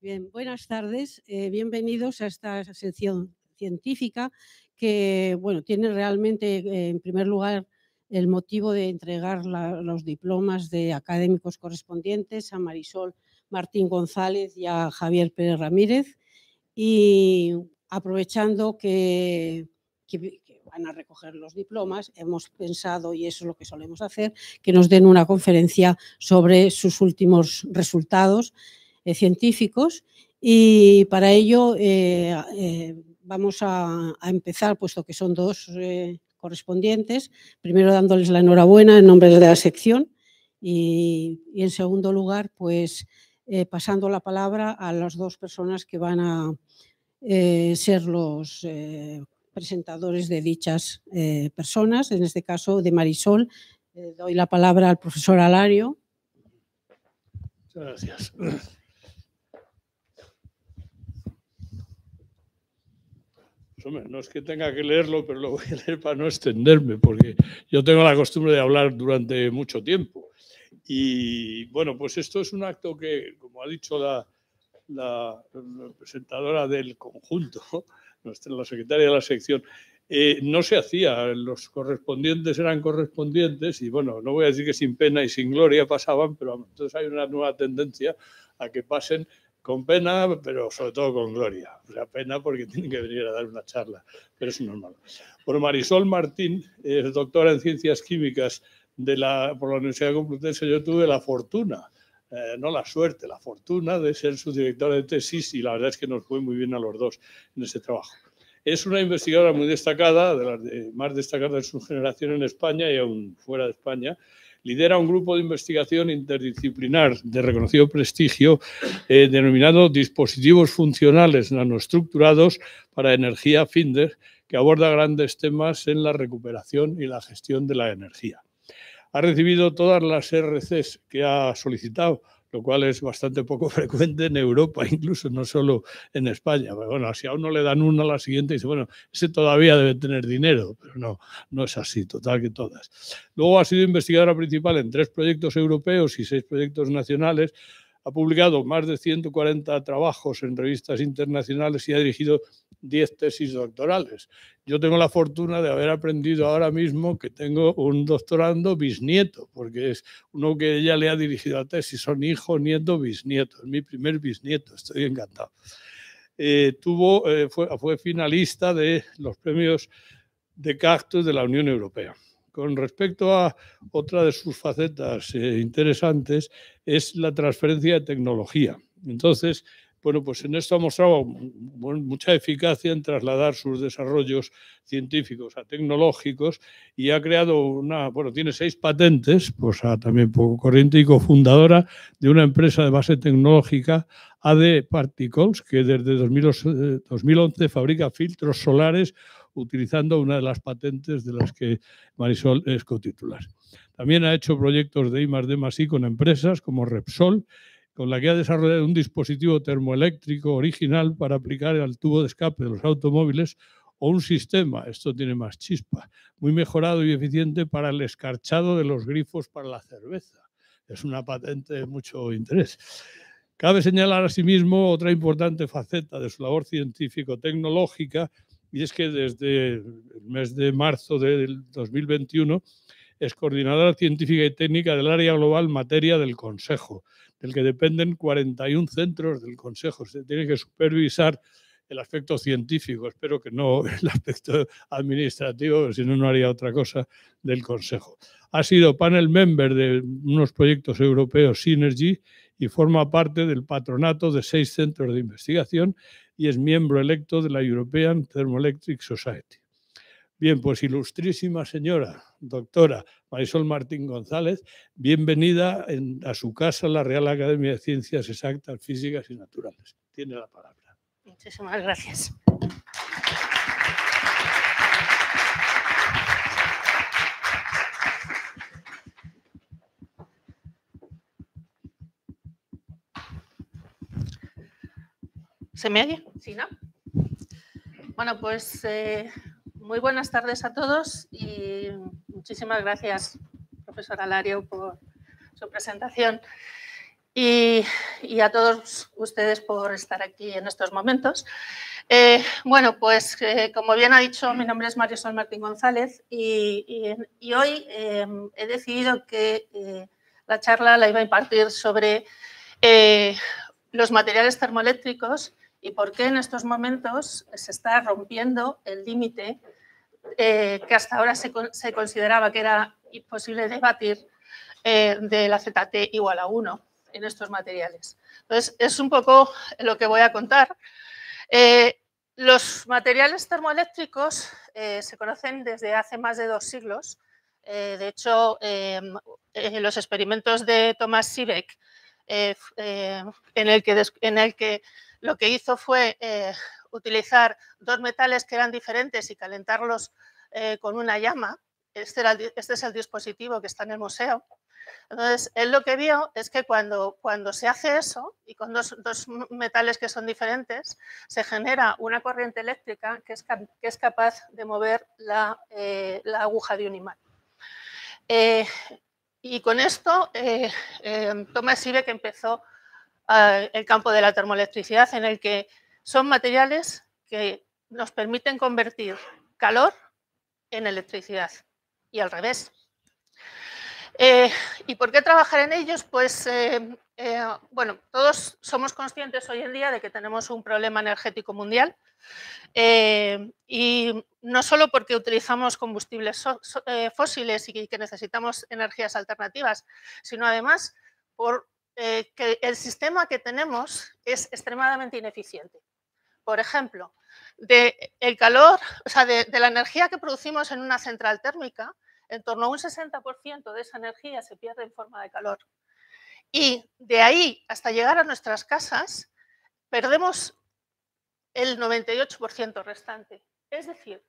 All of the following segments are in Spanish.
Bien, buenas tardes. Eh, bienvenidos a esta sección científica que, bueno, tiene realmente, eh, en primer lugar, el motivo de entregar los diplomas de académicos correspondientes a Marisol Martín González y a Javier Pérez Ramírez. Y aprovechando que, a recoger los diplomas, hemos pensado, y eso es lo que solemos hacer, que nos den una conferencia sobre sus últimos resultados eh, científicos. Y para ello eh, eh, vamos a, empezar, puesto que son dos correspondientes, primero dándoles la enhorabuena en nombre de la sección y, en segundo lugar, pues pasando la palabra a las dos personas que van a ser los eh, presentadores de dichas eh, personas, en este caso de Marisol. doy la palabra al profesor Alario. Muchas gracias. no es que tenga que leerlo, pero lo voy a leer para no extenderme, porque yo tengo la costumbre de hablar durante mucho tiempo. Y bueno, pues esto es un acto que, como ha dicho la, la presentadora del conjunto, la secretaria de la sección, eh, no se hacía, los correspondientes eran correspondientes y bueno, no voy a decir que sin pena y sin gloria pasaban, pero entonces hay una nueva tendencia a que pasen con pena, pero sobre todo con gloria. O sea, pena porque tienen que venir a dar una charla, pero es normal. Por Marisol Martín, es doctora en Ciencias Químicas de la, por la Universidad Complutense, yo tuve la fortuna eh, no la suerte, la fortuna de ser su directora de e tesis y la verdad es que nos fue muy bien a los dos en ese trabajo. Es una investigadora muy destacada, de las más destacadas de su generación en España y aún fuera de España. Lidera un grupo de investigación interdisciplinar de reconocido prestigio eh, denominado Dispositivos Funcionales Nanoestructurados para Energía FINDER, que aborda grandes temas en la recuperación y la gestión de la energía ha recibido todas las RCs que ha solicitado, lo cual es bastante poco frecuente en Europa, incluso no solo en España. Pero bueno, si a uno le dan una, la siguiente dice, bueno, ese todavía debe tener dinero, pero no, no es así, total que todas. Luego ha sido investigadora principal en tres proyectos europeos y seis proyectos nacionales ha publicado más de 140 trabajos en revistas internacionales y ha dirigido 10 tesis doctorales. Yo tengo la fortuna de haber aprendido ahora mismo que tengo un doctorando bisnieto, porque es uno que ella le ha dirigido la tesis, son hijo, nieto, bisnieto. Es mi primer bisnieto, estoy encantado. Eh, tuvo, eh, fue finalista de los premios de Cactus de la Unión Europea. Con respecto a otra de sus facetas eh, interesantes es la transferencia de tecnología. Entonces, bueno, pues en esto ha mostrado mucha eficacia en trasladar sus desarrollos científicos a tecnológicos y ha creado una, bueno, tiene seis patentes, pues también poco corriente y cofundadora de una empresa de base tecnológica, AD Particles, que desde 2011 fabrica filtros solares utilizando una de las patentes de las que Marisol es cotitular. También ha hecho proyectos de I +D +I con empresas como Repsol, con la que ha desarrollado un dispositivo termoeléctrico original para aplicar al tubo de escape de los automóviles o un sistema, esto tiene más chispa, muy mejorado y eficiente para el escarchado de los grifos para la cerveza. Es una patente de mucho interés. Cabe señalar asimismo otra importante faceta de su labor científico-tecnológica y es que desde el mes de marzo del 2021 es coordinadora científica y técnica del área global materia del Consejo, del que dependen 41 centros del Consejo. Se tiene que supervisar el aspecto científico, espero que no el aspecto administrativo, si no, no haría otra cosa del Consejo. Ha sido panel member de unos proyectos europeos Synergy y forma parte del patronato de seis centros de investigación y es miembro electo de la European Thermoelectric Society. Bien, pues ilustrísima señora, doctora Marisol Martín González, bienvenida a su casa, la Real Academia de Ciencias Exactas, Físicas y Naturales. Tiene la palabra. Muchísimas gracias. Sí, ¿no? Bueno, pues eh, muy buenas tardes a todos y muchísimas gracias, profesor Alario, por su presentación y, a todos ustedes por estar aquí en estos momentos. Eh, bueno, pues eh, como bien ha dicho, mi nombre es Sol Martín González y hoy he decidido que la charla la iba a impartir sobre los materiales termoeléctricos y por qué en estos momentos se está rompiendo el límite eh, que hasta ahora se, consideraba que era imposible debatir eh, de la ZT igual a 1 en estos materiales. Entonces, es un poco lo que voy a contar. Eh, los materiales termoeléctricos se conocen desde hace más de dos siglos. de hecho, en los experimentos de Thomas Siebeck, en el que lo que hizo fue eh, utilizar dos metales que eran diferentes y calentarlos eh, con una llama. Este, este, es el dispositivo que está en el museo. Entonces, él lo que vio es que cuando, cuando se hace eso, y con dos, metales que son diferentes, se genera una corriente eléctrica que es, capaz de mover eh, la, aguja de un imán. y con esto, Thomas Ibe que empezó el campo de la termoelectricidad, en el que son materiales que nos permiten convertir calor en electricidad y al revés. Eh, ¿Y por qué trabajar en ellos? Pues, eh, eh, bueno, todos somos conscientes hoy en día de que tenemos un problema energético mundial y no solo porque utilizamos combustibles fósiles y que necesitamos energías alternativas, sino además por eh, que el sistema que tenemos es extremadamente ineficiente. Por ejemplo, eh, el calor, de, de la energía que producimos en una central térmica, en torno a un 60% de esa energía se pierde en forma de calor. Y de ahí hasta llegar a nuestras casas, perdemos el 98% restante. Es decir,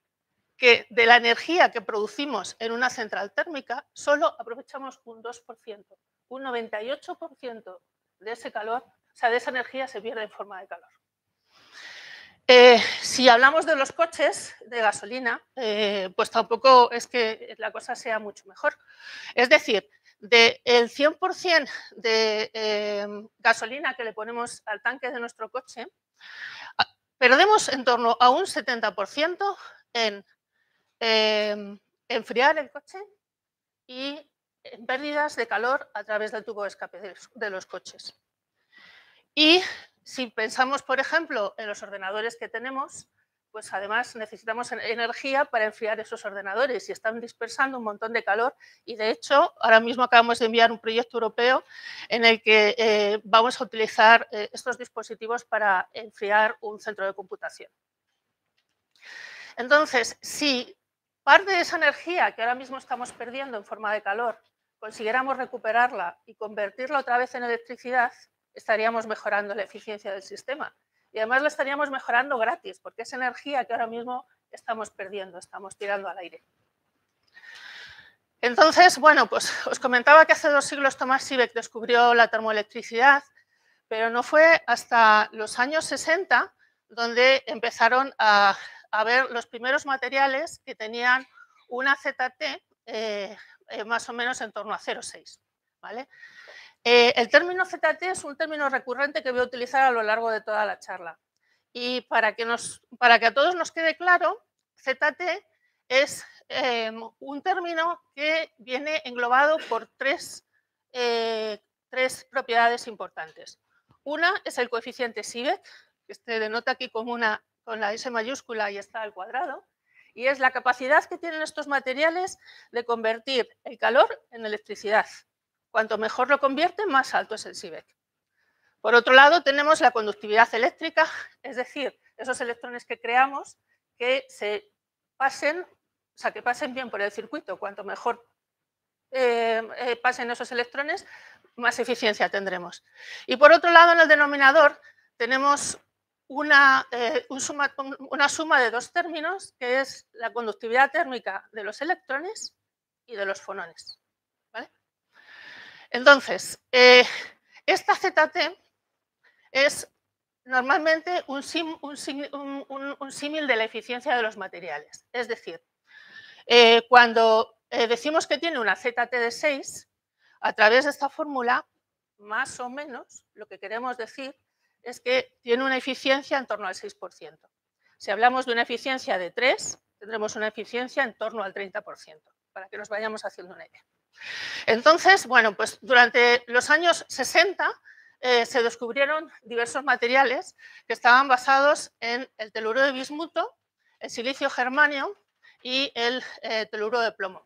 que de la energía que producimos en una central térmica, solo aprovechamos un 2% un 98% de ese calor, o sea, de esa energía se pierde en forma de calor. Eh, si hablamos de los coches de gasolina, eh, pues tampoco es que la cosa sea mucho mejor. Es decir, del 100% de em, gasolina que le ponemos al tanque de nuestro coche, perdemos en torno a un 70% en em, enfriar el coche y pérdidas de calor a través del tubo de escape de los, coches. Y si pensamos, por ejemplo, en los ordenadores que tenemos, pues además necesitamos energía para enfriar esos ordenadores y están dispersando un montón de calor y de hecho ahora mismo acabamos de enviar un proyecto europeo en el que eh, vamos a utilizar eh, estos dispositivos para enfriar un centro de computación. Entonces, si parte de esa energía que ahora mismo estamos perdiendo en forma de calor consiguiéramos recuperarla y convertirla otra vez en electricidad, estaríamos mejorando la eficiencia del sistema. Y además la estaríamos mejorando gratis, porque es energía que ahora mismo estamos perdiendo, estamos tirando al aire. Entonces, bueno, pues os comentaba que hace dos siglos Thomas Siebeck descubrió la termoelectricidad, pero no fue hasta los años 60 donde empezaron a, ver los primeros materiales que tenían una ZT, eh, eh, más o menos en torno a 0,6. ¿vale? Eh, el término ZT es un término recurrente que voy a utilizar a lo largo de toda la charla. Y para que, nos, para que a todos nos quede claro, ZT es eh, un término que viene englobado por tres, propiedades importantes. Una es el coeficiente SIBEC, que se denota aquí como una, con la S mayúscula y está al cuadrado y es la capacidad que tienen estos materiales de convertir el calor en electricidad. Cuanto mejor lo convierte, más alto es el SIBEC. E por otro lado, tenemos la conductividad eléctrica, es decir, esos electrones que creamos que se pasen, o sea, que pasen bien por el circuito. Cuanto mejor eh, eh, pasen esos electrones, más eficiencia tendremos. Y por otro lado, en el denominador tenemos una, eh, suma, una suma de dos términos, que es la conductividad térmica de los electrones y de los fonones. Entonces, eh, esta ZT es normalmente un, símil un, de la eficiencia de los materiales. Es decir, eh, cuando decimos que tiene una ZT de 6, a través de esta fórmula, más o menos, lo que queremos decir es que tiene una eficiencia en torno al 6%. Si hablamos de una eficiencia de 3, tendremos una eficiencia en torno al 30%, para que nos vayamos haciendo una idea. Entonces, bueno, pues durante los años 60 eh, se descubrieron diversos materiales que estaban basados en el teluro de bismuto, el silicio germanio y el eh, teluro de plomo.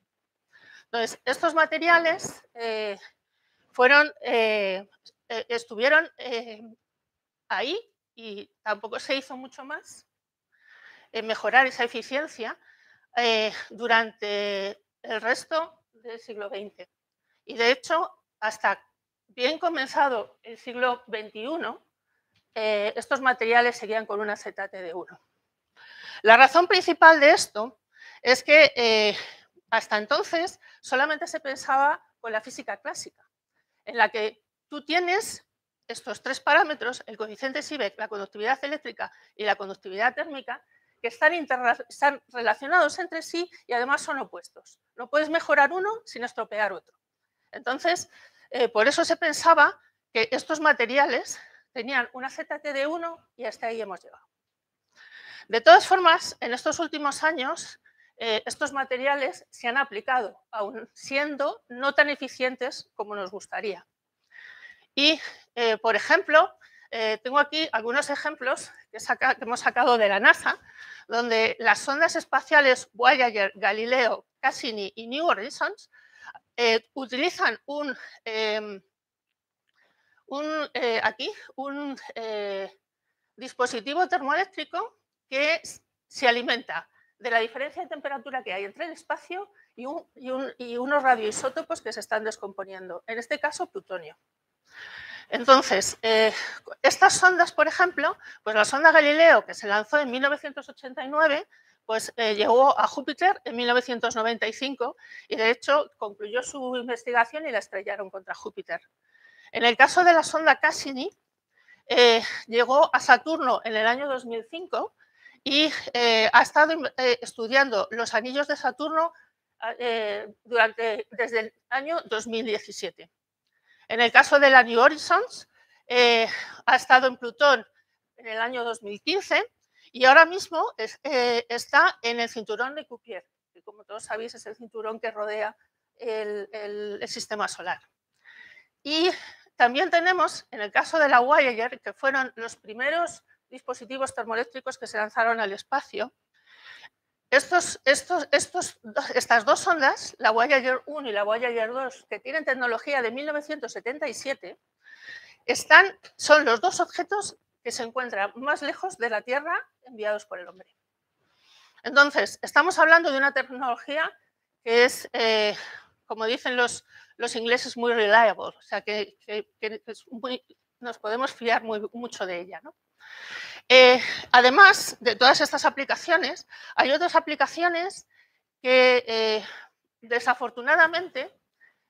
Entonces, estos materiales eh, fueron, estuvieron ahí y tampoco se hizo mucho más en mejorar esa eficiencia eh, durante el resto del siglo XX. Y de hecho, hasta bien comenzado el siglo XXI, eh, estos materiales seguían con una acetate de 1. La razón principal de esto es que eh, hasta entonces solamente se pensaba con la física clásica, en la que tú tienes estos tres parámetros, el coeficiente SIBEC, la conductividad eléctrica y la conductividad térmica, que están, relacionados entre sí y además son opuestos. No puedes mejorar uno sin estropear otro. Entonces, eh, por eso se pensaba que estos materiales tenían una ZT de 1 y hasta ahí hemos llegado. De todas formas, en estos últimos años, eh, estos materiales se han aplicado, aun siendo no tan eficientes como nos gustaría. Y, eh, por ejemplo, eh, tengo aquí algunos ejemplos que, hemos sacado de la NASA, donde las sondas espaciales Voyager, Galileo, Cassini y New Horizons eh, utilizan un, em, aquí, un dispositivo termoeléctrico que se alimenta de la diferencia de temperatura que hay entre el espacio y unos radioisótopos que se están descomponiendo, en este caso plutonio. Entonces, eh, estas sondas, por ejemplo, pues la sonda Galileo, que se lanzó en 1989, pues eh, llegó a Júpiter en 1995 y de hecho concluyó su investigación y la estrellaron contra Júpiter. En el caso de la sonda Cassini, eh, llegó a Saturno en el año 2005 y ha estado estudiando los anillos de Saturno desde el año 2017. En el caso de la New Horizons, eh, ha estado en Plutón en el año 2015 y ahora mismo eh, está en el cinturón de Cupier, que como todos sabéis es el cinturón que rodea el, el sistema solar. Y también tenemos, en el caso de la Voyager, que fueron los primeros dispositivos termoeléctricos que se lanzaron al espacio, estos, estas dos ondas, la Voyager 1 y la Voyager 2, que tienen tecnología de 1977, son los dos objetos que se encuentran más lejos de la Tierra enviados por el hombre. Entonces, estamos hablando de una tecnología que es, eh, como dicen los, ingleses, muy reliable, o sea, que, nos podemos fiar mucho de ella. ¿no? Eh, además de todas estas aplicaciones, hay otras aplicaciones que eh, desafortunadamente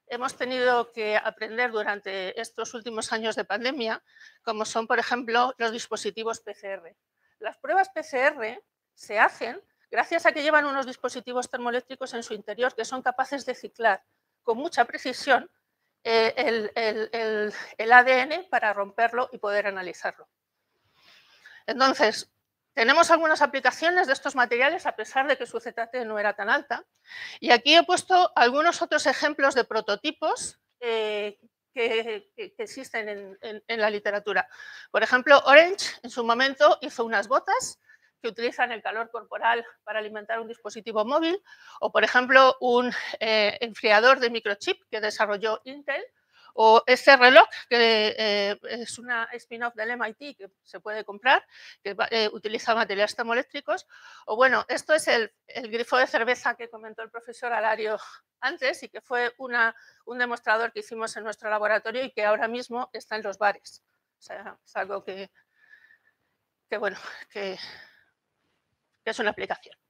hemos tenido que aprender durante estos últimos años de pandemia, como son, por ejemplo, los dispositivos PCR. Las pruebas PCR se hacen gracias a que llevan unos dispositivos termoeléctricos en su interior que son capaces de ciclar con mucha precisión eh, el ADN para romperlo y poder analizarlo. Entonces, tenemos algunas aplicaciones de estos materiales a pesar de que su ZT no era tan alta. Y aquí he puesto algunos otros ejemplos de prototipos eh, que, existen en, la literatura. Por ejemplo, Orange en su momento hizo unas botas que utilizan el calor corporal para alimentar un dispositivo móvil o, por ejemplo, un eh, enfriador de microchip que desarrolló Intel o ese reloj, que eh, es una spin-off del MIT que se puede comprar, que eh, utiliza materiales termoeléctricos. O bueno, esto es el, el, grifo de cerveza que comentó el profesor Alario antes y que fue una, un demostrador que hicimos en nuestro laboratorio y que ahora mismo está en los bares. O sea, es algo que, bueno, que es una aplicación.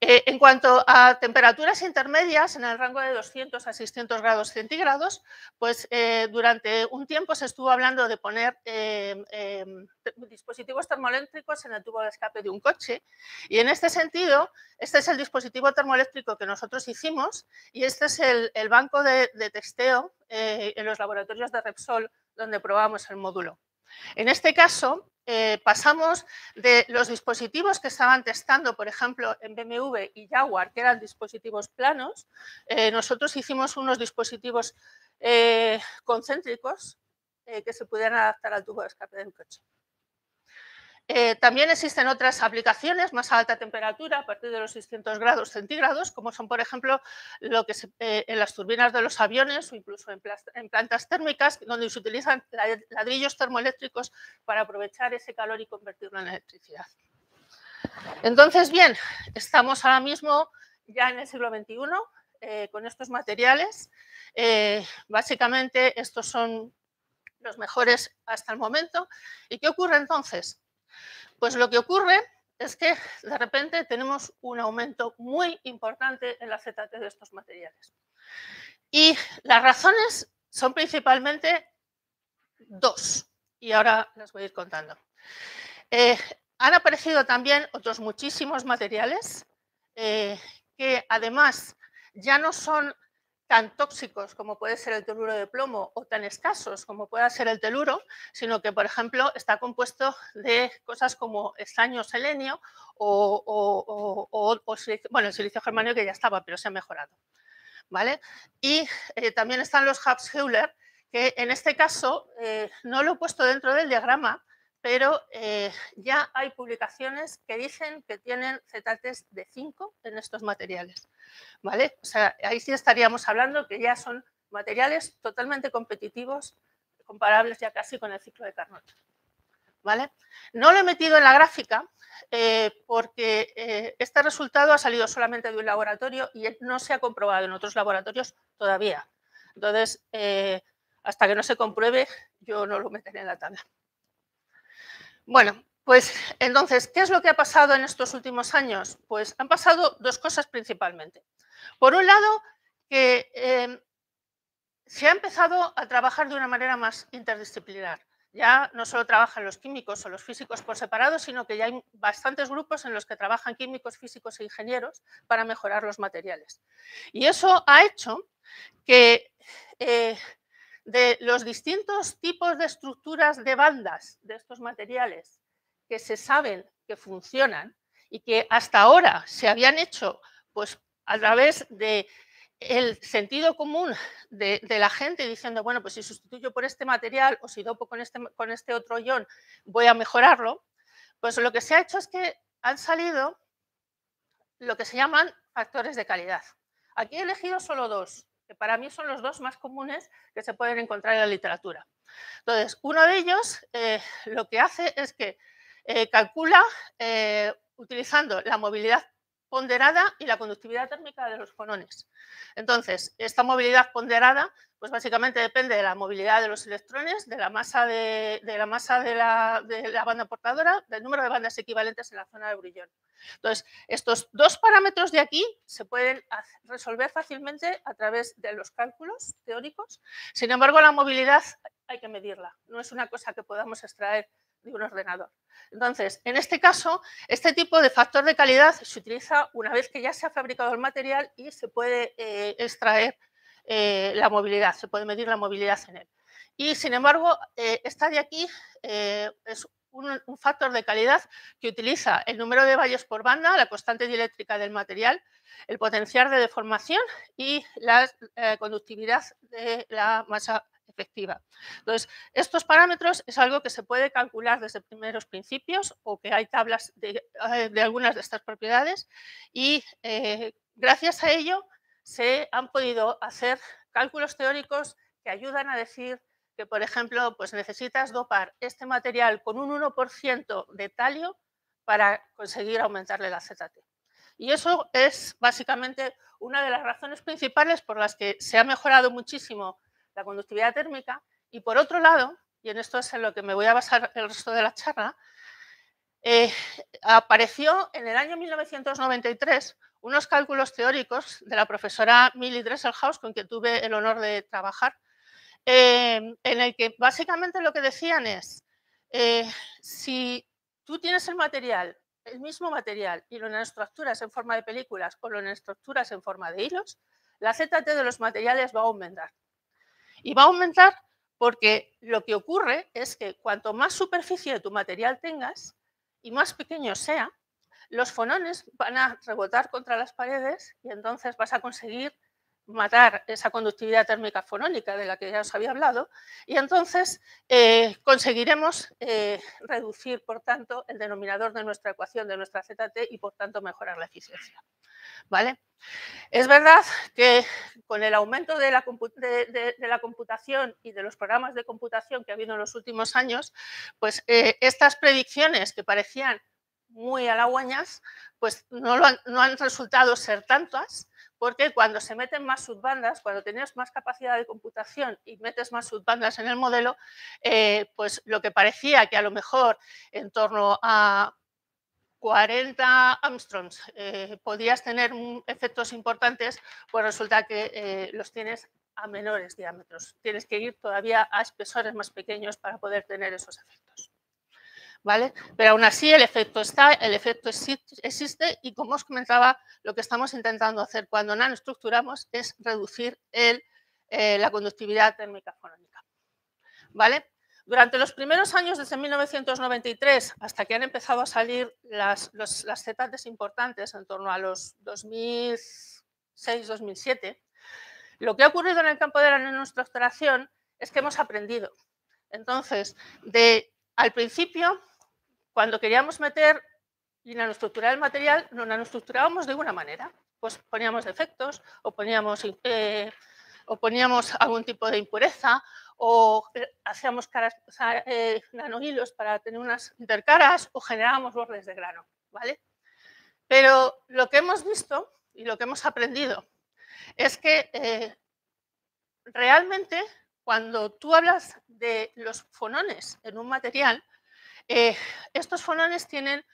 Eh, en cuanto a temperaturas intermedias, en el rango de 200 a 600 grados centígrados, pues eh, durante un tiempo se estuvo hablando de poner em, em, dispositivos termoeléctricos en el tubo de escape de un coche. Y en este sentido, este es el dispositivo termoeléctrico que nosotros hicimos y este es el, banco de, de testeo eh, en los laboratorios de Repsol donde probamos el módulo. En este caso, eh, pasamos de los dispositivos que estaban testando, por ejemplo, en BMW y Jaguar, que eran dispositivos planos, eh, nosotros hicimos unos dispositivos eh, concéntricos que se pudieran adaptar al tubo de escape del coche. Eh, también existen otras aplicaciones más a alta temperatura, a partir de los 600 grados centígrados, como son, por ejemplo, lo que eh, en las turbinas de los aviones o incluso en, plantas térmicas, donde se utilizan ladrillos termoeléctricos para aprovechar ese calor y convertirlo en electricidad. Entonces, bien, estamos ahora mismo ya en el siglo XXI eh, con estos materiales. básicamente, estos son los mejores hasta el momento. ¿Y qué ocurre entonces? Pues lo que ocurre es que de repente tenemos un aumento muy importante en la ZT de estos materiales. Y las razones son principalmente dos, y ahora las voy a ir contando. Eh, han aparecido también otros muchísimos materiales eh, que además ya no son tan tóxicos como puede ser el teluro de plomo o tan escasos como pueda ser el teluro, sino que, por ejemplo, está compuesto de cosas como estaño selenio o, o, bueno, el silicio germanio que ya estaba, pero se ha mejorado. ¿vale? Y eh, también están los Hubs heuler que en este caso eh, no lo he puesto dentro del diagrama, pero eh, ya hay publicaciones que dicen que tienen cetates de 5 en estos materiales. ¿Vale? O sea, ahí sí estaríamos hablando que ya son materiales totalmente competitivos, comparables ya casi con el ciclo de Carnot. ¿Vale? No lo he metido en la gráfica eh, porque eh, este resultado ha salido solamente de un laboratorio y no se ha comprobado en otros laboratorios todavía. Entonces, hasta que no se compruebe, yo no lo meteré en la tabla. Bueno, pues entonces, ¿qué es lo que ha pasado en estos últimos años? Pues han pasado dos cosas principalmente. Por un lado, que em, se ha empezado a trabajar de una manera más interdisciplinar. Ya no solo trabajan los químicos o los físicos por separado, sino que ya hay bastantes grupos en los que trabajan químicos, físicos e ingenieros para mejorar los materiales. Y eso ha hecho que eh, de los distintos tipos de estructuras de bandas de estos materiales que se saben que funcionan y que hasta ahora se habían hecho pues, a través del el sentido común de, la gente diciendo, bueno, pues si sustituyo por este material o si dopo con este, con este otro ion voy a mejorarlo, pues lo que se ha hecho es que han salido lo que se llaman factores de calidad. Aquí he elegido solo dos, que para mí son los dos más comunes que se pueden encontrar en la literatura. Entonces, uno de ellos eh, lo que hace es que eh, calcula eh, utilizando la movilidad ponderada y la conductividad térmica de los fonones. Entonces, esta movilidad ponderada, pues básicamente depende de la movilidad de los electrones, de la masa de, la, masa de la banda portadora, del número de bandas equivalentes en la zona de brillón. Entonces, estos dos parámetros de aquí se pueden resolver fácilmente a través de los cálculos teóricos. Sin embargo, la movilidad hay que medirla, no es una cosa que podamos extraer de un ordenador. Entonces, en este caso, este tipo de factor de calidad se utiliza una vez que ya se ha fabricado el material y se puede eh, extraer eh, la movilidad, se puede medir la movilidad en él. Y sin embargo, eh, esta de aquí es un, factor de calidad que utiliza el número de valles por banda, la constante dieléctrica del material, el potencial de deformación y la eh, conductividad de la masa efectiva. Entonces, estos parámetros es algo que se puede calcular desde primeros principios o que hay tablas de, eh, algunas de estas propiedades y eh, gracias a ello se han podido hacer cálculos teóricos que ayudan a decir que, por ejemplo, pues necesitas dopar este material con un 1% de talio para conseguir aumentarle la ZT. Y eso es básicamente una de las razones principales por las que se ha mejorado muchísimo la conductividad térmica. Y por otro lado, y en esto es en lo que me voy a basar el resto de la charla, eh, apareció en el año 1993 unos cálculos teóricos de la profesora Millie Dresselhaus, con quien tuve el honor de trabajar, Em, en el que básicamente lo que decían es, eh, si tú tienes el material, el mismo material, y lo estructuras en forma de películas o lo estructuras en forma de hilos, la ZT de los materiales va a aumentar. Y va a aumentar porque lo que ocurre es que cuanto más superficie de tu material tengas y más pequeño sea, los fonones van a rebotar contra las paredes y entonces vas a conseguir matar esa conductividad térmica fonónica de la que ya os había hablado, y entonces eh, conseguiremos eh, reducir, por tanto, el denominador de nuestra ecuación, de nuestra ZT, y por tanto mejorar la eficiencia. ¿Vale? Es verdad que con el aumento de la, computación y de los programas de computación que ha habido en los últimos años, pues eh, estas predicciones que parecían muy halagüeñas, pues no, no han resultado ser tantas, porque cuando se meten más subbandas, cuando tienes más capacidad de computación y metes más subbandas en el modelo, eh, pues lo que parecía que a lo mejor en torno a 40 Armstrongs eh, podías tener efectos importantes, pues resulta que eh, los tienes a menores diámetros. Tienes que ir todavía a espesores más pequeños para poder tener esos efectos. Pero aún así el efecto está, el efecto existe y como os comentaba, lo que estamos intentando hacer cuando nanoestructuramos es reducir eh, la conductividad térmica fonónica. Durante los primeros años, desde 1993 hasta que han empezado a salir las, los, importantes, en torno a los 2006-2007, lo que ha ocurrido en el campo de la nanoestructuración es que hemos aprendido. Entonces, al principio cuando queríamos meter y nanoestructurar el material, lo nanoestructurábamos de alguna manera. Pues poníamos defectos o poníamos, eh, o poníamos algún tipo de impureza o hacíamos caras, eh, nanohilos para tener unas intercaras o generábamos bordes de grano. ¿vale? Pero lo que hemos visto y lo que hemos aprendido es que eh, realmente cuando tú hablas de los fonones en un material, eh, estos fonones tienen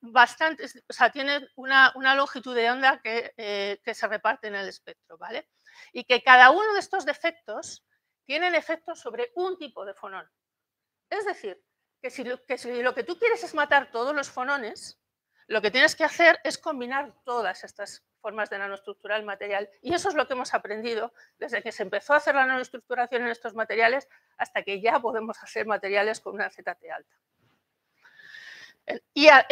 bastante, o sea, tienen una, longitud de onda eh, que, se reparte en el espectro, ¿vale? Y que cada uno de estos defectos tienen efectos sobre un tipo de fonón. Es decir, que si lo que tú quieres es matar todos los fonones, lo que tienes que hacer es combinar todas estas formas de nanoestructura material y eso es lo que hemos aprendido desde que se empezó a hacer la nanoestructuración en estos materiales hasta que ya podemos hacer materiales con una ZT alta. Y a,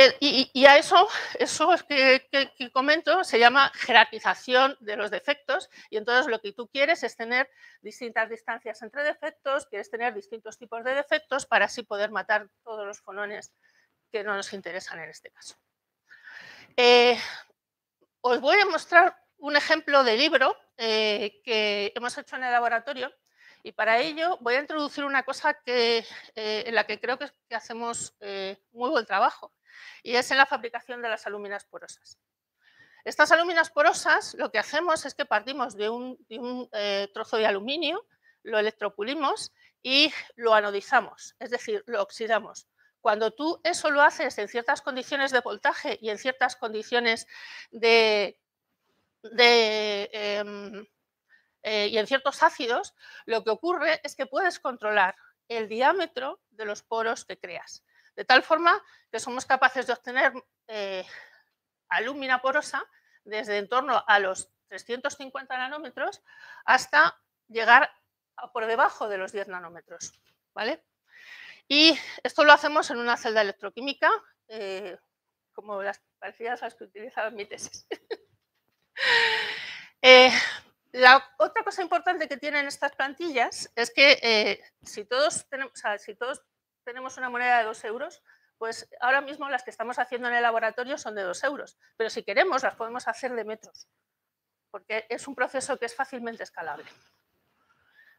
eso, eso que, que, comento se llama jerarquización de los defectos y entonces lo que tú quieres es tener distintas distancias entre defectos, quieres tener distintos tipos de defectos para así poder matar todos los fonones que no nos interesan en este caso. Eh, os voy a mostrar un ejemplo de libro eh, que hemos hecho en el laboratorio y para ello voy a introducir una cosa eh, en la que creo que, hacemos muy buen trabajo y es en la fabricación de las aluminas porosas. Estas aluminas porosas lo que hacemos es que partimos de un, de un trozo de aluminio, lo electropulimos y lo anodizamos, es decir, lo oxidamos. Cuando tú eso lo haces en ciertas condiciones de voltaje y en ciertas condiciones de, em, eh, y en ciertos ácidos, lo que ocurre es que puedes controlar el diámetro de los poros que creas, de tal forma que somos capaces de obtener eh, alumina porosa desde en torno a los 350 nanómetros hasta llegar por debajo de los 10 nanómetros. ¿Vale? Y esto lo hacemos en una celda electroquímica, eh, como las parecidas a las que utilizaba en mi tesis. Eh, la otra cosa importante que tienen estas plantillas es que eh, si, todos tenemos, si todos tenemos una moneda de 2 euros, pues ahora mismo las que estamos haciendo en el laboratorio son de 2 euros, pero si queremos las podemos hacer de metros, porque es un proceso que es fácilmente escalable.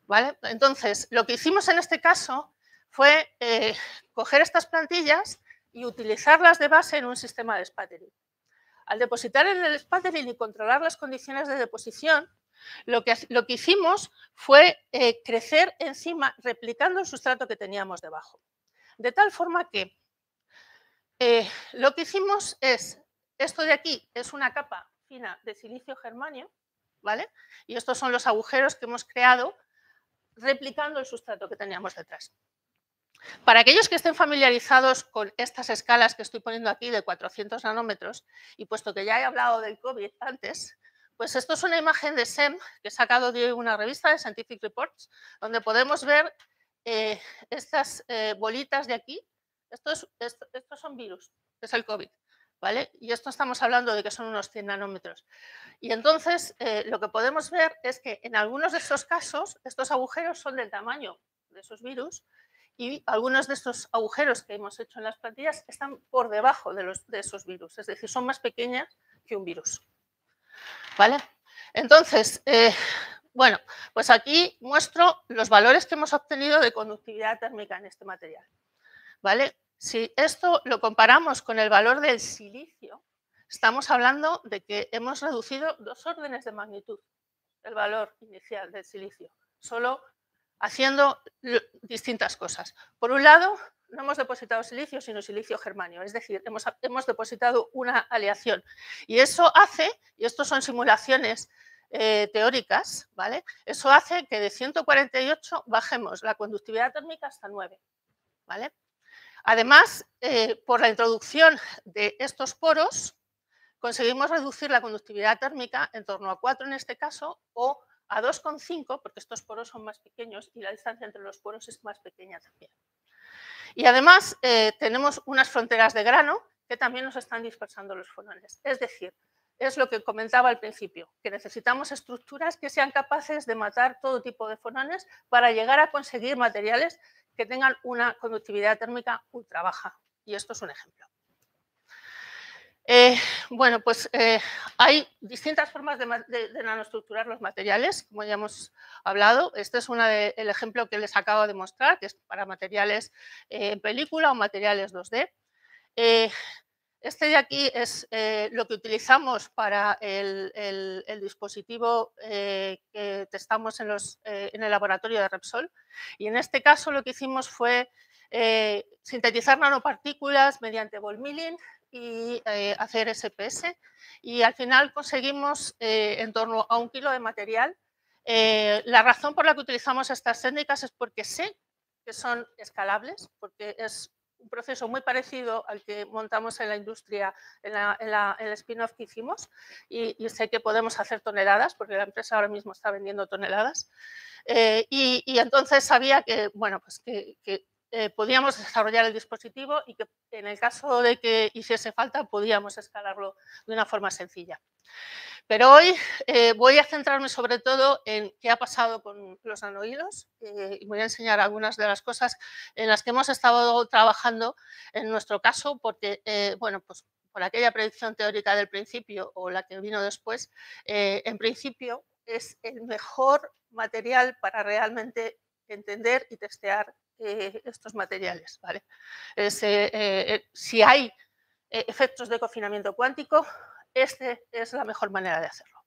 ¿Vale? Entonces, lo que hicimos en este caso fue eh, coger estas plantillas y utilizarlas de base en un sistema de spattering. Al depositar en el spattering y controlar las condiciones de deposición, lo que, lo que hicimos fue eh, crecer encima replicando el sustrato que teníamos debajo. De tal forma que eh, lo que hicimos es, esto de aquí es una capa fina de silicio germanio, ¿vale? Y estos son los agujeros que hemos creado replicando el sustrato que teníamos detrás. Para aquellos que estén familiarizados con estas escalas que estoy poniendo aquí de 400 nanómetros, y puesto que ya he hablado del COVID antes, pues esto es una imagen de SEM que he sacado de una revista de Scientific Reports, donde podemos ver eh, estas eh, bolitas de aquí. Estos, estos son virus, es el COVID. ¿Vale? Y esto estamos hablando de que son unos 100 nanómetros. Y entonces eh, lo que podemos ver es que en algunos de esos casos estos agujeros son del tamaño de esos virus y algunos de esos agujeros que hemos hecho en las plantillas están por debajo de, los, de esos virus, es decir, son más pequeñas que un virus. ¿Vale? Entonces, eh, bueno, pues aquí muestro los valores que hemos obtenido de conductividad térmica en este material. ¿Vale? Si esto lo comparamos con el valor del silicio, estamos hablando de que hemos reducido dos órdenes de magnitud el valor inicial del silicio, solo haciendo distintas cosas. Por un lado, no hemos depositado silicio, sino silicio germanio, es decir, hemos, depositado una aleación. Y eso hace, y estos son simulaciones eh, teóricas, ¿vale? Eso hace que de 148 bajemos la conductividad térmica hasta 9, ¿vale? Además, eh, por la introducción de estos poros, conseguimos reducir la conductividad térmica en torno a 4 en este caso o a 2,5, porque estos poros son más pequeños y la distancia entre los poros es más pequeña también. Y además eh, tenemos unas fronteras de grano que también nos están dispersando los fonones. Es decir, es lo que comentaba al principio, que necesitamos estructuras que sean capaces de matar todo tipo de fonones para llegar a conseguir materiales que tengan una conductividad térmica ultra baja. Y esto es un ejemplo. Eh, bueno, pues eh, hay distintas formas de, de, nanoestructurar los materiales, como ya hemos hablado. Este es de, el ejemplo que les acabo de mostrar, que es para materiales eh, en película o materiales 2D. este de aquí es lo que utilizamos para el, dispositivo que testamos en, el laboratorio de Repsol. Y en este caso lo que hicimos fue sintetizar nanopartículas mediante ball y eh, hacer SPS. Y al final conseguimos eh, en torno a un kilo de material. Eh, la razón por la que utilizamos estas técnicas es porque sé que son escalables, porque es un proceso muy parecido al que montamos en la industria, en, el spin-off que hicimos, y, sé que podemos hacer toneladas, porque la empresa ahora mismo está vendiendo toneladas. y, entonces sabía que, bueno, pues que, que eh, podíamos desarrollar el dispositivo y que en el caso de que hiciese falta podíamos escalarlo de una forma sencilla. Pero hoy eh, voy a centrarme sobre todo en qué ha pasado con los nanoídos eh, y voy a enseñar algunas de las cosas en las que hemos estado trabajando en nuestro caso porque, bueno, pues por aquella predicción teórica del principio o la que vino después, en principio es el mejor material para realmente entender y testear eh, estos materiales. ¿vale? Eh, eh, si hay efectos de confinamiento cuántico, esta es la mejor manera de hacerlo.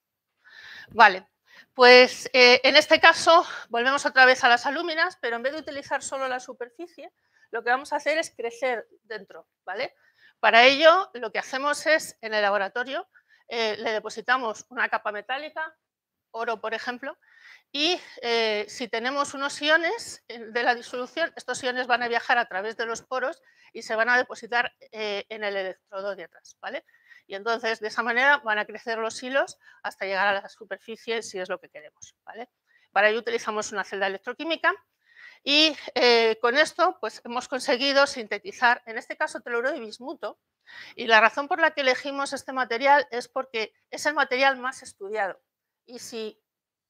Vale, pues en este caso volvemos otra vez a las alúminas, pero en vez de utilizar solo la superficie, lo que vamos a hacer es crecer dentro, ¿vale? Para ello, lo que hacemos es, en el laboratorio, le depositamos una capa metálica, oro, por ejemplo, y eh, si tenemos unos iones eh, de la disolución, estos iones van a viajar a través de los poros y se van a depositar eh, en el electrodo de atrás, ¿vale? Y entonces, de esa manera, van a crecer los hilos hasta llegar a la superficie, si es lo que queremos, ¿vale? Para ello utilizamos una celda electroquímica y con esto pues, hemos conseguido sintetizar, en este caso, teluro de bismuto. Y la razón por la que elegimos este material es porque es el material más estudiado. Y si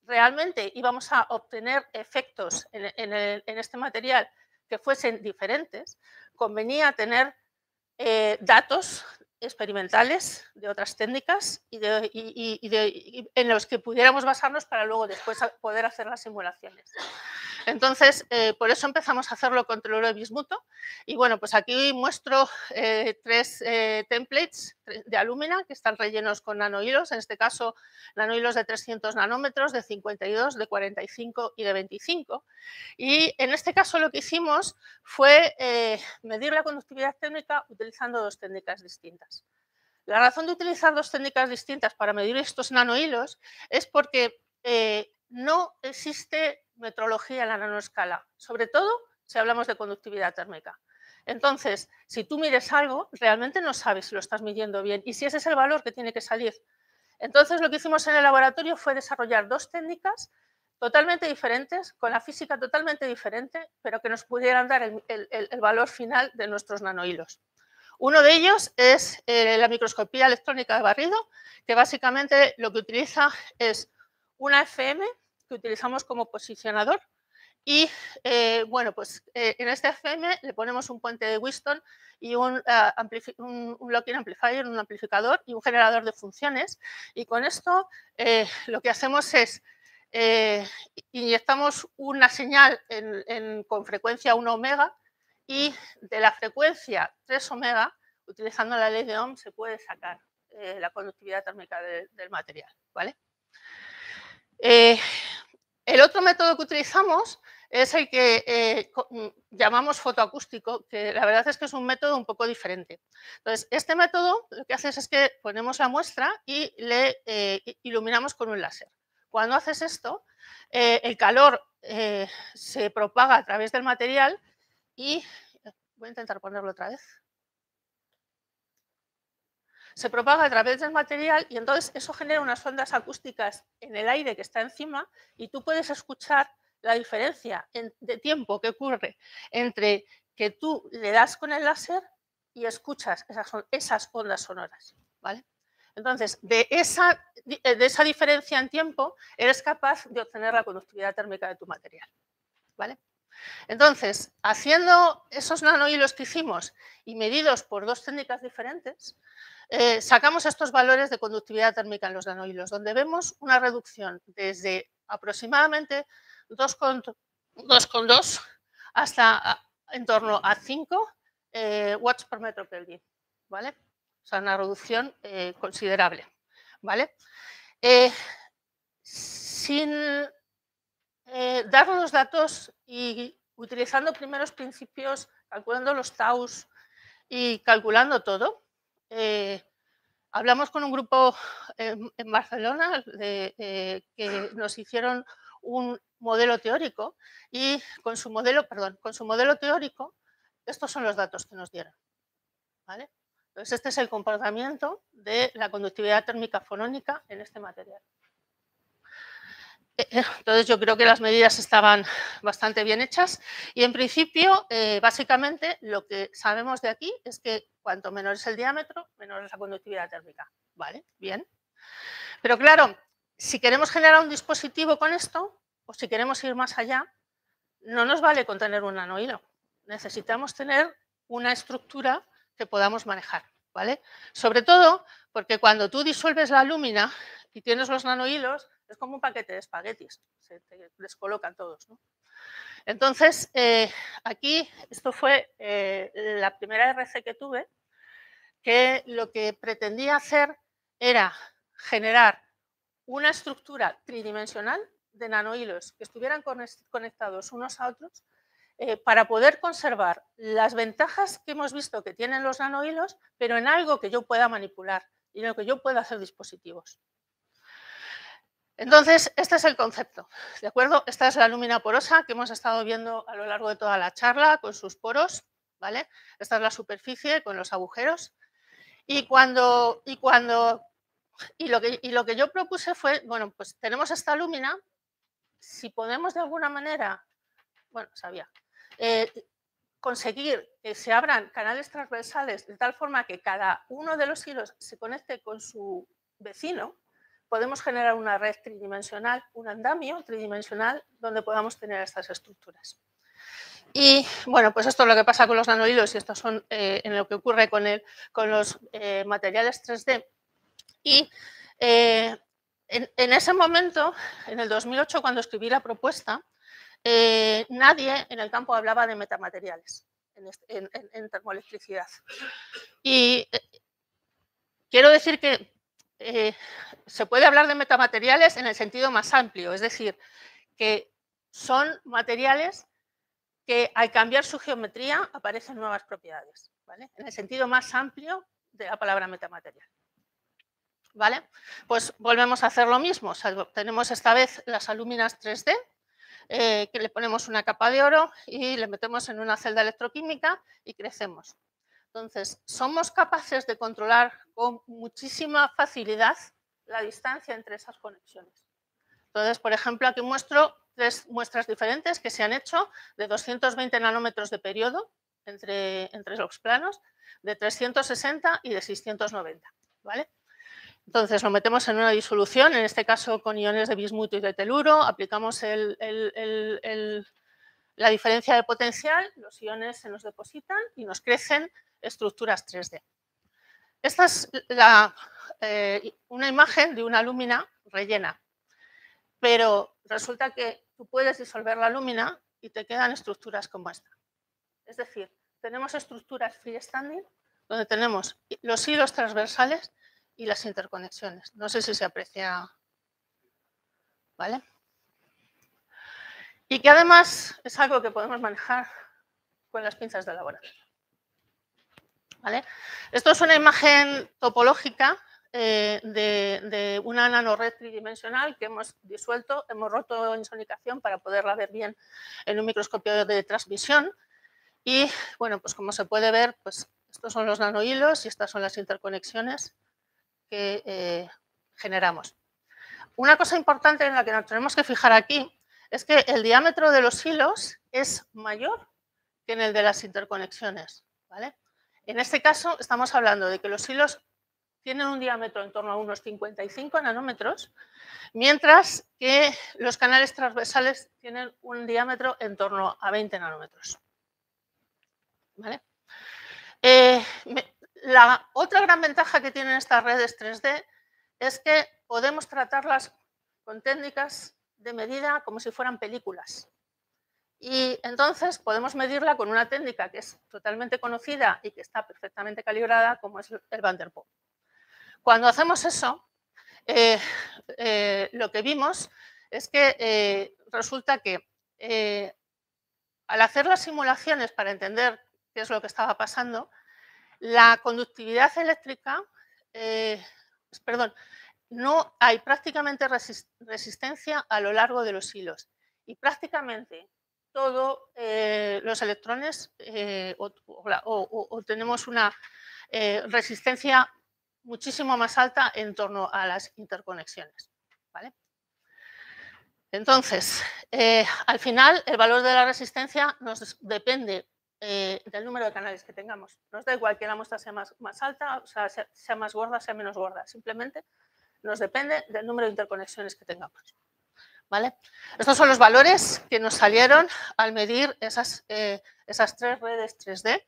realmente íbamos a obtener efectos en, este material que fuesen diferentes, convenía tener eh, datos experimentales de otras técnicas y, de, en los que pudiéramos basarnos para luego después poder hacer las simulaciones. Entonces, eh, por eso empezamos a hacerlo con telurio de bismuto. Y bueno, pues aquí muestro eh, tres eh, templates de alumina que están rellenos con nanohilos, en este caso nanohilos de 300 nanómetros, de 52, de 45 y de 25. Y en este caso lo que hicimos fue medir la conductividad térmica utilizando dos técnicas distintas. La razón de utilizar dos técnicas distintas para medir estos nanohilos es porque no existe metrología en la nanoescala, sobre todo si hablamos de conductividad térmica. Entonces, si tú mides algo, realmente no sabes si lo estás midiendo bien y si ese es el valor que tiene que salir. Entonces, lo que hicimos en el laboratorio fue desarrollar dos técnicas totalmente diferentes, con la física totalmente diferente, pero que nos pudieran dar el, valor final de nuestros nanohilos. Uno de ellos es eh, la microscopía electrónica de barrido, que básicamente lo que utiliza es una FM utilizamos como posicionador. Y eh, bueno, pues eh, en este FM le ponemos un puente de Winston y un, ah, un, amplifier, un amplificador y un generador de funciones. Y con esto eh, lo que hacemos es inyectamos una señal con frecuencia 1 omega y de la frecuencia 3 omega, utilizando la ley de Ohm, se puede sacar la conductividad térmica del material. ¿vale? El otro método que utilizamos es el que eh, mm, llamamos fotoacústico, que la verdad es que es un método un poco diferente. Entonces, este método lo que haces es que ponemos la muestra y le eh, iluminamos con un láser. Cuando haces esto, eh, el calor se propaga a través del material y... Voy a intentar ponerlo otra vez se propaga a través del material y entonces eso genera unas ondas acústicas en el aire que está encima y tú puedes escuchar la diferencia de tiempo que ocurre entre que tú le das con el láser y escuchas esas, esas ondas sonoras. ¿vale? Entonces, de esa, de esa diferencia en tiempo, eres capaz de obtener la conductividad térmica de tu material. ¿vale? Entonces, haciendo esos nanohilos que hicimos y medidos por dos técnicas diferentes, eh, sacamos estos valores de conductividad térmica en los nanohilos, donde vemos una reducción desde aproximadamente 2,2 hasta ah, en torno a 5 eh, watts por metro Kelvin, ¿vale? O sea, una reducción eh, considerable, ¿vale? sin dar los datos y utilizando primeros principios, calculando los taus y calculando todo, eh, hablamos con un grupo en, Barcelona eh, que nos hicieron un modelo teórico y con su modelo, con su modelo teórico, estos son los datos que nos dieron. Entonces, este es el comportamiento de la conductividad térmica fonónica en este material. Eh, eh, entonces yo creo que las medidas estaban bastante bien hechas y en principio, eh, básicamente, lo que sabemos de aquí es que cuanto menor es el diámetro, menor es la conductividad térmica. ¿Vale? Bien. Pero claro, si queremos generar un dispositivo con esto, o si queremos ir más allá, no nos vale contener un nanohilo. Necesitamos tener una estructura que podamos manejar. ¿Vale? Sobre todo porque cuando tú disuelves la lúmina y tienes los nanohilos, es como un paquete de espaguetis, se les colocan todos. Entonces, eh, aquí, esto fue eh, la primera RC que tuve, que lo que pretendía hacer era generar una estructura tridimensional de nanohilos que estuvieran conectados unos a otros eh, para poder conservar las ventajas que hemos visto que tienen los nanohilos, pero en algo que yo pueda manipular y en lo que yo pueda hacer dispositivos. Entonces, este es el concepto, ¿de acuerdo? Esta es la lúmina porosa que hemos estado viendo a lo largo de toda la charla con sus poros, ¿vale? Esta es la superficie con los agujeros. Y cuando, y cuando, y lo que, lo que yo propuse fue, bueno, pues tenemos esta lúmina, si podemos de alguna manera, bueno, sabía, eh, conseguir que se abran canales transversales de tal forma que cada uno de los hilos se conecte con su vecino, podemos generar una red tridimensional, un andamio tridimensional donde podamos tener estas estructuras. Y bueno, pues esto es lo que pasa con los nanohilos y esto es eh, en lo que ocurre con, los eh, materiales 3D. Y eh, en, ese momento, en el 2008, cuando escribí la propuesta, nadie en el campo hablaba de metamateriales en, este, en termoelectricidad. Y quiero decir que eh, se puede hablar de metamateriales en el sentido más amplio, es decir, que son materiales que al cambiar su geometría aparecen nuevas propiedades, ¿vale? En el sentido más amplio de la palabra metamaterial. ¿Vale? Pues volvemos a hacer lo mismo. tenemos esta vez las alúminas 3D, eh, que le ponemos una capa de oro y le metemos en una celda electroquímica y crecemos. Entonces, somos capaces de controlar con muchísima facilidad la distancia entre esas conexiones. Entonces, por ejemplo, aquí muestro tres muestras diferentes que se han hecho de 220 nanómetros de periodo entre, entre los planos, de 360 y de 690. ¿vale? Entonces lo metemos en una disolución, en este caso con iones de bismuto y de teluro, aplicamos la diferencia de potencial, los iones se nos depositan y nos crecen estructuras 3D. Esta es eh, una imagen de una lúmina rellena, pero resulta que tú puedes disolver la lumina y te quedan estructuras como esta. Es decir, tenemos estructuras freestanding donde tenemos los hilos transversales y las interconexiones. No sé si se aprecia. ¿Vale? Y que además es algo que podemos manejar con las pinzas de laboratorio. Esto es una imagen topológica eh, de, una nanorred tridimensional que hemos disuelto, hemos roto en para poderla ver bien en un microscopio de transmisión. Y bueno, pues como se puede ver, pues estos son los nanohilos y estas son las interconexiones que eh, generamos. Una cosa importante en la que nos tenemos que fijar aquí es que el diámetro de los hilos es mayor que en el de las interconexiones. ¿vale? En este caso estamos hablando de que los hilos tienen un diámetro en torno a unos 55 nanómetros, mientras que los canales transversales tienen un diámetro en torno a 20 nanómetros. Eh, la otra gran ventaja que tienen estas redes 3D es que podemos tratarlas con técnicas de medida como si fueran películas. Y entonces podemos medirla con una técnica que es totalmente conocida y que está perfectamente calibrada, como es el Van der Poel. Cuando hacemos eso, eh, eh, lo que vimos es que eh, resulta que al hacer las simulaciones para entender qué es lo que estaba pasando, la conductividad eléctrica, perdón, no hay prácticamente resistencia a lo largo de los hilos y prácticamente todos eh, los electrones eh, o, tenemos una eh, resistencia muchísimo más alta en torno a las interconexiones. Entonces, al final, el valor de la resistencia nos depende del número de canales que tengamos. Nos da igual que la muestra sea más, alta, o sea, sea más gorda, sea menos gorda. Simplemente nos depende del número de interconexiones que tengamos. ¿vale? Estos son los valores que nos salieron al medir esas, eh, esas tres redes 3D.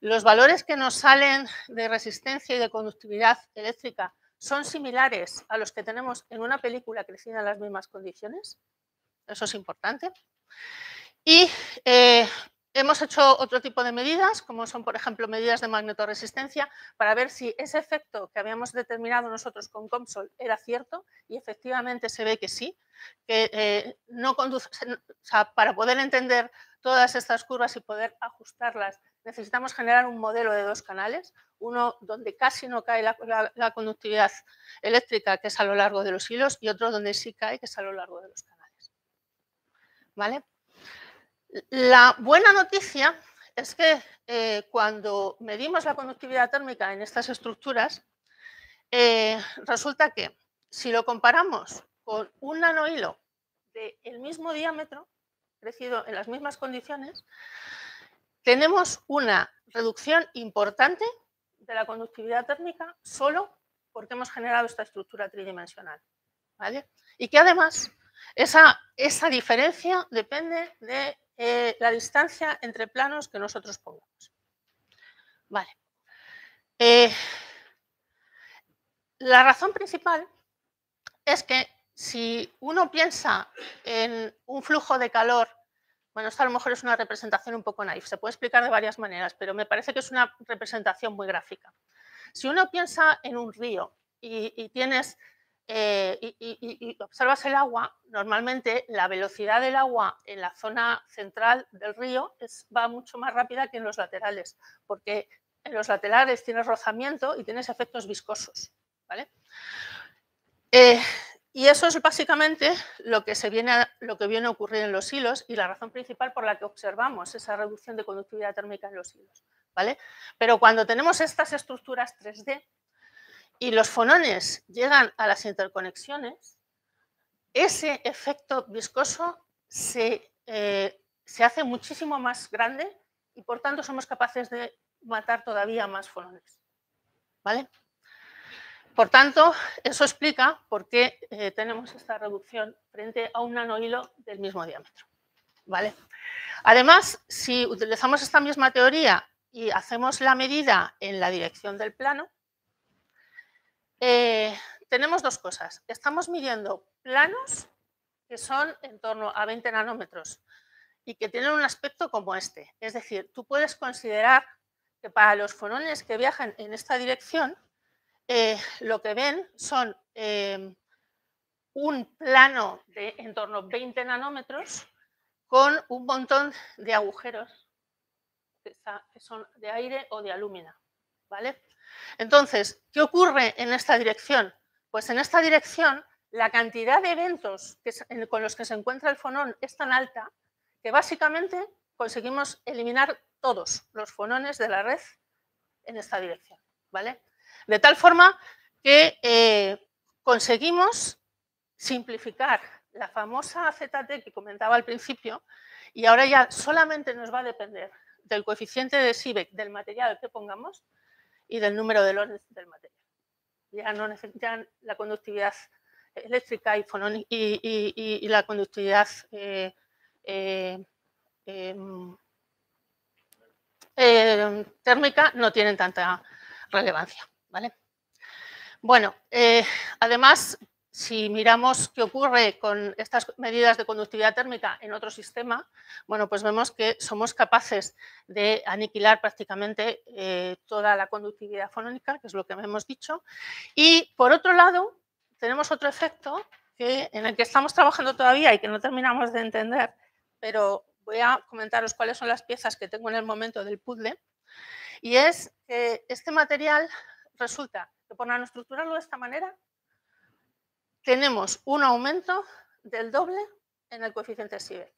Los valores que nos salen de resistencia y de conductividad eléctrica son similares a los que tenemos en una película crecida en las mismas condiciones. Eso es importante. Y eh, Hemos hecho otro tipo de medidas, como son, por ejemplo, medidas de magnetoresistencia, para ver si ese efecto que habíamos determinado nosotros con COMSOL era cierto, y efectivamente se ve que sí, que eh, no conduce, para poder entender todas estas curvas y poder ajustarlas, necesitamos generar un modelo de dos canales, uno donde casi no cae la, la conductividad eléctrica, que es a lo largo de los hilos, y otro donde sí cae, que es a lo largo de los canales. ¿Vale? La buena noticia es que eh, cuando medimos la conductividad térmica en estas estructuras, eh, resulta que si lo comparamos con un nanohilo del mismo diámetro, crecido en las mismas condiciones, tenemos una reducción importante de la conductividad térmica solo porque hemos generado esta estructura tridimensional. Y que además esa, esa diferencia depende de eh, la distancia entre planos que nosotros pongamos. Vale. Eh, la razón principal es que si uno piensa en un flujo de calor, bueno, esto a lo mejor es una representación un poco naive, se puede explicar de varias maneras, pero me parece que es una representación muy gráfica. Si uno piensa en un río y tienes eh, y, observas el agua, normalmente la velocidad del agua en la zona central del río es, va mucho más rápida que en los laterales, porque en los laterales tienes rozamiento y tienes efectos viscosos. Eh, y eso es básicamente lo que, se viene a, lo que viene a ocurrir en los hilos y la razón principal por la que observamos esa reducción de conductividad térmica en los hilos. ¿vale? Pero cuando tenemos estas estructuras 3D, y los fonones llegan a las interconexiones, ese efecto viscoso eh, se, hace muchísimo más grande y por tanto somos capaces de matar todavía más fonones. ¿Vale? Por tanto, eso explica por qué eh, tenemos esta reducción frente a un nanohilo del mismo diámetro. ¿Vale? Además, si utilizamos esta misma teoría y hacemos la medida en la dirección del plano, eh, tenemos dos cosas. Estamos midiendo planos que son en torno a 20 nanómetros y que tienen un aspecto como este. Es decir, tú puedes considerar que para los fonones que viajan en esta dirección, eh, lo que ven son eh, un plano de en torno a 20 nanómetros con un montón de agujeros que son de aire o de alumina, ¿vale? Entonces, ¿qué ocurre en esta dirección? Pues en esta dirección la cantidad de eventos con los que se encuentra el fonón es tan alta que básicamente conseguimos eliminar todos los fonones de la red en esta dirección. ¿vale? De tal forma que eh, conseguimos simplificar la famosa ZT que comentaba al principio y ahora ya solamente nos va a depender del coeficiente de SIBEC del material que pongamos y del número de lones del material. Ya, no necesitan la conductividad eléctrica y, y, la conductividad eh, eh, em, em, térmica no tienen tanta relevancia. ¿vale? Bueno, eh, además si miramos qué ocurre con estas medidas de conductividad térmica en otro sistema, bueno, pues vemos que somos capaces de aniquilar prácticamente eh, toda la conductividad fonónica, que es lo que hemos dicho. Y por otro lado, tenemos otro efecto que, en el que estamos trabajando todavía y que no terminamos de entender, pero voy a comentaros cuáles son las piezas que tengo en el momento del puzzle. Y es que este material resulta que por nanoestructurarlo de esta manera tenemos un aumento del doble en el coeficiente Sibel.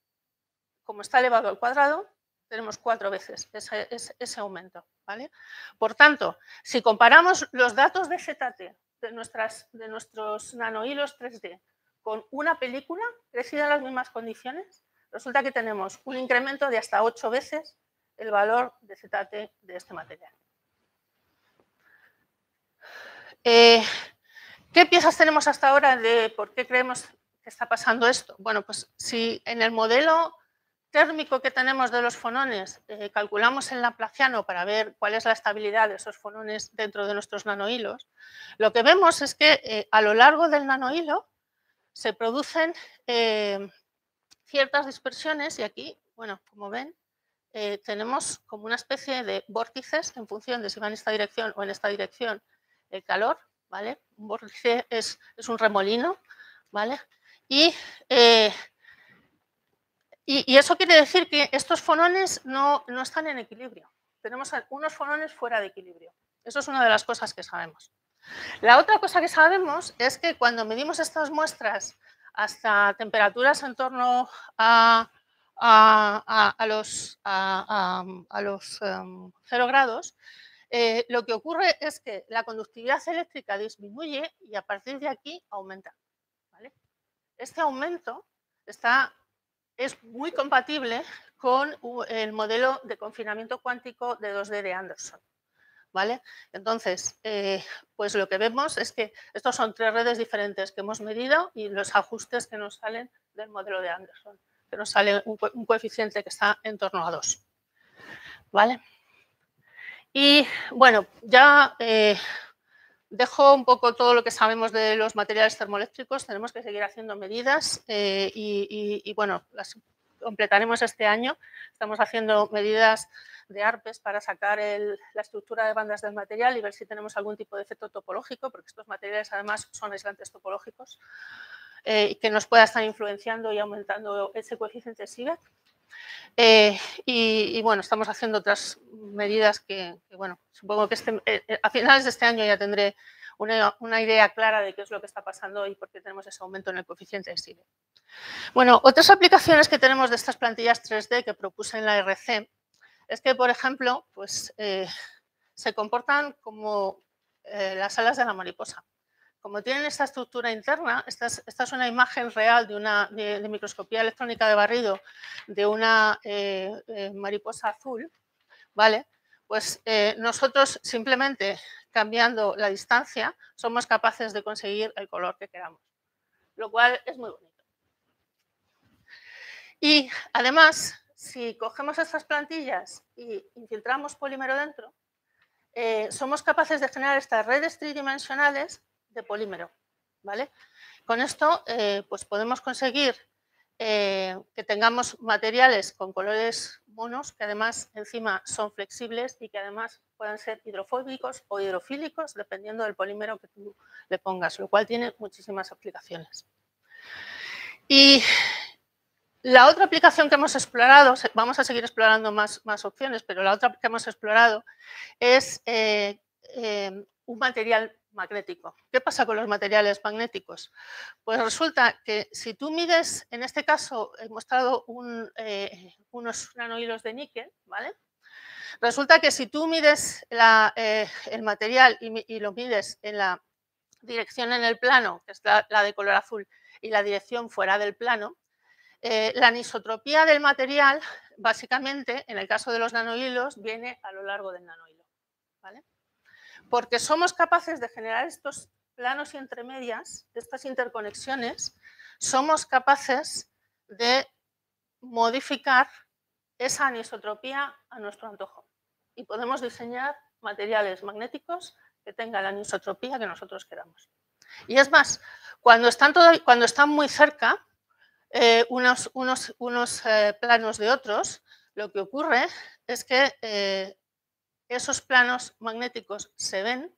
Como está elevado al cuadrado, tenemos cuatro veces ese, ese, aumento. ¿vale? Por tanto, si comparamos los datos de ZT de, nuestras, de nuestros nanohilos 3D con una película crecida en las mismas condiciones, resulta que tenemos un incremento de hasta ocho veces el valor de ZT de este material. Eh, ¿Qué piezas tenemos hasta ahora de por qué creemos que está pasando esto? Bueno, pues si en el modelo térmico que tenemos de los fonones eh, calculamos el Laplaciano para ver cuál es la estabilidad de esos fonones dentro de nuestros nanohilos, lo que vemos es que eh, a lo largo del nanohilo se producen eh, ciertas dispersiones y aquí, bueno, como ven, tenemos como una especie de vórtices en función de si va en esta dirección o en esta dirección el calor ¿vale? Un vórtice es, un remolino, ¿vale? Eh, y, y, eso quiere decir que estos fonones no, están en equilibrio. Tenemos unos fonones fuera de equilibrio. Eso es una de las cosas que sabemos. La otra cosa que sabemos es que cuando medimos estas muestras hasta temperaturas en torno a, los, a, los 0 em, grados, eh, lo que ocurre es que la conductividad eléctrica disminuye y a partir de aquí aumenta. Este aumento está, es muy compatible con el modelo de confinamiento cuántico de 2D de Anderson. ¿Vale? Entonces, eh, pues lo que vemos es que estos son tres redes diferentes que hemos medido y los ajustes que nos salen del modelo de Anderson, que nos sale un, coeficiente que está en torno a 2. ¿Vale? Y bueno, ya eh, dejo un poco todo lo que sabemos de los materiales termoeléctricos. Tenemos que seguir haciendo medidas eh, y, bueno, las completaremos este año. Estamos haciendo medidas de ARPES para sacar la estructura de bandas del material y ver si tenemos algún tipo de efecto topológico, porque estos materiales además son aislantes topológicos, eh, y que nos pueda estar influenciando y aumentando ese coeficiente SIBEC. Eh, y, bueno, estamos haciendo otras medidas que, bueno, supongo que este, eh, eh, a finales de este año ya tendré una, idea clara de qué es lo que está pasando y por qué tenemos ese aumento en el coeficiente de SIDE. Bueno, otras aplicaciones que tenemos de estas plantillas 3D que propuse en la RC es que, por ejemplo, pues, se comportan como las alas de la mariposa como tienen esta estructura interna, esta es, una imagen real de, una, microscopía electrónica de barrido de una eh, eh, mariposa azul, ¿vale? Pues eh, nosotros simplemente cambiando la distancia somos capaces de conseguir el color que queramos, lo cual es muy bonito. Y además, si cogemos estas plantillas y infiltramos polímero dentro, somos capaces de generar estas redes tridimensionales de polímero. ¿vale? Con esto eh, pues podemos conseguir eh, que tengamos materiales con colores monos que además encima son flexibles y que además puedan ser hidrofóbicos o hidrofílicos dependiendo del polímero que tú le pongas, lo cual tiene muchísimas aplicaciones. Y la otra aplicación que hemos explorado, vamos a seguir explorando más, opciones, pero la otra que hemos explorado es eh, un material magnético. ¿Qué pasa con los materiales magnéticos? Pues resulta que si tú mides, en este caso he mostrado eh, unos nanohilos de níquel, ¿vale? Resulta que si tú mides eh, el material y, lo mides en la dirección en el plano, que es la, de color azul, y la dirección fuera del plano, eh, la anisotropía del material, básicamente, en el caso de los nanohilos, viene a lo largo del nanohilo. ¿vale? porque somos capaces de generar estos planos y entremedias, estas interconexiones, somos capaces de modificar esa anisotropía a nuestro antojo. Y podemos diseñar materiales magnéticos que tengan la anisotropía que nosotros queramos. Y es más, cuando están, cuando están muy cerca, eh, unos, unos, unos eh, planos de otros, lo que ocurre es que eh, esos planos magnéticos se ven,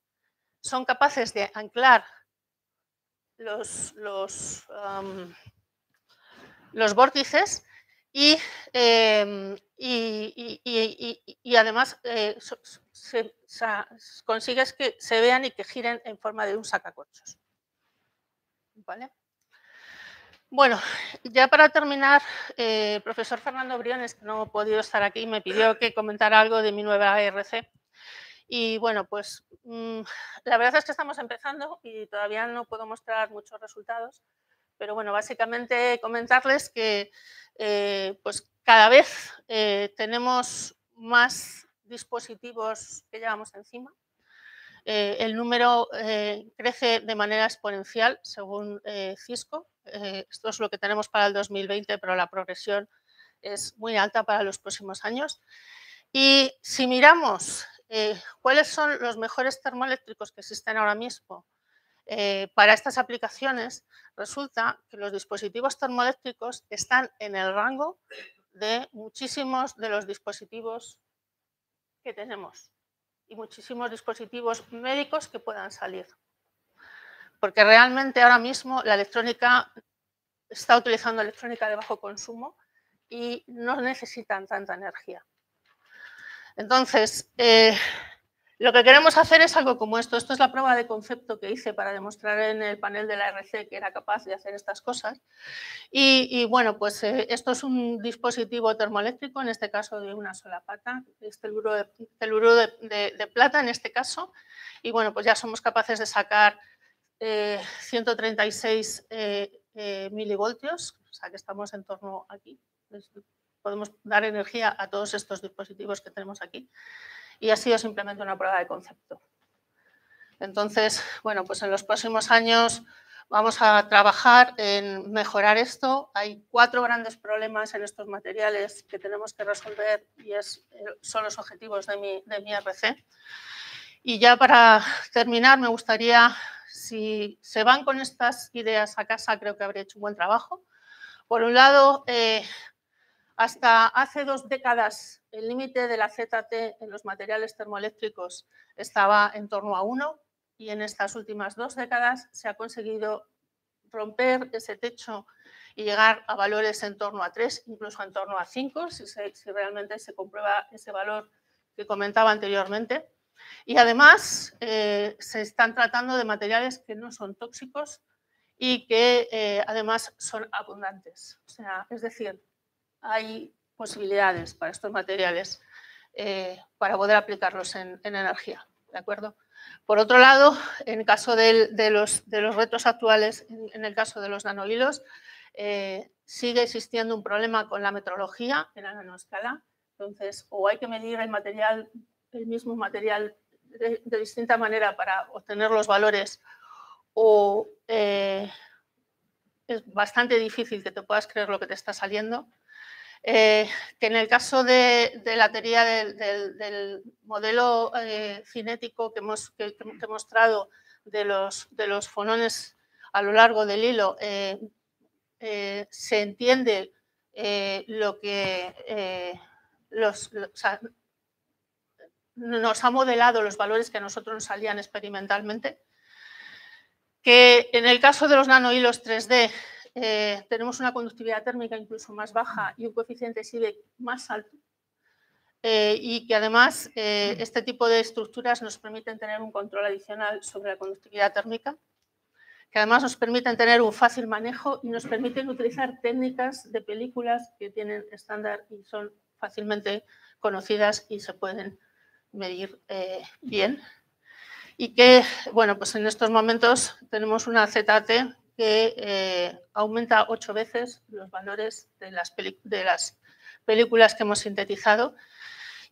son capaces de anclar los, vórtices y, además se, consigues que se vean y que giren en forma de un sacacorchos. ¿Vale? Bueno, ya para terminar, eh, el profesor Fernando Briones, que no ha podido estar aquí, me pidió que comentara algo de mi nueva ARC. Y bueno, pues mm, la verdad es que estamos empezando y todavía no puedo mostrar muchos resultados, pero bueno, básicamente comentarles que eh, pues cada vez eh, tenemos más dispositivos que llevamos encima. el número crece de manera exponencial según Cisco eh, esto es lo que tenemos para el 2020, pero la progresión es muy alta para los próximos años. Y si miramos eh, cuáles son los mejores termoeléctricos que existen ahora mismo eh, para estas aplicaciones, resulta que los dispositivos termoeléctricos están en el rango de muchísimos de los dispositivos que tenemos y muchísimos dispositivos médicos que puedan salir porque realmente ahora mismo la electrónica está utilizando electrónica de bajo consumo y no necesitan tanta energía. Entonces, eh, lo que queremos hacer es algo como esto. Esto es la prueba de concepto que hice para demostrar en el panel de la RC que era capaz de hacer estas cosas. Y, bueno, pues eh, esto es un dispositivo termoeléctrico, en este caso de una sola pata, es teluro de, de plata en este caso. Y bueno, pues ya somos capaces de sacar 136 eh, eh, eh, milivoltios, o sea que estamos en torno aquí. Podemos dar energía a todos estos dispositivos que tenemos aquí. Y ha sido simplemente una prueba de concepto. Entonces, bueno, pues en los próximos años vamos a trabajar en mejorar esto. Hay cuatro grandes problemas en estos materiales que tenemos que resolver y es, son los objetivos de mi, de mi RC. Y ya para terminar, me gustaría si se van con estas ideas a casa, creo que habré hecho un buen trabajo. Por un lado, eh, hasta hace dos décadas el límite de la ZT en los materiales termoeléctricos estaba en torno a 1 y en estas últimas dos décadas se ha conseguido romper ese techo y llegar a valores en torno a 3, incluso en torno a 5, si realmente se comprueba ese valor que comentaba anteriormente. Y además eh, se están tratando de materiales que no son tóxicos y que eh, además son abundantes. O sea, es decir, hay posibilidades para estos materiales eh, para poder aplicarlos en, energía. ¿De acuerdo? Por otro lado, en el caso de, los, retos actuales, en, el caso de los nanohilos, sigue existiendo un problema con la metrología en la nanoescala. Entonces, o hay que medir el material el mismo material de, distinta manera para obtener los valores o eh, es bastante difícil que te puedas creer lo que te está saliendo. Eh, que en el caso de, la teoría del, modelo eh, cinético que hemos que, mostrado de los, de los fonones a lo largo del hilo, se entiende lo que los, nos ha modelado los valores que a nosotros nos salían experimentalmente, que en el caso de los nanohilos 3D eh, tenemos una conductividad térmica incluso más baja y un coeficiente SIBEC más alto, eh, y que además eh, este tipo de estructuras nos permiten tener un control adicional sobre la conductividad térmica, que además nos permiten tener un fácil manejo y nos permiten utilizar técnicas de películas que tienen estándar y son fácilmente conocidas y se pueden medir eh, bien. Y que, bueno, pues en estos momentos tenemos una ZT que eh, aumenta ocho veces los valores de las, de las películas que hemos sintetizado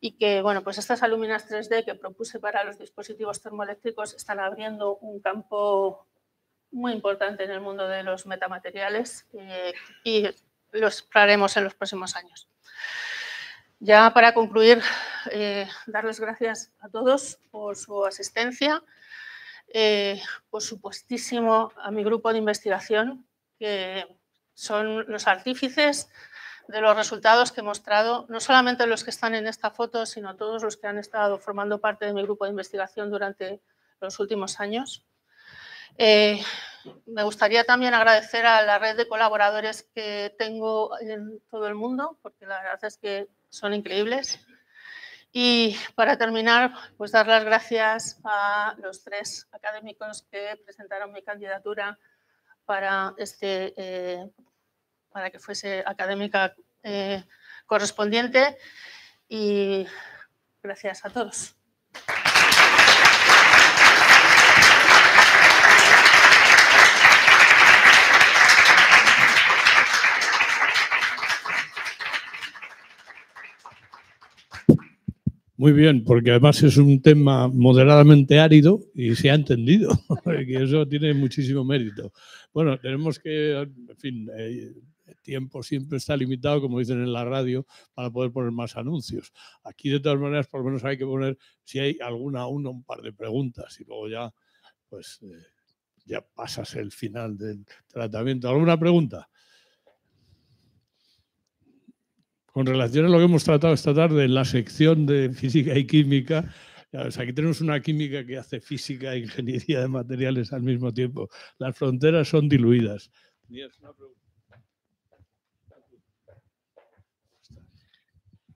y que, bueno, pues estas aluminas 3D que propuse para los dispositivos termoeléctricos están abriendo un campo muy importante en el mundo de los metamateriales eh, y lo exploraremos en los próximos años. Ya para concluir, eh, darles gracias a todos por su asistencia, eh, por supuestísimo a mi grupo de investigación, que son los artífices de los resultados que he mostrado, no solamente los que están en esta foto, sino todos los que han estado formando parte de mi grupo de investigación durante los últimos años. Eh, me gustaría también agradecer a la red de colaboradores que tengo en todo el mundo, porque la verdad es que son increíbles. Y para terminar, pues dar las gracias a los tres académicos que presentaron mi candidatura para, este, eh, para que fuese académica eh, correspondiente. Y gracias a todos. Muy bien, porque además es un tema moderadamente árido y se ha entendido, que eso tiene muchísimo mérito. Bueno, tenemos que, en fin, el eh, tiempo siempre está limitado, como dicen en la radio, para poder poner más anuncios. Aquí, de todas maneras, por lo menos hay que poner, si hay alguna, uno un par de preguntas y luego ya, pues, eh, ya pasas el final del tratamiento. ¿Alguna pregunta? con relación a lo que hemos tratado esta tarde en la sección de física y química, aquí tenemos una química que hace física e ingeniería de materiales al mismo tiempo. Las fronteras son diluidas.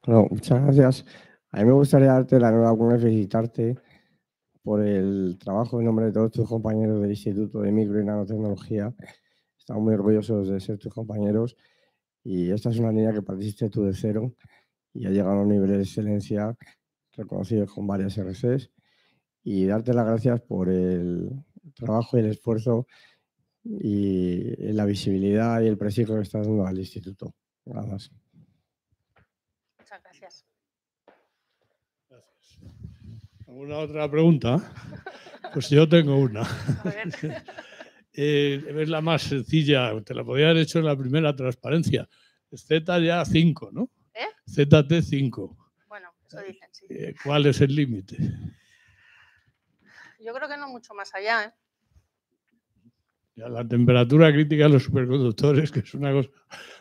muchas gracias. A mí me gustaría darte la nueva de felicitarte por el trabajo en nombre de todos tus compañeros del Instituto de Micro y Nanotecnología. Estamos muy orgullosos de ser tus compañeros y esta es una niña que partiste tú de cero y ha llegado a un nivel de excelencia reconocido con varias RCs. Y darte las gracias por el trabajo y el esfuerzo y la visibilidad y el prestigio que estás dando al instituto. Gracias. Muchas gracias. ¿Alguna otra pregunta? Pues yo tengo una. Eh, es la más sencilla, te la podía haber hecho en la primera transparencia. Z ya 5, ¿no? ¿Eh? ZT 5. Bueno, eso dicen, sí. Eh, ¿Cuál es el límite? Yo creo que no mucho más allá, ¿eh? la temperatura crítica de los superconductores, que es una cosa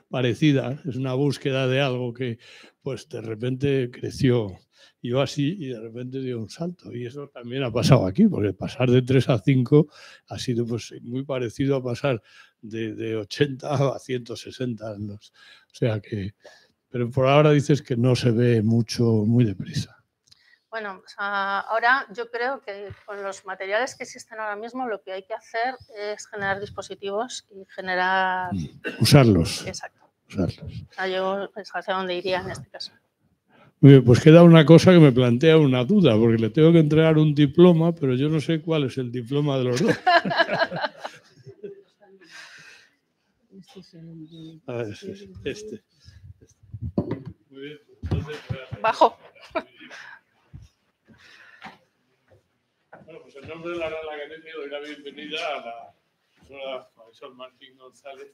parecida, es una búsqueda de algo que pues de repente creció y así y de repente dio un salto. Y eso también ha pasado aquí, porque pasar de 3 a 5 ha sido pues, muy parecido a pasar de, 80 a 160 años. O sea que, pero por ahora dices que no se ve mucho, muy deprisa. Bueno, ahora yo creo que con los materiales que existen ahora mismo lo que hay que hacer es generar dispositivos y generar... Mm, usarlos. Exacto. yo es pues, hacia dónde iría en este caso pues queda una cosa que me plantea una duda, porque le tengo que entregar un diploma, pero yo no sé cuál es el diploma de los dos. A ver, este, este. Muy bien. Bajo. Bueno, pues en nombre de la Real Academia doy la bienvenida a la profesora Martín González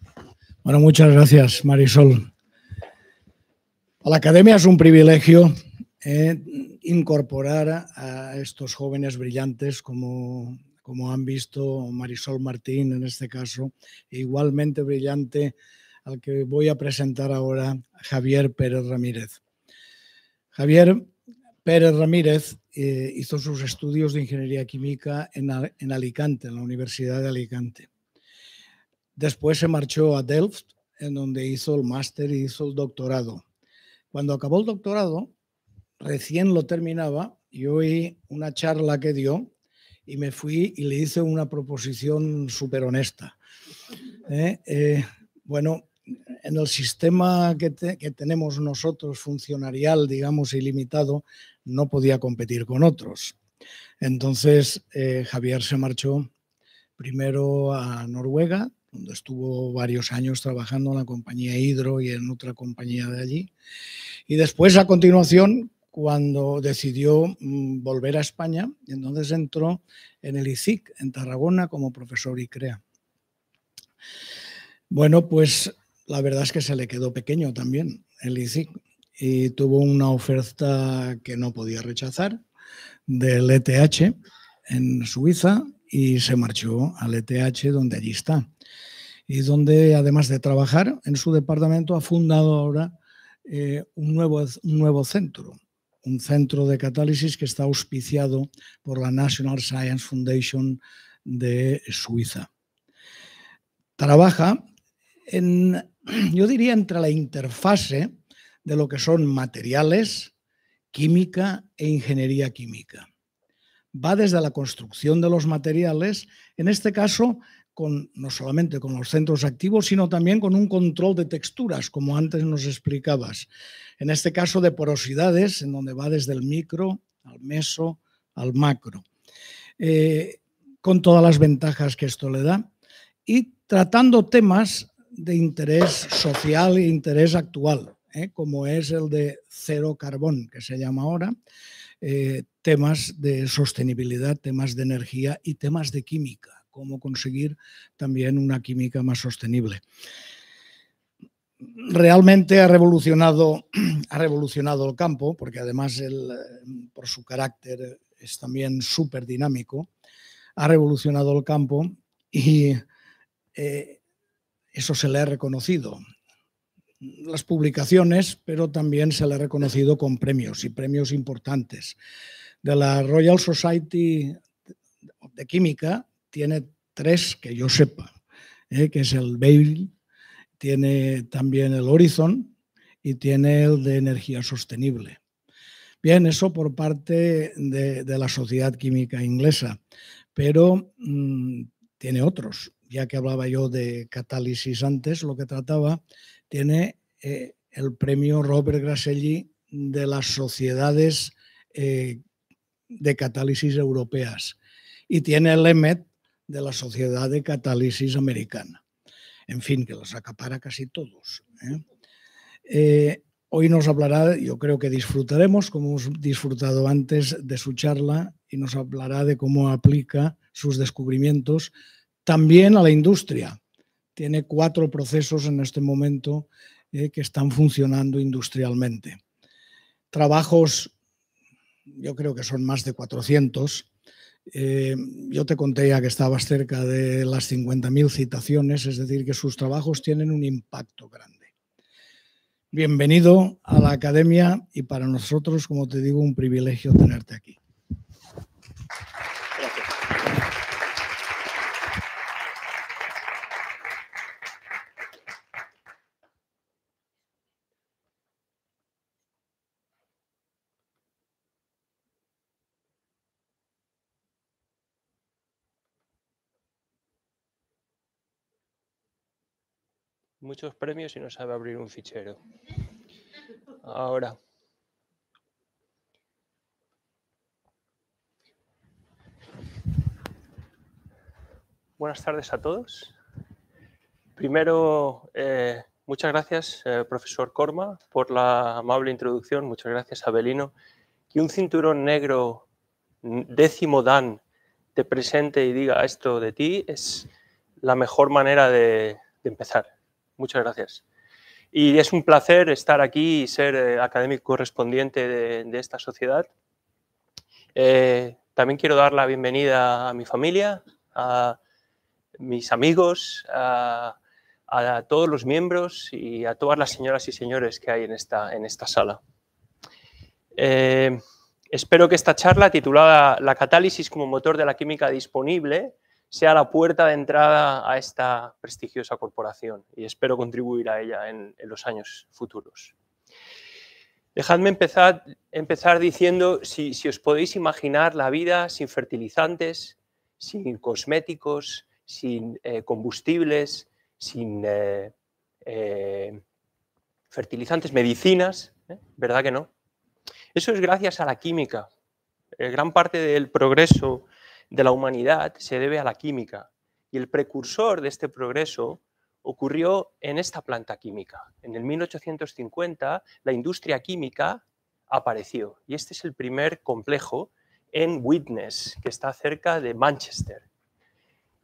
Bueno, muchas gracias, Marisol. A la academia es un privilegio eh, incorporar a estos jóvenes brillantes como, como han visto Marisol Martín en este caso, e igualmente brillante al que voy a presentar ahora, Javier Pérez Ramírez. Javier Pérez Ramírez eh, hizo sus estudios de ingeniería química en Alicante, en la Universidad de Alicante. Después se marchó a Delft, en donde hizo el máster y hizo el doctorado. Cuando acabó el doctorado, recién lo terminaba, yo oí una charla que dio y me fui y le hice una proposición súper honesta. Eh, eh, bueno, en el sistema que, tenemos nosotros, funcionarial, digamos, ilimitado, no podía competir con otros. Entonces, eh, Javier se marchó primero a Noruega, donde estuvo varios años trabajando en la compañía Hidro y en otra compañía de allí. Y después, a continuación, cuando decidió mm, volver a España, entonces entró en el ICIC, en Tarragona, como profesor ICREA. Bueno, pues la verdad es que se le quedó pequeño también el ICIC y tuvo una oferta que no podía rechazar del ETH en Suiza y se marchó al ETH donde allí está y donde además de trabajar en su departamento ha fundado ahora eh, un, nuevo, un nuevo centro, un centro de catálisis que está auspiciado por la National Science Foundation de Suiza. Trabaja en, yo diría, entre la interfase de lo que son materiales, química e ingeniería química. Va desde la construcción de los materiales, en este caso no solamente con los centros activos, sino también con un control de texturas, como antes nos explicabas. En este caso de porosidades, en donde va desde el micro al meso al macro, eh, con todas las ventajas que esto le da y tratando temas de interés social e interés actual, eh, como es el de cero carbón, que se llama ahora, eh, temas de sostenibilidad, temas de energía y temas de química cómo conseguir también una química más sostenible. Realmente ha revolucionado, ha revolucionado el campo, porque además eh, por su carácter es también súper dinámico, ha revolucionado el campo y eh, eso se le ha reconocido las publicaciones, pero también se le ha reconocido con premios y premios importantes. De la Royal Society de Química tiene tres que yo sepa, eh, que es el Bail, tiene también el Horizon y tiene el de energía sostenible. Bien, eso por parte de, la Sociedad Química Inglesa, pero mm, tiene otros. Ya que hablaba yo de catálisis antes, lo que trataba, tiene eh, el premio Robert Graselli de las sociedades eh, de catálisis europeas. Y tiene el EMET, de la Sociedad de Catálisis Americana. En fin, que los acapara casi todos. ¿eh? Eh, hoy nos hablará, yo creo que disfrutaremos, como hemos disfrutado antes, de su charla y nos hablará de cómo aplica sus descubrimientos también a la industria. Tiene cuatro procesos en este momento eh, que están funcionando industrialmente. Trabajos, yo creo que son más de 400, eh, yo te conté ya que estabas cerca de las 50.000 citaciones, es decir, que sus trabajos tienen un impacto grande. Bienvenido a la academia y para nosotros, como te digo, un privilegio tenerte aquí. muchos premios y no sabe abrir un fichero. Ahora. Buenas tardes a todos. Primero, eh, muchas gracias, eh, profesor Corma, por la amable introducción. Muchas gracias, Abelino. Que un cinturón negro décimo dan te presente y diga esto de ti es la mejor manera de empezar. Muchas gracias. Y es un placer estar aquí y ser eh, académico correspondiente de, esta sociedad. Eh, también quiero dar la bienvenida a mi familia, a mis amigos, a, todos los miembros y a todas las señoras y señores que hay en esta, en esta sala. Eh, espero que esta charla titulada La catálisis como motor de la química disponible sea la puerta de entrada a esta prestigiosa corporación y espero contribuir a ella en, los años futuros. Dejadme empezar, empezar diciendo si, os podéis imaginar la vida sin fertilizantes, sin cosméticos, sin eh, combustibles, sin eh, eh, fertilizantes, medicinas, ¿verdad que no? Eso es gracias a la química. gran parte del progreso de la humanidad se debe a la química y el precursor de este progreso ocurrió en esta planta química. En el 1850 la industria química apareció y este es el primer complejo en Witness, que está cerca de Manchester.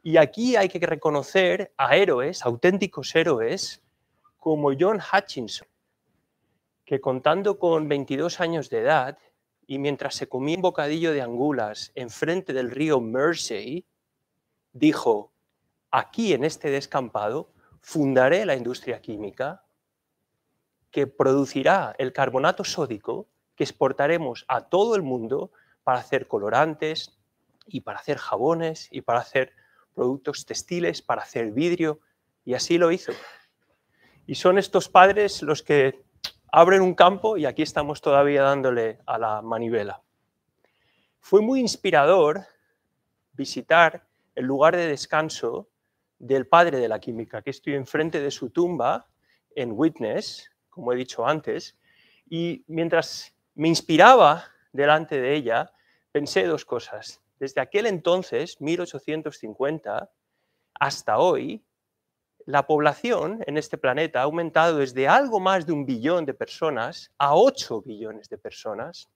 Y aquí hay que reconocer a héroes, auténticos héroes, como John Hutchinson, que contando con 22 años de edad y mientras se comía un bocadillo de angulas enfrente del río Mersey, dijo, aquí en este descampado fundaré la industria química que producirá el carbonato sódico que exportaremos a todo el mundo para hacer colorantes y para hacer jabones y para hacer productos textiles, para hacer vidrio, y así lo hizo. Y son estos padres los que abren un campo y aquí estamos todavía dándole a la manivela. Fue muy inspirador visitar el lugar de descanso del padre de la química, que estoy enfrente de su tumba en Witness, como he dicho antes, y mientras me inspiraba delante de ella, pensé dos cosas. Desde aquel entonces, 1850, hasta hoy, la población en este planeta ha aumentado desde algo más de un billón de personas a 8 billones de personas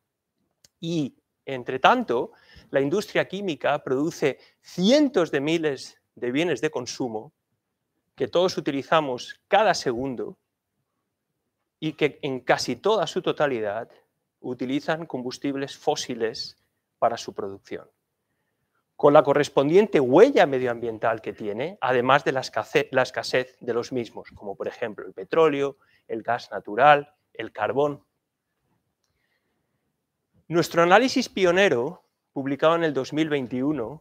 y, entre tanto, la industria química produce cientos de miles de bienes de consumo que todos utilizamos cada segundo y que en casi toda su totalidad utilizan combustibles fósiles para su producción con la correspondiente huella medioambiental que tiene, además de la escasez, de los mismos, como por ejemplo el petróleo, el gas natural, el carbón. Nuestro análisis pionero, publicado en el 2021,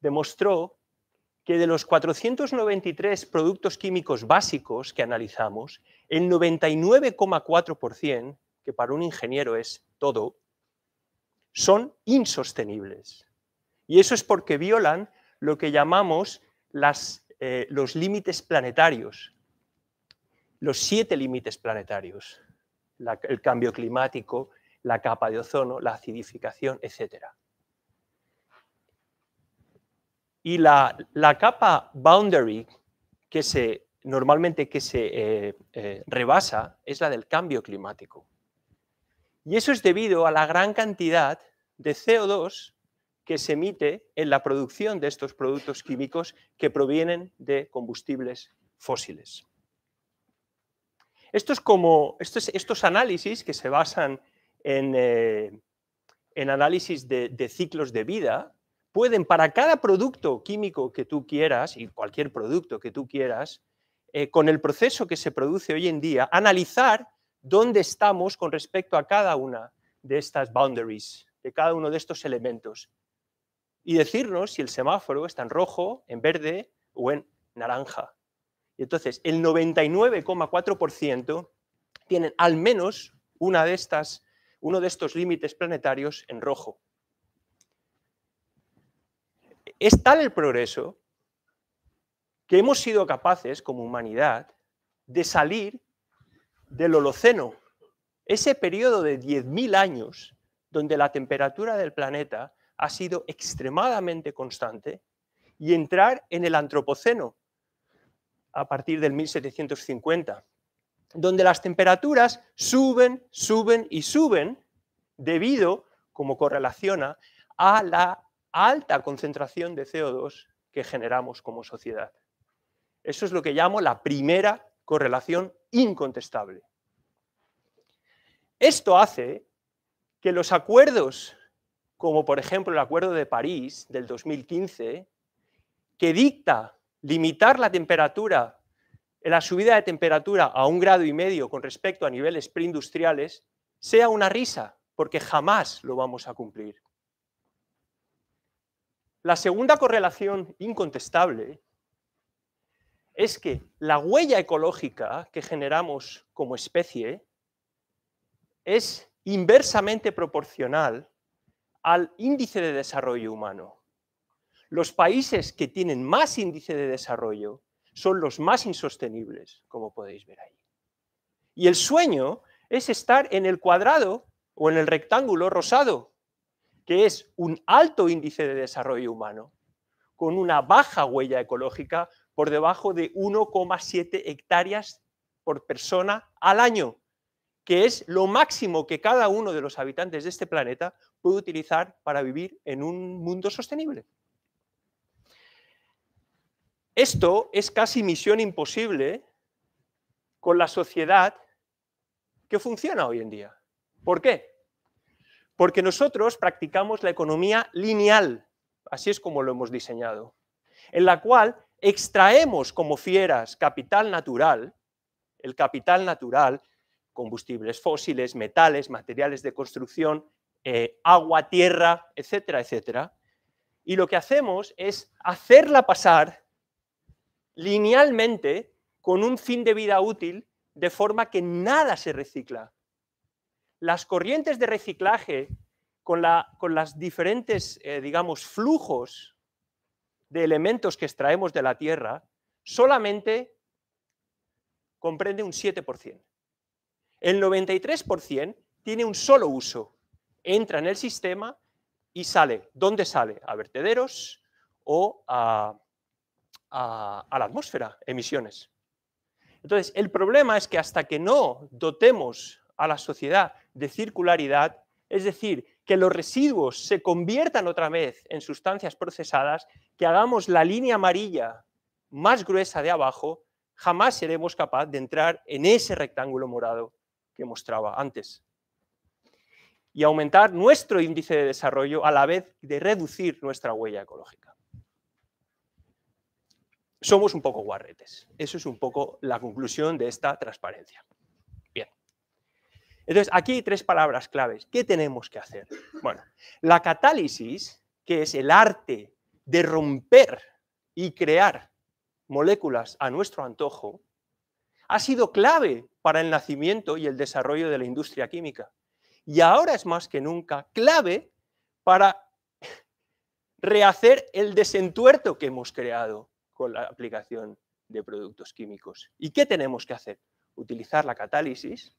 demostró que de los 493 productos químicos básicos que analizamos, el 99,4%, que para un ingeniero es todo, son insostenibles. Y eso es porque violan lo que llamamos eh, los límites planetarios, los siete límites planetarios, el cambio climático, la capa de ozono, la acidificación, etc. Y la, capa boundary que se, normalmente que se eh, eh, rebasa es la del cambio climático. Y eso es debido a la gran cantidad de CO2 que se emite en la producción de estos productos químicos que provienen de combustibles fósiles. como, estos, análisis que se basan en, eh, análisis de, ciclos de vida pueden para cada producto químico que tú quieras y cualquier producto que tú quieras, eh, con el proceso que se produce hoy en día, analizar dónde estamos con respecto a cada una de estas boundaries, de cada uno de estos elementos y decirnos si el semáforo está en rojo, en verde o en naranja. Y entonces, el 99,4% tienen al menos una de estas, uno de estos límites planetarios en rojo. Es tal el progreso que hemos sido capaces como humanidad de salir del Holoceno, ese periodo de 10.000 años donde la temperatura del planeta ha sido extremadamente constante y entrar en el Antropoceno a partir del 1750, donde las temperaturas suben, suben y suben debido, como correlaciona, a la alta concentración de CO2 que generamos como sociedad. Eso es lo que llamo la primera correlación incontestable. Esto hace que los acuerdos como por ejemplo el Acuerdo de París del 2015, que dicta limitar la temperatura, la subida de temperatura a un grado y medio con respecto a niveles preindustriales, sea una risa, porque jamás lo vamos a cumplir. La segunda correlación incontestable es que la huella ecológica que generamos como especie es inversamente proporcional al índice de desarrollo humano. Los países que tienen más índice de desarrollo son los más insostenibles, como podéis ver ahí. Y el sueño es estar en el cuadrado o en el rectángulo rosado, que es un alto índice de desarrollo humano, con una baja huella ecológica por debajo de 1,7 hectáreas por persona al año, que es lo máximo que cada uno de los habitantes de este planeta puede utilizar para vivir en un mundo sostenible. Esto es casi misión imposible con la sociedad que funciona hoy en día. ¿Por qué? Porque nosotros practicamos la economía lineal, así es como lo hemos diseñado, en la cual extraemos como fieras capital natural, el capital natural, combustibles fósiles, metales, materiales de construcción, eh, agua, tierra, etcétera, etcétera. Y lo que hacemos es hacerla pasar linealmente con un fin de vida útil de forma que nada se recicla. Las corrientes de reciclaje con, la, con las diferentes, eh, digamos, flujos de elementos que extraemos de la Tierra, solamente comprende un 7%. El 93% tiene un solo uso entra en el sistema y sale. ¿Dónde sale? ¿A vertederos o a, la atmósfera? Emisiones. Entonces, el problema es que hasta que no dotemos a la sociedad de circularidad, es decir, que los residuos se conviertan otra vez en sustancias procesadas, que hagamos la línea amarilla más gruesa de abajo, jamás seremos capaces de entrar en ese rectángulo morado que mostraba antes y aumentar nuestro índice de desarrollo a la vez de reducir nuestra huella ecológica. Somos un poco guarretes. Eso es un poco la conclusión de esta transparencia. Bien. Entonces, aquí hay tres palabras claves. ¿Qué tenemos que hacer? Bueno, la catálisis, que es el arte de romper y crear moléculas a nuestro antojo, ha sido clave para el nacimiento y el desarrollo de la industria química y ahora es más que nunca clave para rehacer el desentuerto que hemos creado con la aplicación de productos químicos. ¿Y qué tenemos que hacer? Utilizar la catálisis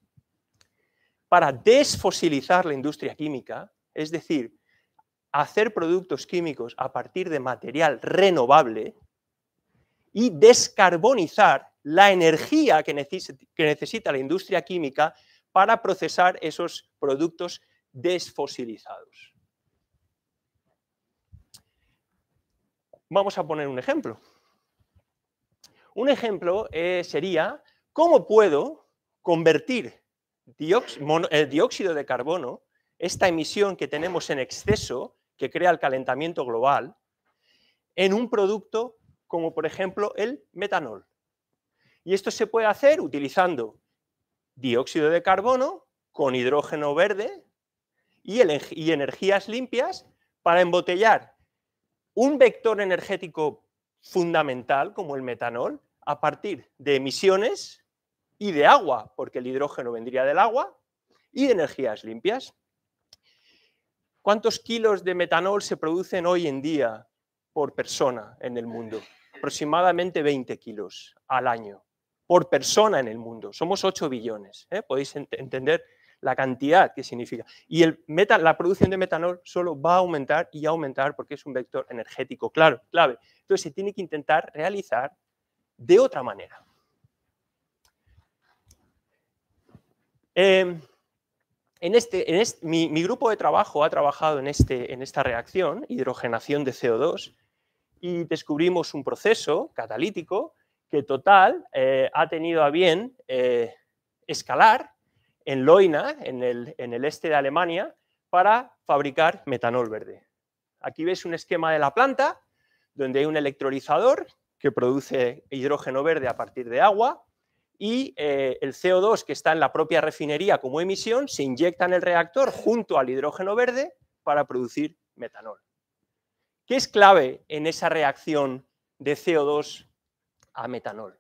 para desfosilizar la industria química, es decir, hacer productos químicos a partir de material renovable y descarbonizar la energía que, necesita la industria química para procesar esos productos desfosilizados. Vamos a poner un ejemplo. Un ejemplo eh, sería cómo puedo convertir el eh, dióxido de carbono, esta emisión que tenemos en exceso, que crea el calentamiento global, en un producto como por ejemplo el metanol. Y esto se puede hacer utilizando dióxido de carbono con hidrógeno verde y, energías limpias para embotellar un vector energético fundamental como el metanol a partir de emisiones y de agua, porque el hidrógeno vendría del agua, y de energías limpias. ¿Cuántos kilos de metanol se producen hoy en día por persona en el mundo? Aproximadamente 20 kilos al año por persona en el mundo. Somos 8 billones. ¿eh? Podéis entender la cantidad que significa. Y el meta, la producción de metanol solo va a aumentar y a aumentar porque es un vector energético claro, clave. Entonces se tiene que intentar realizar de otra manera. Em, en este, en mi, grupo de trabajo ha trabajado en, este, en esta reacción, hidrogenación de CO2, y descubrimos un proceso catalítico que Total eh, ha tenido a bien eh, escalar en Loina, en el, este de Alemania, para fabricar metanol verde. Aquí ves un esquema de la planta donde hay un electrolizador que produce hidrógeno verde a partir de agua y eh, el CO2 que está en la propia refinería como emisión se inyecta en el reactor junto al hidrógeno verde para producir metanol. ¿Qué es clave en esa reacción de CO2 a metanol,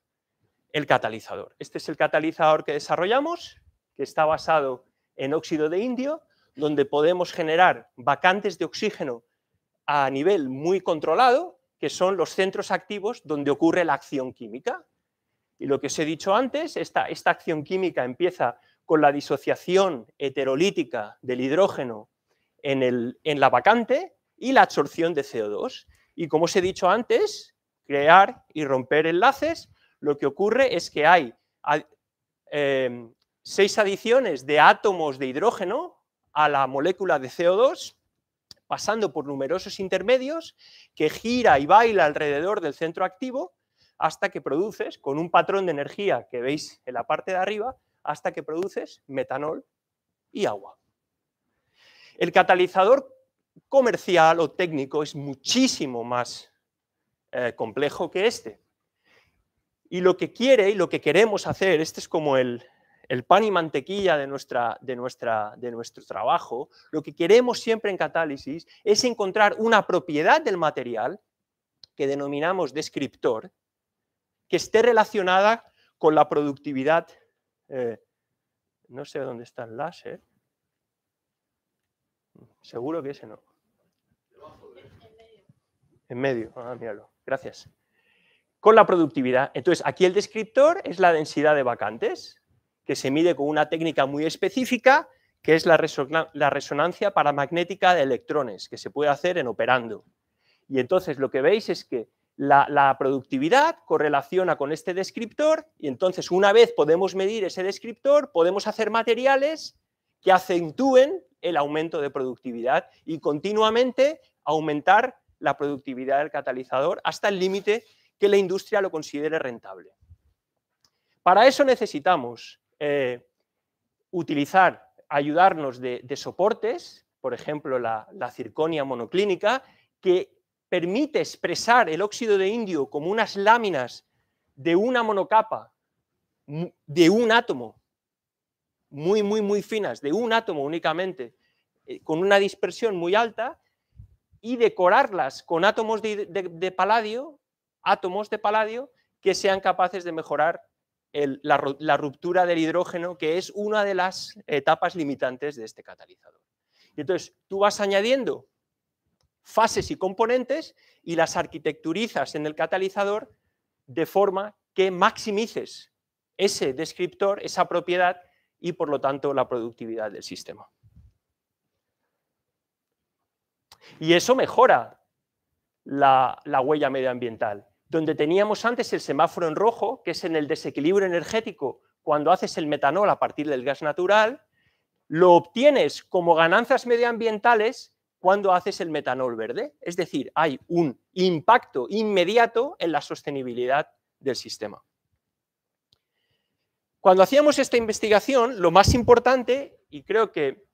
el catalizador. Este es el catalizador que desarrollamos, que está basado en óxido de indio, donde podemos generar vacantes de oxígeno a nivel muy controlado, que son los centros activos donde ocurre la acción química. Y lo que os he dicho antes, esta, esta acción química empieza con la disociación heterolítica del hidrógeno en, el, en la vacante y la absorción de CO2. Y como os he dicho antes, crear y romper enlaces, lo que ocurre es que hay em, seis adiciones de átomos de hidrógeno a la molécula de CO2, pasando por numerosos intermedios, que gira y baila alrededor del centro activo hasta que produces, con un patrón de energía que veis en la parte de arriba, hasta que produces metanol y agua. El catalizador comercial o técnico es muchísimo más eh, complejo que este. Y lo que quiere y lo que queremos hacer, este es como el, pan y mantequilla de, nuestra, de, nuestra, de nuestro trabajo, lo que queremos siempre en catálisis es encontrar una propiedad del material que denominamos descriptor, que esté relacionada con la productividad. Eh, no sé dónde está el eh. láser. Seguro que ese no. En medio, ah, míralo. Gracias. Con la productividad. Entonces, aquí el descriptor es la densidad de vacantes, que se mide con una técnica muy específica, que es la, resonancia paramagnética de electrones, que se puede hacer en operando. Y entonces lo que veis es que la, la, productividad correlaciona con este descriptor y entonces una vez podemos medir ese descriptor, podemos hacer materiales que acentúen el aumento de productividad y continuamente aumentar la productividad del catalizador hasta el límite que la industria lo considere rentable. Para eso necesitamos eh, utilizar, ayudarnos de, soportes, por ejemplo la, la circonia monoclínica, que permite expresar el óxido de indio como unas láminas de una monocapa de un átomo, muy, muy, muy finas, de un átomo únicamente, eh, con una dispersión muy alta, y decorarlas con átomos de, paladio, átomos de paladio que sean capaces de mejorar la, la, ruptura del hidrógeno, que es una de las etapas limitantes de este catalizador. Y entonces tú vas añadiendo fases y componentes y las arquitecturizas en el catalizador de forma que maximices ese descriptor, esa propiedad y por lo tanto la productividad del sistema. Y eso mejora la, huella medioambiental. Donde teníamos antes el semáforo en rojo, que es en el desequilibrio energético, cuando haces el metanol a partir del gas natural, lo obtienes como ganancias medioambientales cuando haces el metanol verde. Es decir, hay un impacto inmediato en la sostenibilidad del sistema. Cuando hacíamos esta investigación, lo más importante y creo que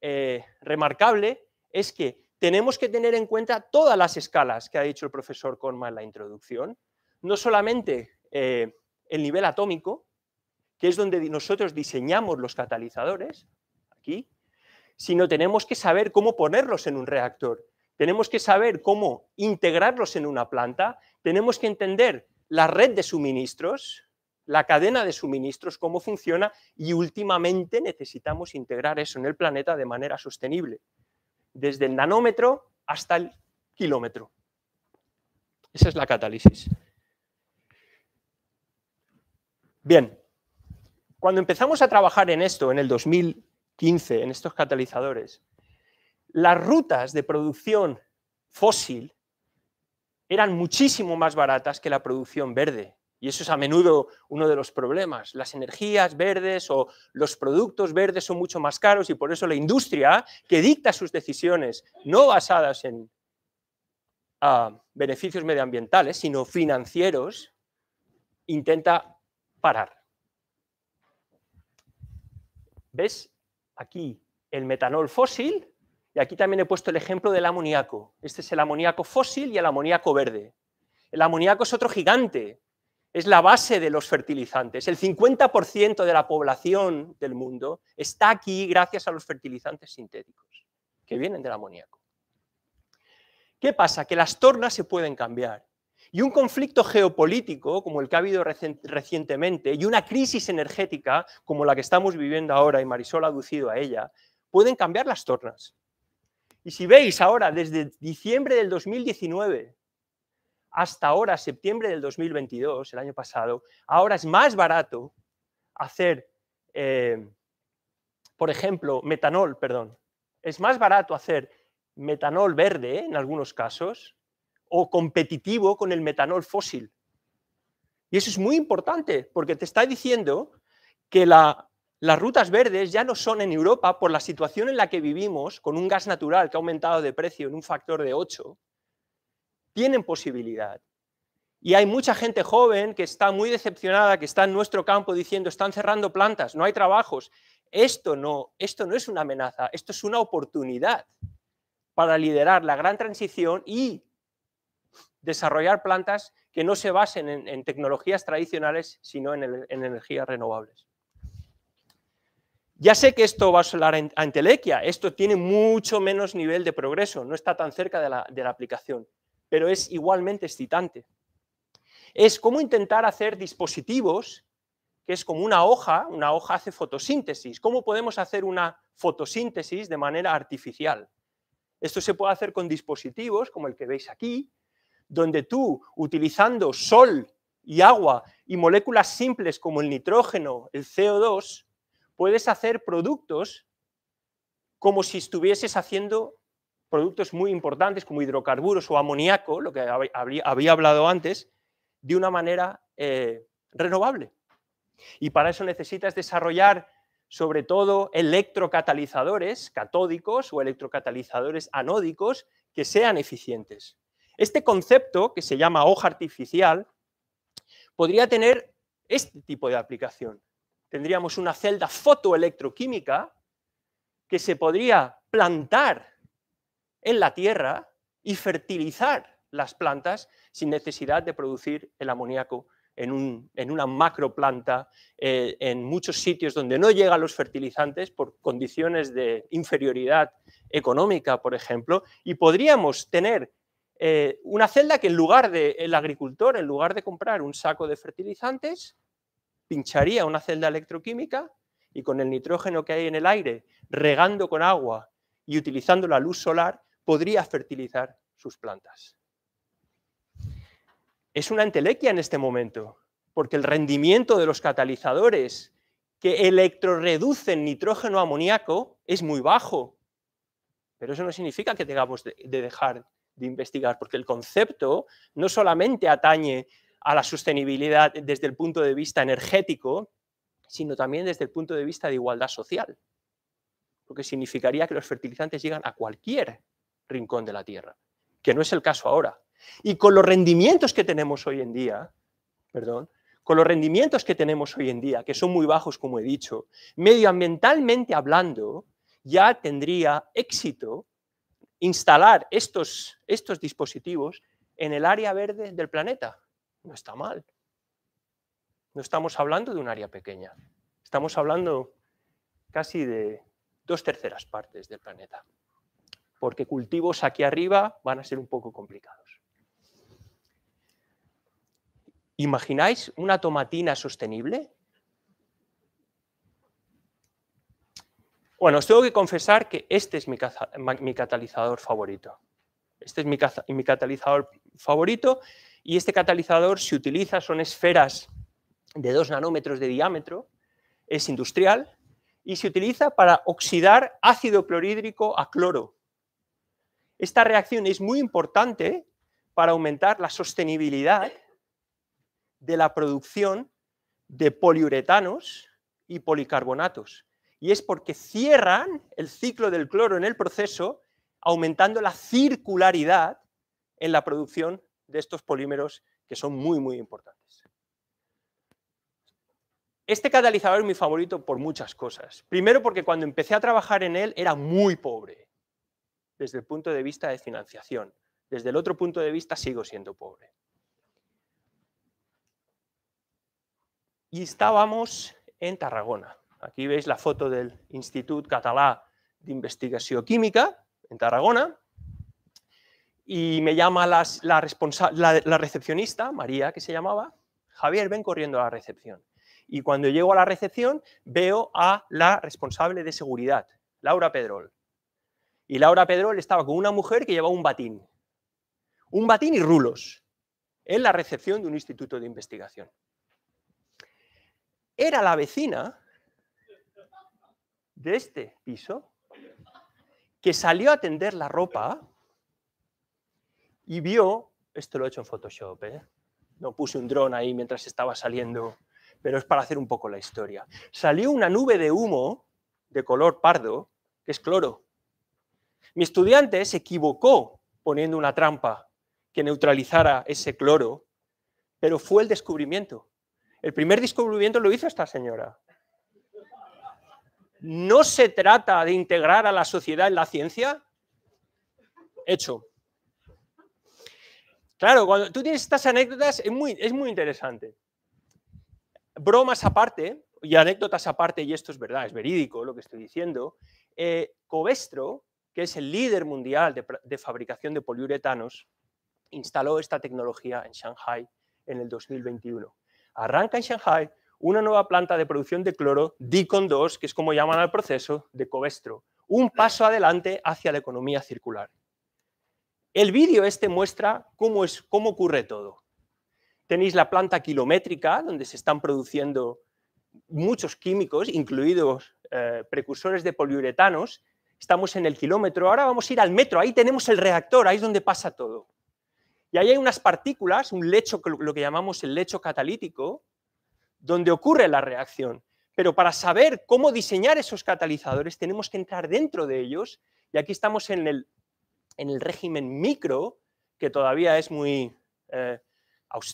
eh, remarcable es que tenemos que tener en cuenta todas las escalas que ha dicho el profesor Conma en la introducción, no solamente eh, el nivel atómico, que es donde nosotros diseñamos los catalizadores, aquí, sino tenemos que saber cómo ponerlos en un reactor, tenemos que saber cómo integrarlos en una planta, tenemos que entender la red de suministros, la cadena de suministros, cómo funciona y últimamente necesitamos integrar eso en el planeta de manera sostenible desde el nanómetro hasta el kilómetro. Esa es la catálisis. Bien, cuando empezamos a trabajar en esto, en el 2015, en estos catalizadores, las rutas de producción fósil eran muchísimo más baratas que la producción verde. Y eso es a menudo uno de los problemas. Las energías verdes o los productos verdes son mucho más caros y por eso la industria que dicta sus decisiones, no basadas en ah, beneficios medioambientales, sino financieros, intenta parar. ¿Ves? Aquí el metanol fósil y aquí también he puesto el ejemplo del amoníaco. Este es el amoníaco fósil y el amoníaco verde. El amoníaco es otro gigante, es la base de los fertilizantes. El 50% de la población del mundo está aquí gracias a los fertilizantes sintéticos que vienen del amoníaco. ¿Qué pasa? Que las tornas se pueden cambiar. Y un conflicto geopolítico como el que ha habido recientemente y una crisis energética como la que estamos viviendo ahora y Marisol ha aducido a ella, pueden cambiar las tornas. Y si veis ahora, desde diciembre del 2019, hasta ahora, septiembre del 2022, el año pasado, ahora es más barato hacer, eh, por ejemplo, metanol, perdón, es más barato hacer metanol verde en algunos casos o competitivo con el metanol fósil. Y eso es muy importante porque te está diciendo que las rutas verdes ya no son en Europa por la situación en la que vivimos, con un gas natural que ha aumentado de precio en un factor de 8, tienen posibilidad. Y hay mucha gente joven que está muy decepcionada, que está en nuestro campo diciendo, están cerrando plantas, no hay trabajos. Esto no, esto no es una amenaza, esto es una oportunidad para liderar la gran transición y desarrollar plantas que no se basen en, tecnologías tradicionales, sino en, energías renovables. Ya sé que esto va a sonar a entelequia, esto tiene mucho menos nivel de progreso, no está tan cerca de la aplicación, pero es igualmente excitante. Es como intentar hacer dispositivos, que es como una hoja, una hoja hace fotosíntesis. ¿Cómo podemos hacer una fotosíntesis de manera artificial? Esto se puede hacer con dispositivos como el que veis aquí, donde tú, utilizando sol y agua y moléculas simples como el nitrógeno, el CO2, puedes hacer productos como si estuvieses haciendo productos muy importantes como hidrocarburos o amoníaco, lo que había, hablado antes, de una manera eh, renovable. Y para eso necesitas desarrollar sobre todo electrocatalizadores catódicos o electrocatalizadores anódicos que sean eficientes. Este concepto, que se llama hoja artificial, podría tener este tipo de aplicación. Tendríamos una celda fotoelectroquímica que se podría plantar en la tierra y fertilizar las plantas sin necesidad de producir el amoníaco en, una macro planta, eh, en muchos sitios donde no llegan los fertilizantes por condiciones de inferioridad económica, por ejemplo, y podríamos tener eh, una celda que en lugar de el agricultor, en lugar de comprar un saco de fertilizantes, pincharía una celda electroquímica y con el nitrógeno que hay en el aire, regando con agua y utilizando la luz solar, podría fertilizar sus plantas. Es una entelequia en este momento, porque el rendimiento de los catalizadores que electroreducen nitrógeno amoníaco es muy bajo. Pero eso no significa que tengamos de, dejar de investigar, porque el concepto no solamente atañe a la sostenibilidad desde el punto de vista energético, sino también desde el punto de vista de igualdad social, porque significaría que los fertilizantes llegan a cualquier rincón de la Tierra, que no es el caso ahora. Y con los rendimientos que tenemos hoy en día, perdón, con los rendimientos que tenemos hoy en día, que son muy bajos, como he dicho, medioambientalmente hablando, ya tendría éxito instalar estos, estos dispositivos en el área verde del planeta. No está mal. No estamos hablando de un área pequeña. Estamos hablando casi de dos terceras partes del planeta porque cultivos aquí arriba van a ser un poco complicados. ¿Imagináis una tomatina sostenible? Bueno, os tengo que confesar que este es mi, catalizador favorito. Este es mi, mi catalizador favorito y este catalizador se utiliza, son esferas de 2 nanómetros de diámetro, es industrial y se utiliza para oxidar ácido clorhídrico a cloro. Esta reacción es muy importante para aumentar la sostenibilidad de la producción de poliuretanos y policarbonatos. Y es porque cierran el ciclo del cloro en el proceso, aumentando la circularidad en la producción de estos polímeros que son muy, muy importantes. Este catalizador es mi favorito por muchas cosas. Primero porque cuando empecé a trabajar en él era muy pobre desde el punto de vista de financiación. Desde el otro punto de vista sigo siendo pobre. Y estábamos en Tarragona. Aquí veis la foto del Institut Català investigación Química, en Tarragona, y me llama la, recepcionista, María, que se llamaba, Javier, ven corriendo a la recepción. Y cuando llego a la recepción, veo a la responsable de seguridad, Laura Pedrol. Y Laura Pedrol estaba con una mujer que llevaba un batín. Un batín y rulos. En la recepción de un instituto de investigación. Era la vecina de este piso que salió a tender la ropa y vio, esto lo he hecho en Photoshop, ¿eh? no puse un dron ahí mientras estaba saliendo, pero es para hacer un poco la historia. Salió una nube de humo de color pardo, que es cloro, mi estudiante se equivocó poniendo una trampa que neutralizara ese cloro, pero fue el descubrimiento. El primer descubrimiento lo hizo esta señora. No se trata de integrar a la sociedad en la ciencia. Hecho. Claro, cuando tú tienes estas anécdotas, es muy, es muy interesante. Bromas aparte, y anécdotas aparte, y esto es verdad, es verídico lo que estoy diciendo, eh, que es el líder mundial de, fabricación de poliuretanos, instaló esta tecnología en Shanghai en el 2021. Arranca en Shanghai una nueva planta de producción de cloro, DICON 2, que es como llaman al proceso, de Covestro. Un paso adelante hacia la economía circular. El vídeo este muestra cómo, es, cómo ocurre todo. Tenéis la planta kilométrica, donde se están produciendo muchos químicos, incluidos eh, precursores de poliuretanos, estamos en el kilómetro, ahora vamos a ir al metro, ahí tenemos el reactor, ahí es donde pasa todo. Y ahí hay unas partículas, un lecho, lo que llamamos el lecho catalítico, donde ocurre la reacción. Pero para saber cómo diseñar esos catalizadores tenemos que entrar dentro de ellos y aquí estamos en el, régimen micro, que todavía es muy eh,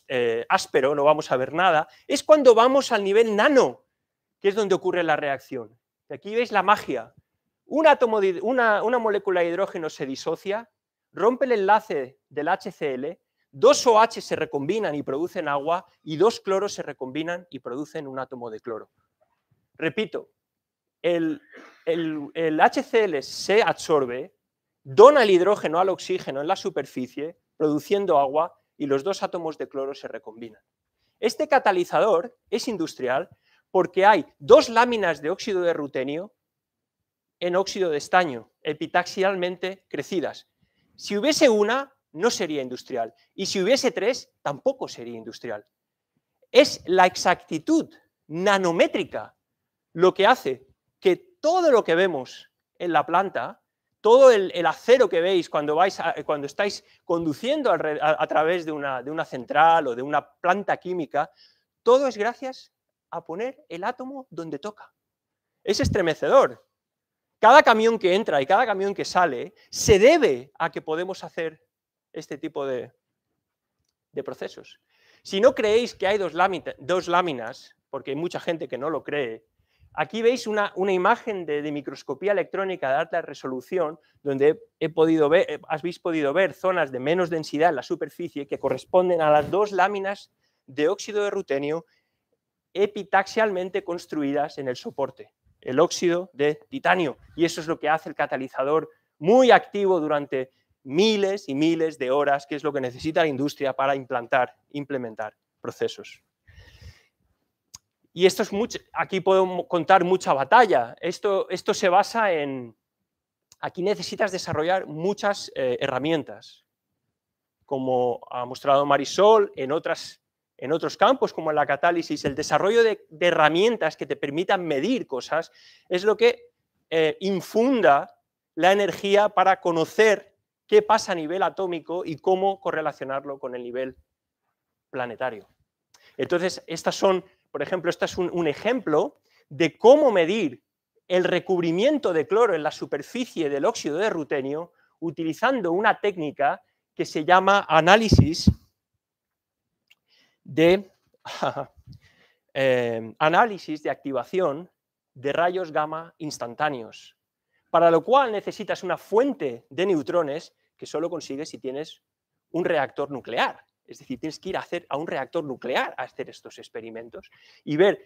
eh, áspero, no vamos a ver nada, es cuando vamos al nivel nano, que es donde ocurre la reacción. Y aquí veis la magia átomo de, una, molécula de hidrógeno se disocia, rompe el enlace del HCl, dos OH se recombinan y producen agua y dos cloros se recombinan y producen un átomo de cloro. Repito, el, el, HCl se absorbe, dona el hidrógeno al oxígeno en la superficie, produciendo agua, y los dos átomos de cloro se recombinan. Este catalizador es industrial porque hay dos láminas de óxido de rutenio en óxido de estaño, epitaxialmente crecidas. Si hubiese una, no sería industrial. Y si hubiese tres, tampoco sería industrial. Es la exactitud nanométrica lo que hace que todo lo que vemos en la planta, todo el, acero que veis cuando, vais cuando estáis conduciendo a, través de una, de una central o de una planta química, todo es gracias a poner el átomo donde toca. Es estremecedor cada camión que entra y cada camión que sale se debe a que podemos hacer este tipo de, procesos. Si no creéis que hay dos, láminas, porque hay mucha gente que no lo cree, aquí veis una, imagen de, microscopía electrónica de alta resolución, donde he podido ver, eh, habéis podido ver zonas de menos densidad en la superficie que corresponden a las dos láminas de óxido de rutenio epitaxialmente construidas en el soporte el óxido de titanio. Y eso es lo que hace el catalizador muy activo durante miles y miles de horas, que es lo que necesita la industria para implantar, implementar procesos. Y esto es mucho, aquí puedo contar mucha batalla. Esto, esto se basa en, aquí necesitas desarrollar muchas eh, herramientas. Como ha mostrado Marisol, en otras en otros campos como en la catálisis, el desarrollo de, herramientas que te permitan medir cosas, es lo que eh, infunda la energía para conocer qué pasa a nivel atómico y cómo correlacionarlo con el nivel planetario. Entonces, estas son, por ejemplo, este es un ejemplo de cómo medir el recubrimiento de cloro en la superficie del óxido de rutenio utilizando una técnica que se llama análisis de em, análisis de activación de rayos gamma instantáneos, para lo cual necesitas una fuente de neutrones que solo consigues si tienes un reactor nuclear. Es decir, tienes que ir a, hacer, a un reactor nuclear a hacer estos experimentos y ver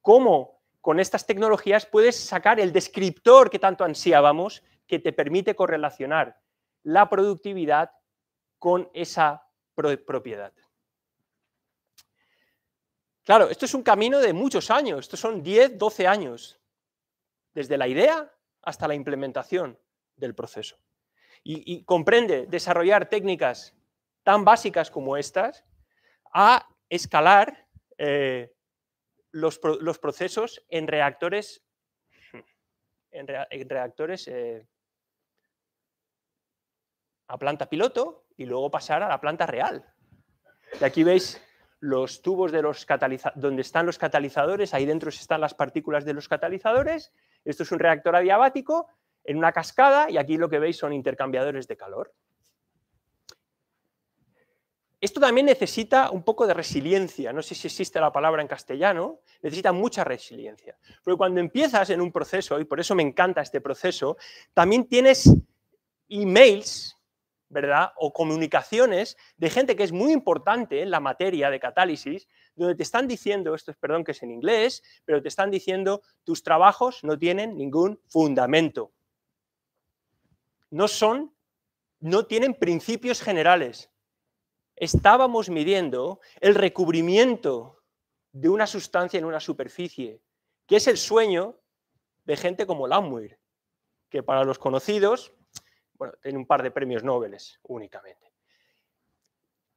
cómo con estas tecnologías puedes sacar el descriptor que tanto ansiábamos, que te permite correlacionar la productividad con esa propiedad. Claro, esto es un camino de muchos años, estos son 10, 12 años, desde la idea hasta la implementación del proceso. Y, comprende desarrollar técnicas tan básicas como estas a escalar eh, los, procesos en reactores, en, reactores eh, a planta piloto y luego pasar a la planta real. Y aquí veis los tubos de los donde están los catalizadores, ahí dentro están las partículas de los catalizadores. Esto es un reactor adiabático en una cascada y aquí lo que veis son intercambiadores de calor. Esto también necesita un poco de resiliencia, no sé si existe la palabra en castellano, necesita mucha resiliencia. Porque cuando empiezas en un proceso, y por eso me encanta este proceso, también tienes emails ¿verdad? O comunicaciones de gente que es muy importante en la materia de catálisis, donde te están diciendo, esto es perdón que es en inglés, pero te están diciendo, tus trabajos no tienen ningún fundamento. No son, no tienen principios generales. Estábamos midiendo el recubrimiento de una sustancia en una superficie, que es el sueño de gente como Lamuir, que para los conocidos bueno, tiene un par de premios Nobel únicamente.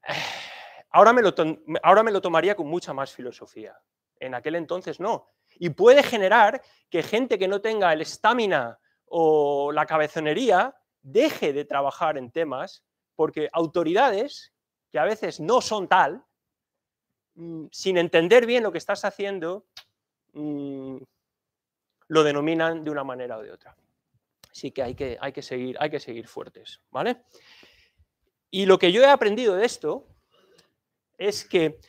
Ahora me, lo ahora me lo tomaría con mucha más filosofía. En aquel entonces no. Y puede generar que gente que no tenga el estamina o la cabezonería deje de trabajar en temas porque autoridades que a veces no son tal, mm, sin entender bien lo que estás haciendo, mm, lo denominan de una manera o de otra. Así que hay que, hay que, seguir, hay que seguir fuertes, ¿vale? Y lo que yo he aprendido de esto es que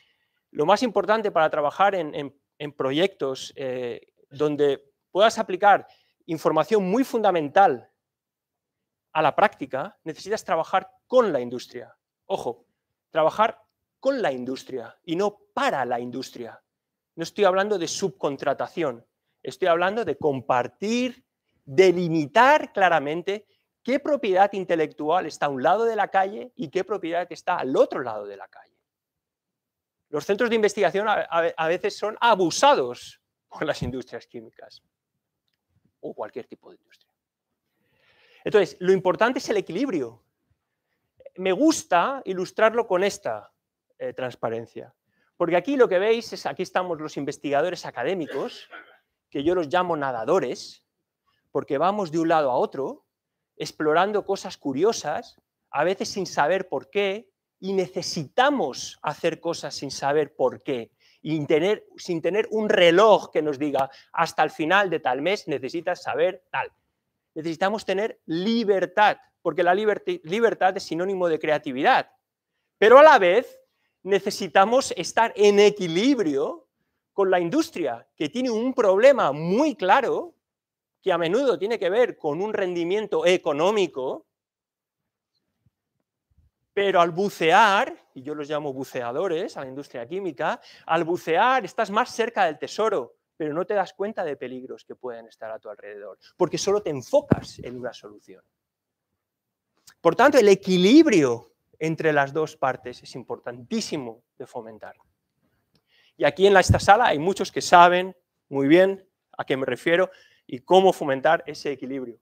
lo más importante para trabajar en, proyectos eh, donde puedas aplicar información muy fundamental a la práctica, necesitas trabajar con la industria. Ojo, trabajar con la industria y no para la industria. No estoy hablando de subcontratación, estoy hablando de compartir delimitar claramente qué propiedad intelectual está a un lado de la calle y qué propiedad está al otro lado de la calle. Los centros de investigación a, veces son abusados por las industrias químicas o cualquier tipo de industria. Entonces, lo importante es el equilibrio. Me gusta ilustrarlo con esta eh, transparencia, porque aquí lo que veis es, aquí estamos los investigadores académicos, que yo los llamo nadadores, porque vamos de un lado a otro, explorando cosas curiosas, a veces sin saber por qué, y necesitamos hacer cosas sin saber por qué, y tener, sin tener un reloj que nos diga, hasta el final de tal mes necesitas saber tal. Necesitamos tener libertad, porque la libertad es sinónimo de creatividad, pero a la vez necesitamos estar en equilibrio con la industria, que tiene un problema muy claro que a menudo tiene que ver con un rendimiento económico, pero al bucear, y yo los llamo buceadores a la industria química, al bucear estás más cerca del tesoro, pero no te das cuenta de peligros que pueden estar a tu alrededor, porque solo te enfocas en una solución. Por tanto, el equilibrio entre las dos partes es importantísimo de fomentar. Y aquí en esta sala hay muchos que saben muy bien a qué me refiero, y cómo fomentar ese equilibrio.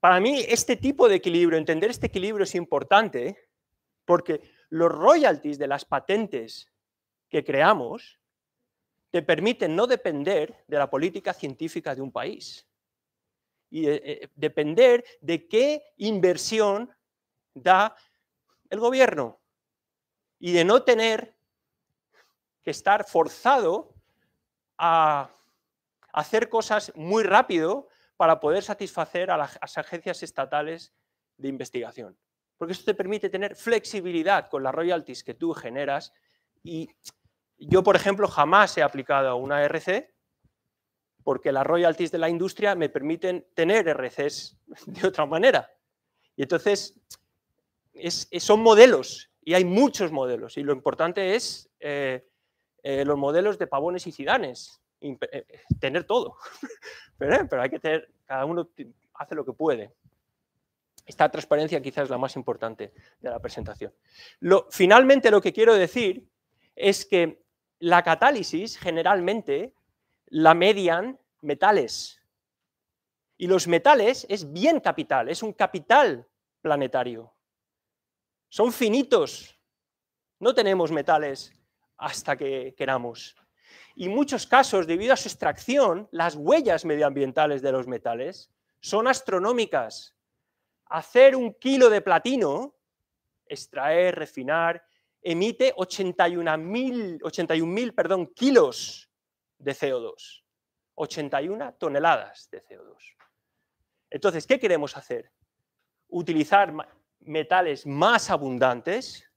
Para mí, este tipo de equilibrio, entender este equilibrio es importante ¿eh? porque los royalties de las patentes que creamos te permiten no depender de la política científica de un país y eh, eh, depender de qué inversión da el gobierno y de no tener que estar forzado a hacer cosas muy rápido para poder satisfacer a las agencias estatales de investigación. Porque eso te permite tener flexibilidad con las royalties que tú generas. Y yo, por ejemplo, jamás he aplicado a una RC porque las royalties de la industria me permiten tener RCs de otra manera. Y entonces son modelos y hay muchos modelos. Y lo importante es eh, eh, los modelos de pavones y cidanes, eh, tener todo, eh, pero, hay que tener, cada uno hace lo que puede. Esta transparencia quizás es la más importante de la presentación. finalmente lo que quiero decir es que la catálisis generalmente la median metales. Y los metales es bien capital, es un capital planetario. Son finitos. No tenemos metales hasta que queramos y muchos casos, debido a su extracción, las huellas medioambientales de los metales son astronómicas. Hacer un kilo de platino, extraer, refinar, emite 81.000 81 perdón, kilos de CO2. 81 toneladas de CO2. Entonces, ¿qué queremos hacer? Utilizar metales más abundantes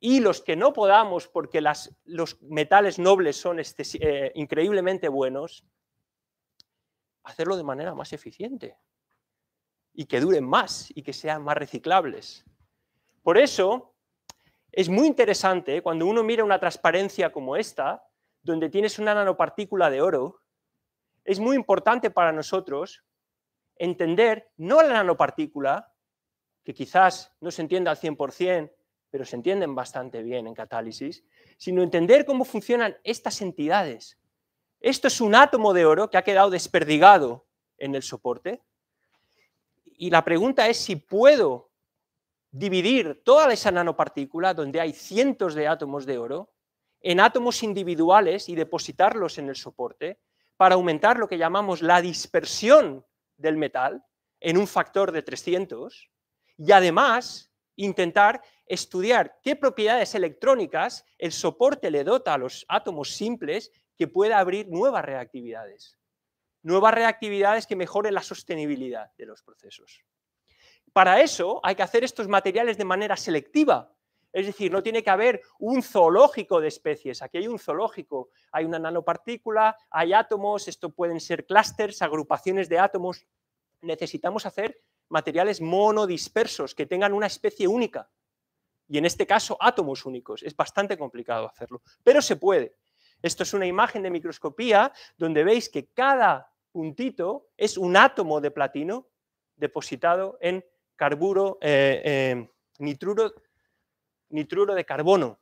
y los que no podamos, porque los metales nobles son este, eh, increíblemente buenos, hacerlo de manera más eficiente y que duren más y que sean más reciclables. Por eso es muy interesante cuando uno mira una transparencia como esta, donde tienes una nanopartícula de oro, es muy importante para nosotros entender no la nanopartícula, que quizás no se entienda al 100%, pero se entienden bastante bien en catálisis, sino entender cómo funcionan estas entidades. Esto es un átomo de oro que ha quedado desperdigado en el soporte. Y la pregunta es si puedo dividir toda esa nanopartícula, donde hay cientos de átomos de oro, en átomos individuales y depositarlos en el soporte para aumentar lo que llamamos la dispersión del metal en un factor de 300 y además intentar estudiar qué propiedades electrónicas el soporte le dota a los átomos simples que pueda abrir nuevas reactividades. Nuevas reactividades que mejoren la sostenibilidad de los procesos. Para eso hay que hacer estos materiales de manera selectiva. Es decir, no tiene que haber un zoológico de especies. Aquí hay un zoológico, hay una nanopartícula, hay átomos, esto pueden ser clústeres, agrupaciones de átomos. Necesitamos hacer materiales monodispersos que tengan una especie única y en este caso átomos únicos. Es bastante complicado hacerlo, pero se puede. Esto es una imagen de microscopía donde veis que cada puntito es un átomo de platino depositado en carburo, eh, em, nitruro, nitruro de carbono.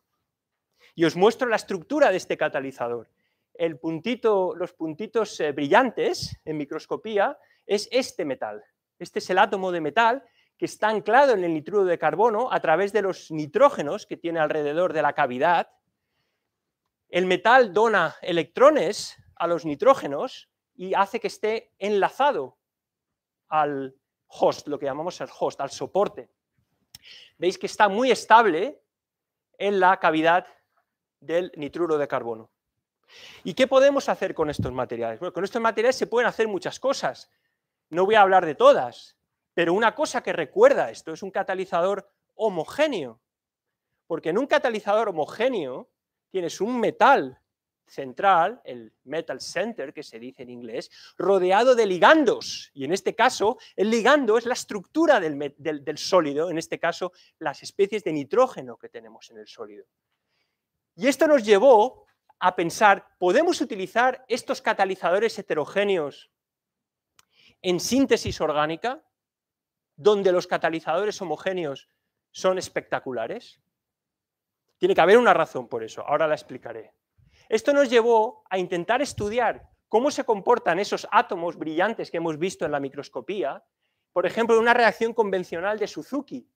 Y os muestro la estructura de este catalizador. El puntito, los puntitos eh, brillantes en microscopía es este metal. Este es el átomo de metal que está anclado en el nitruro de carbono a través de los nitrógenos que tiene alrededor de la cavidad. El metal dona electrones a los nitrógenos y hace que esté enlazado al host, lo que llamamos el host, al soporte. Veis que está muy estable en la cavidad del nitruro de carbono. ¿Y qué podemos hacer con estos materiales? Bueno, con estos materiales se pueden hacer muchas cosas. No voy a hablar de todas, pero una cosa que recuerda esto es un catalizador homogéneo, porque en un catalizador homogéneo tienes un metal central, el metal center que se dice en inglés, rodeado de ligandos. Y en este caso, el ligando es la estructura del, sólido, en este caso, las especies de nitrógeno que tenemos en el sólido. Y esto nos llevó a pensar, ¿podemos utilizar estos catalizadores heterogéneos en síntesis orgánica? donde los catalizadores homogéneos son espectaculares? Tiene que haber una razón por eso, ahora la explicaré. Esto nos llevó a intentar estudiar cómo se comportan esos átomos brillantes que hemos visto en la microscopía, por ejemplo, en una reacción convencional de Suzuki.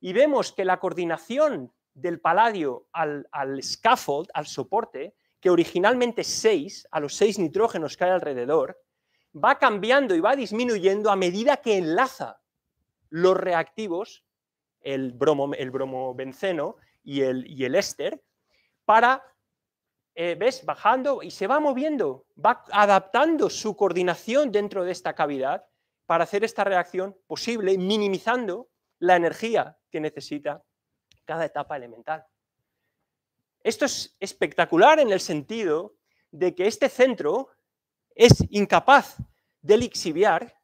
Y vemos que la coordinación del paladio al, scaffold, al soporte, que originalmente 6, a los 6 nitrógenos que hay alrededor, va cambiando y va disminuyendo a medida que enlaza los reactivos, el, bromo, el bromobenceno y el, el éster, para, eh, ves, bajando y se va moviendo, va adaptando su coordinación dentro de esta cavidad para hacer esta reacción posible, minimizando la energía que necesita cada etapa elemental. Esto es espectacular en el sentido de que este centro es incapaz de lixiviar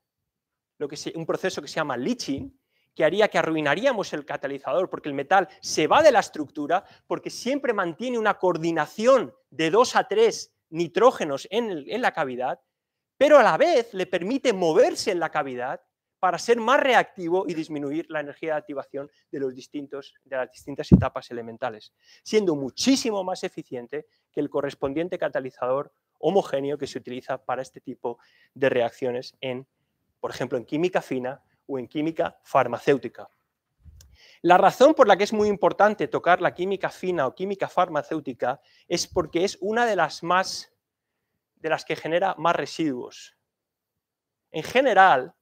lo un proceso que se llama leaching, que haría que arruinaríamos el catalizador porque el metal se va de la estructura porque siempre mantiene una coordinación de 2 a 3 nitrógenos en, en la cavidad, pero a la vez le permite moverse en la cavidad para ser más reactivo y disminuir la energía de activación de, los distintos, de las distintas etapas elementales, siendo muchísimo más eficiente que el correspondiente catalizador homogéneo que se utiliza para este tipo de reacciones en por ejemplo, en química fina o en química farmacéutica. La razón por la que es muy importante tocar la química fina o química farmacéutica es porque es una de las más de las que genera más residuos. En general,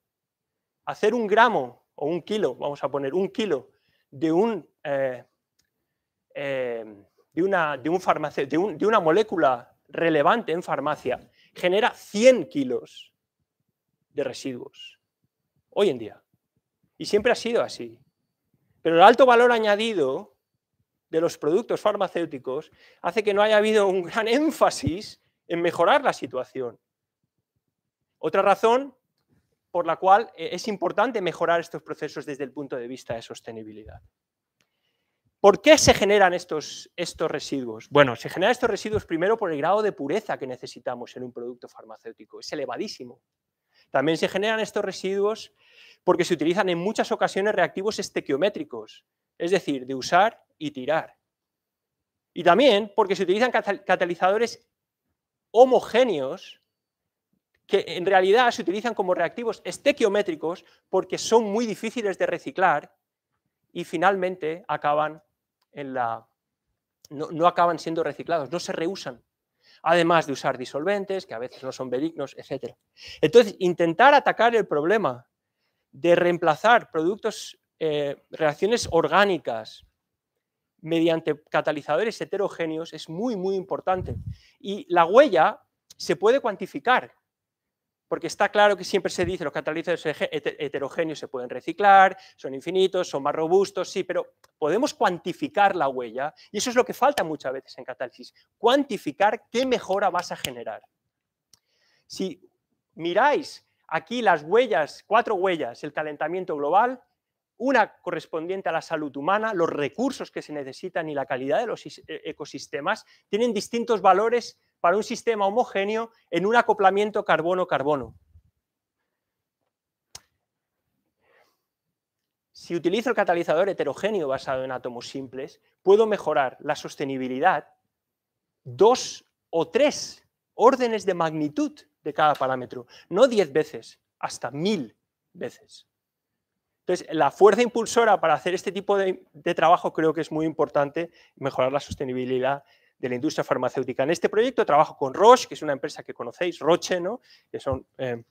hacer un gramo o un kilo, vamos a poner un kilo de un, eh, eh, de, una, un, de, de una molécula relevante en farmacia, genera 100 kilos residuos, hoy en día. Y siempre ha sido así. Pero el alto valor añadido de los productos farmacéuticos hace que no haya habido un gran énfasis en mejorar la situación. Otra razón por la cual e-, es importante mejorar estos procesos desde el punto de vista de sostenibilidad. ¿Por qué se generan estos, estos residuos? Bueno, se generan estos residuos primero por el grado de pureza que necesitamos en un producto farmacéutico. Es elevadísimo. También se generan estos residuos porque se utilizan en muchas ocasiones reactivos estequiométricos, es decir, de usar y tirar. Y también porque se utilizan catalizadores homogéneos que en realidad se utilizan como reactivos estequiométricos porque son muy difíciles de reciclar y finalmente acaban en la, no, no acaban siendo reciclados, no se reusan además de usar disolventes, que a veces no son benignos, etc. Entonces, intentar atacar el problema de reemplazar productos, eh, reacciones orgánicas mediante catalizadores heterogéneos es muy, muy importante. Y la huella se puede cuantificar porque está claro que siempre se dice los catalizadores heterogéneos se pueden reciclar, son infinitos, son más robustos, sí, pero podemos cuantificar la huella y eso es lo que falta muchas veces en catálisis, cuantificar qué mejora vas a generar. Si miráis aquí las huellas, cuatro huellas, el calentamiento global, una correspondiente a la salud humana, los recursos que se necesitan y la calidad de los e, ecosistemas, tienen distintos valores para un sistema homogéneo en un acoplamiento carbono-carbono. Si utilizo el catalizador heterogéneo basado en átomos simples, puedo mejorar la sostenibilidad dos o tres órdenes de magnitud de cada parámetro, no diez veces, hasta mil veces. Entonces, la fuerza impulsora para hacer este tipo de, trabajo creo que es muy importante, mejorar la sostenibilidad de la industria farmacéutica. En este proyecto trabajo con Roche, que es una empresa que conocéis, Roche, ¿no? que son eh,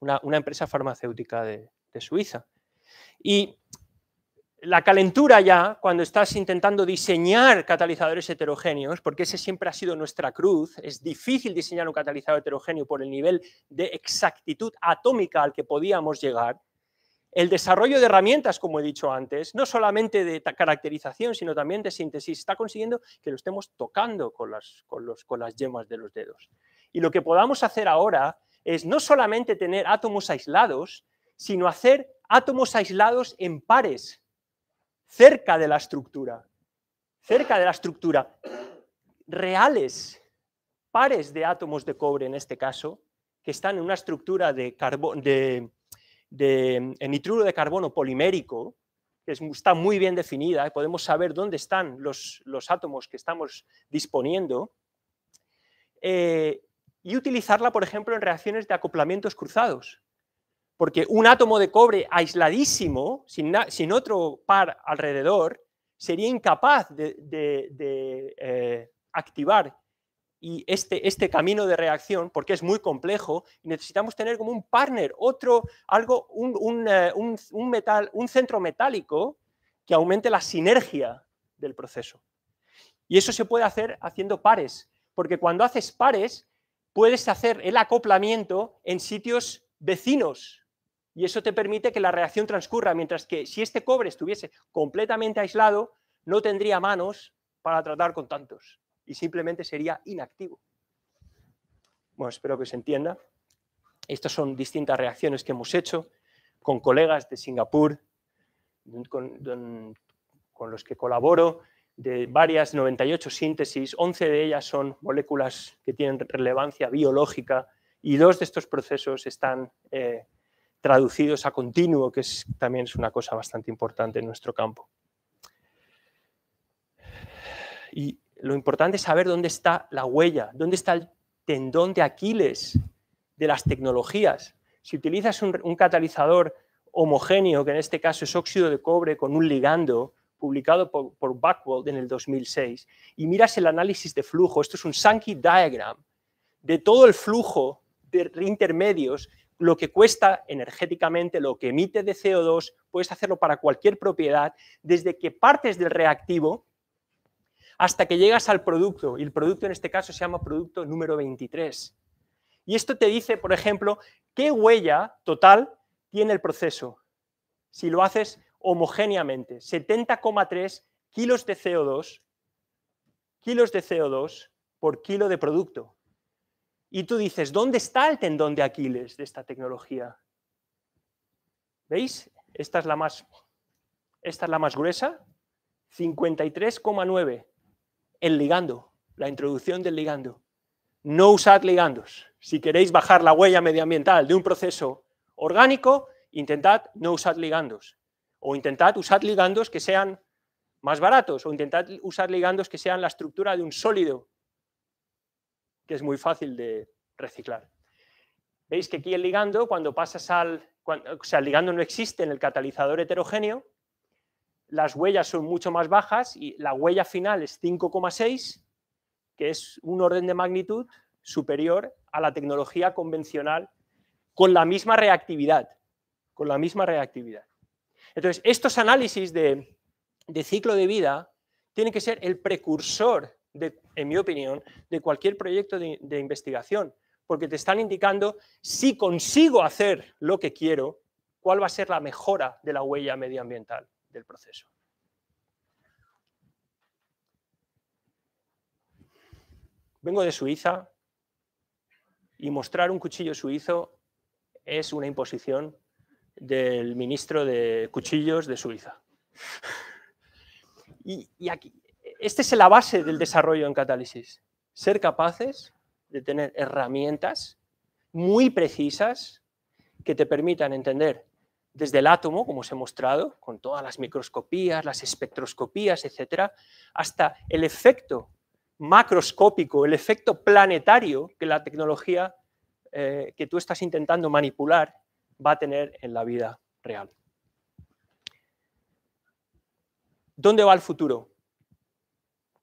una, empresa farmacéutica de, de Suiza. Y la calentura ya, cuando estás intentando diseñar catalizadores heterogéneos, porque ese siempre ha sido nuestra cruz, es difícil diseñar un catalizador heterogéneo por el nivel de exactitud atómica al que podíamos llegar, el desarrollo de herramientas, como he dicho antes, no solamente de caracterización, sino también de síntesis, está consiguiendo que lo estemos tocando con las, los, con las yemas de los dedos. Y lo que podamos hacer ahora es no solamente tener átomos aislados, sino hacer átomos aislados en pares, cerca de la estructura, cerca de la estructura, reales, pares de átomos de cobre en este caso, que están en una estructura de, de, de nitruro de carbono polimérico, que está muy bien definida, podemos saber dónde están los, átomos que estamos disponiendo, eh, y utilizarla, por ejemplo, en reacciones de acoplamientos cruzados. Porque un átomo de cobre aisladísimo, sin, sin otro par alrededor, sería incapaz de, eh, activar y este, este camino de reacción, porque es muy complejo, necesitamos tener como un partner, otro, algo, eh, un, metal, un centro metálico que aumente la sinergia del proceso. Y eso se puede hacer haciendo pares, porque cuando haces pares, puedes hacer el acoplamiento en sitios vecinos. Y eso te permite que la reacción transcurra, mientras que si este cobre estuviese completamente aislado, no tendría manos para tratar con tantos y simplemente sería inactivo. Bueno, espero que se entienda. Estas son distintas reacciones que hemos hecho con colegas de Singapur, con, los que colaboro, de varias 98 síntesis, 11 de ellas son moléculas que tienen relevancia biológica y dos de estos procesos están eh, traducidos a continuo, que también es una cosa bastante importante en nuestro campo. Y lo importante es saber dónde está la huella, dónde está el tendón de Aquiles de las tecnologías. Si utilizas un, catalizador homogéneo, que en este caso es óxido de cobre con un ligando, publicado por, por en el 2006, y miras el análisis de flujo, esto es un Sankey diagram, de todo el flujo de intermedios, lo que cuesta energéticamente, lo que emite de CO2, puedes hacerlo para cualquier propiedad, desde que partes del reactivo, hasta que llegas al producto, y el producto en este caso se llama producto número 23. Y esto te dice, por ejemplo, qué huella total tiene el proceso. Si lo haces homogéneamente, 70,3 kilos de CO2, kilos de CO2 por kilo de producto. Y tú dices, ¿dónde está el tendón de Aquiles de esta tecnología? ¿Veis? Esta es la más, esta es la más gruesa, 53,9 el ligando, la introducción del ligando. No usad ligandos. Si queréis bajar la huella medioambiental de un proceso orgánico, intentad no usar ligandos. O intentad usar ligandos que sean más baratos, o intentad usar ligandos que sean la estructura de un sólido, que es muy fácil de reciclar. Veis que aquí el ligando, cuando pasas al... o sea, el ligando no existe en el catalizador heterogéneo, las huellas son mucho más bajas y la huella final es 5,6, que es un orden de magnitud superior a la tecnología convencional con la misma reactividad, con la misma reactividad. Entonces, estos análisis de, ciclo de vida tienen que ser el precursor, de, en mi opinión, de cualquier proyecto de investigación, porque te están indicando si consigo hacer lo que quiero, cuál va a ser la mejora de la huella medioambiental el proceso. Vengo de Suiza y mostrar un cuchillo suizo es una imposición del ministro de cuchillos de Suiza. Y, y aquí, esta es la base del desarrollo en catálisis. Ser capaces de tener herramientas muy precisas que te permitan entender desde el átomo, como os he mostrado, con todas las microscopías, las espectroscopías, etcétera, hasta el efecto macroscópico, el efecto planetario que la tecnología eh, que tú estás intentando manipular va a tener en la vida real. ¿Dónde va el futuro?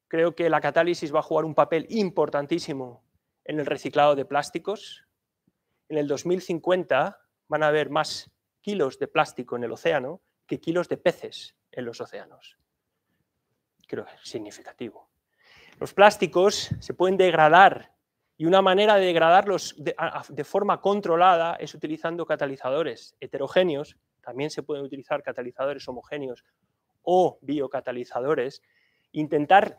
Creo que la catálisis va a jugar un papel importantísimo en el reciclado de plásticos. En el 2050 van a haber más kilos de plástico en el océano que kilos de peces en los océanos. Creo que es significativo. Los plásticos se pueden degradar y una manera de degradarlos de, forma controlada es utilizando catalizadores heterogéneos, también se pueden utilizar catalizadores homogéneos o biocatalizadores, intentar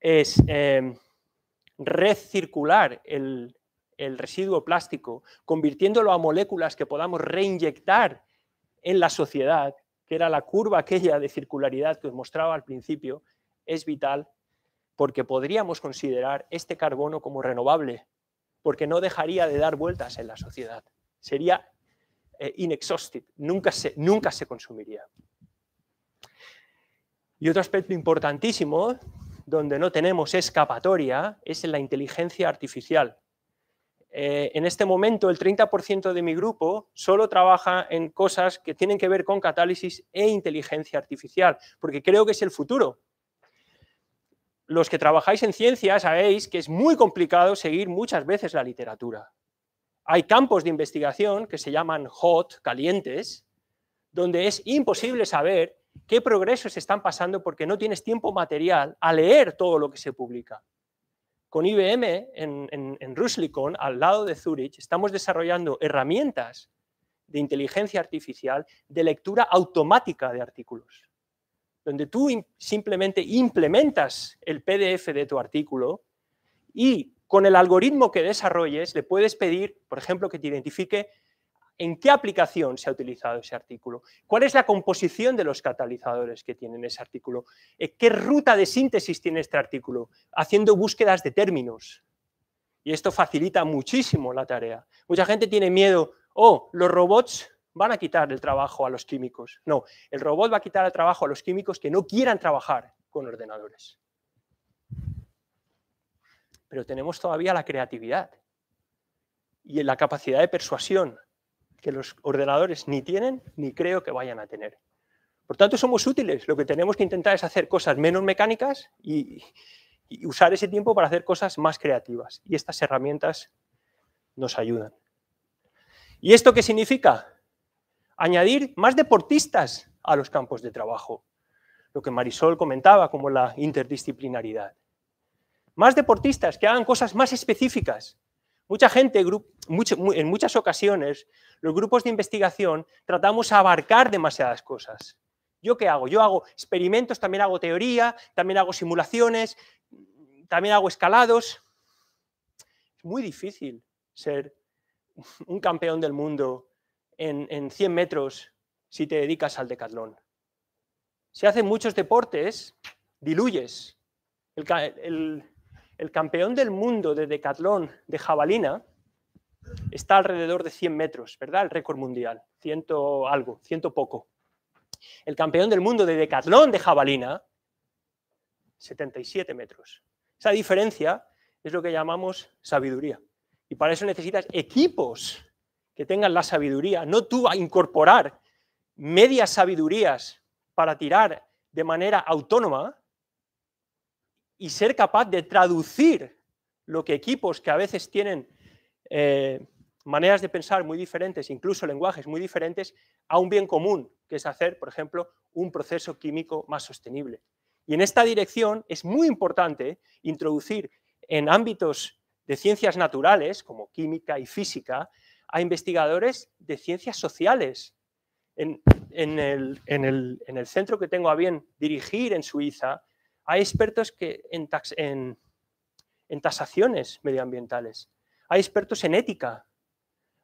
es, eh, recircular el, el residuo plástico, convirtiéndolo a moléculas que podamos reinyectar en la sociedad, que era la curva aquella de circularidad que os mostraba al principio, es vital porque podríamos considerar este carbono como renovable, porque no dejaría de dar vueltas en la sociedad. Sería eh, inexhaustible, nunca se, nunca se consumiría. Y otro aspecto importantísimo, donde no tenemos escapatoria, es en la inteligencia artificial. Eh, en este momento el 30% de mi grupo solo trabaja en cosas que tienen que ver con catálisis e inteligencia artificial, porque creo que es el futuro. Los que trabajáis en ciencia sabéis que es muy complicado seguir muchas veces la literatura. Hay campos de investigación que se llaman hot, calientes, donde es imposible saber qué progresos están pasando porque no tienes tiempo material a leer todo lo que se publica con IBM en, Ruslicon, al lado de Zurich, estamos desarrollando herramientas de inteligencia artificial de lectura automática de artículos, donde tú simplemente implementas el PDF de tu artículo y con el algoritmo que desarrolles le puedes pedir, por ejemplo, que te identifique en qué aplicación se ha utilizado ese artículo, cuál es la composición de los catalizadores que tienen ese artículo, eh, qué ruta de síntesis tiene este artículo, haciendo búsquedas de términos. Y esto facilita muchísimo la tarea. Mucha gente tiene miedo, oh, los robots van a quitar el trabajo a los químicos. No, el robot va a quitar el trabajo a los químicos que no quieran trabajar con ordenadores. Pero tenemos todavía la creatividad y la capacidad de persuasión que los ordenadores ni tienen ni creo que vayan a tener. Por tanto, somos útiles. Lo que tenemos que intentar es hacer cosas menos mecánicas y, usar ese tiempo para hacer cosas más creativas. Y estas herramientas nos ayudan. ¿Y esto qué significa? Añadir más deportistas a los campos de trabajo. Lo que Marisol comentaba como la interdisciplinaridad. Más deportistas que hagan cosas más específicas, Mucha gente, en muchas ocasiones, los grupos de investigación tratamos de abarcar demasiadas cosas. ¿Yo qué hago? Yo hago experimentos, también hago teoría, también hago simulaciones, también hago escalados. Es muy difícil ser un campeón del mundo en, en 100 metros si te dedicas al decatlón. Si hacen muchos deportes, diluyes. el, el campeón del mundo de decatlón de jabalina está alrededor de 100 metros, ¿verdad? El récord mundial, ciento algo, ciento poco. El campeón del mundo de decatlón de jabalina, 77 metros. Esa diferencia es lo que llamamos sabiduría. Y para eso necesitas equipos que tengan la sabiduría, no tú a incorporar medias sabidurías para tirar de manera autónoma, y ser capaz de traducir lo que equipos que a veces tienen eh, maneras de pensar muy diferentes, incluso lenguajes muy diferentes, a un bien común, que es hacer, por ejemplo, un proceso químico más sostenible. Y en esta dirección es muy importante introducir en ámbitos de ciencias naturales, como química y física, a investigadores de ciencias sociales. En, el, en el centro que tengo a bien dirigir en Suiza, hay expertos que en, tasaciones medioambientales, hay expertos en ética,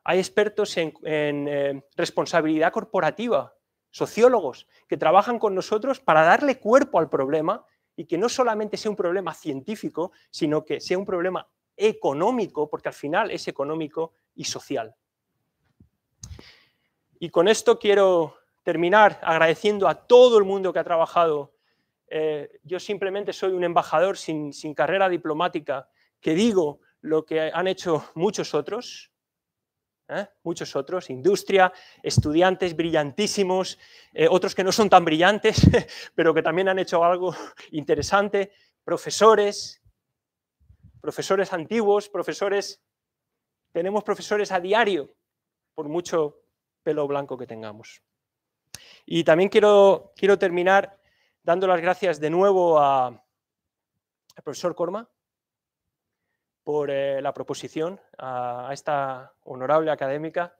hay expertos en, eh, responsabilidad corporativa, sociólogos que trabajan con nosotros para darle cuerpo al problema y que no solamente sea un problema científico, sino que sea un problema económico, porque al final es económico y social. Y con esto quiero terminar agradeciendo a todo el mundo que ha trabajado eh, yo simplemente soy un embajador sin, carrera diplomática que digo lo que han hecho muchos otros, ¿eh? muchos otros, industria, estudiantes brillantísimos, eh, otros que no son tan brillantes, pero que también han hecho algo interesante, profesores, profesores antiguos, profesores, tenemos profesores a diario, por mucho pelo blanco que tengamos. Y también quiero, quiero terminar dando las gracias de nuevo al profesor Corma por eh, la proposición a, esta honorable académica.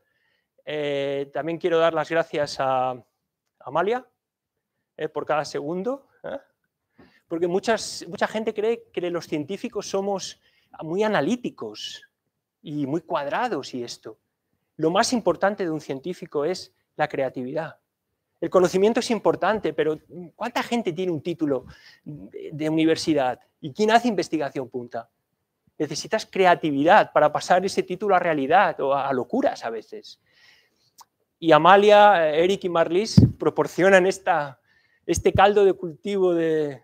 Eh, también quiero dar las gracias a, Amalia eh, por cada segundo, porque muchas, mucha gente cree que los científicos somos muy analíticos y muy cuadrados y esto. Lo más importante de un científico es la creatividad. El conocimiento es importante, pero mm, ¿cuánta gente tiene un título de universidad? ¿Y quién hace investigación punta? Necesitas creatividad para pasar ese título a realidad o a locuras a veces. Y Amalia, eh, Eric y Marlis proporcionan esta, este caldo de cultivo de,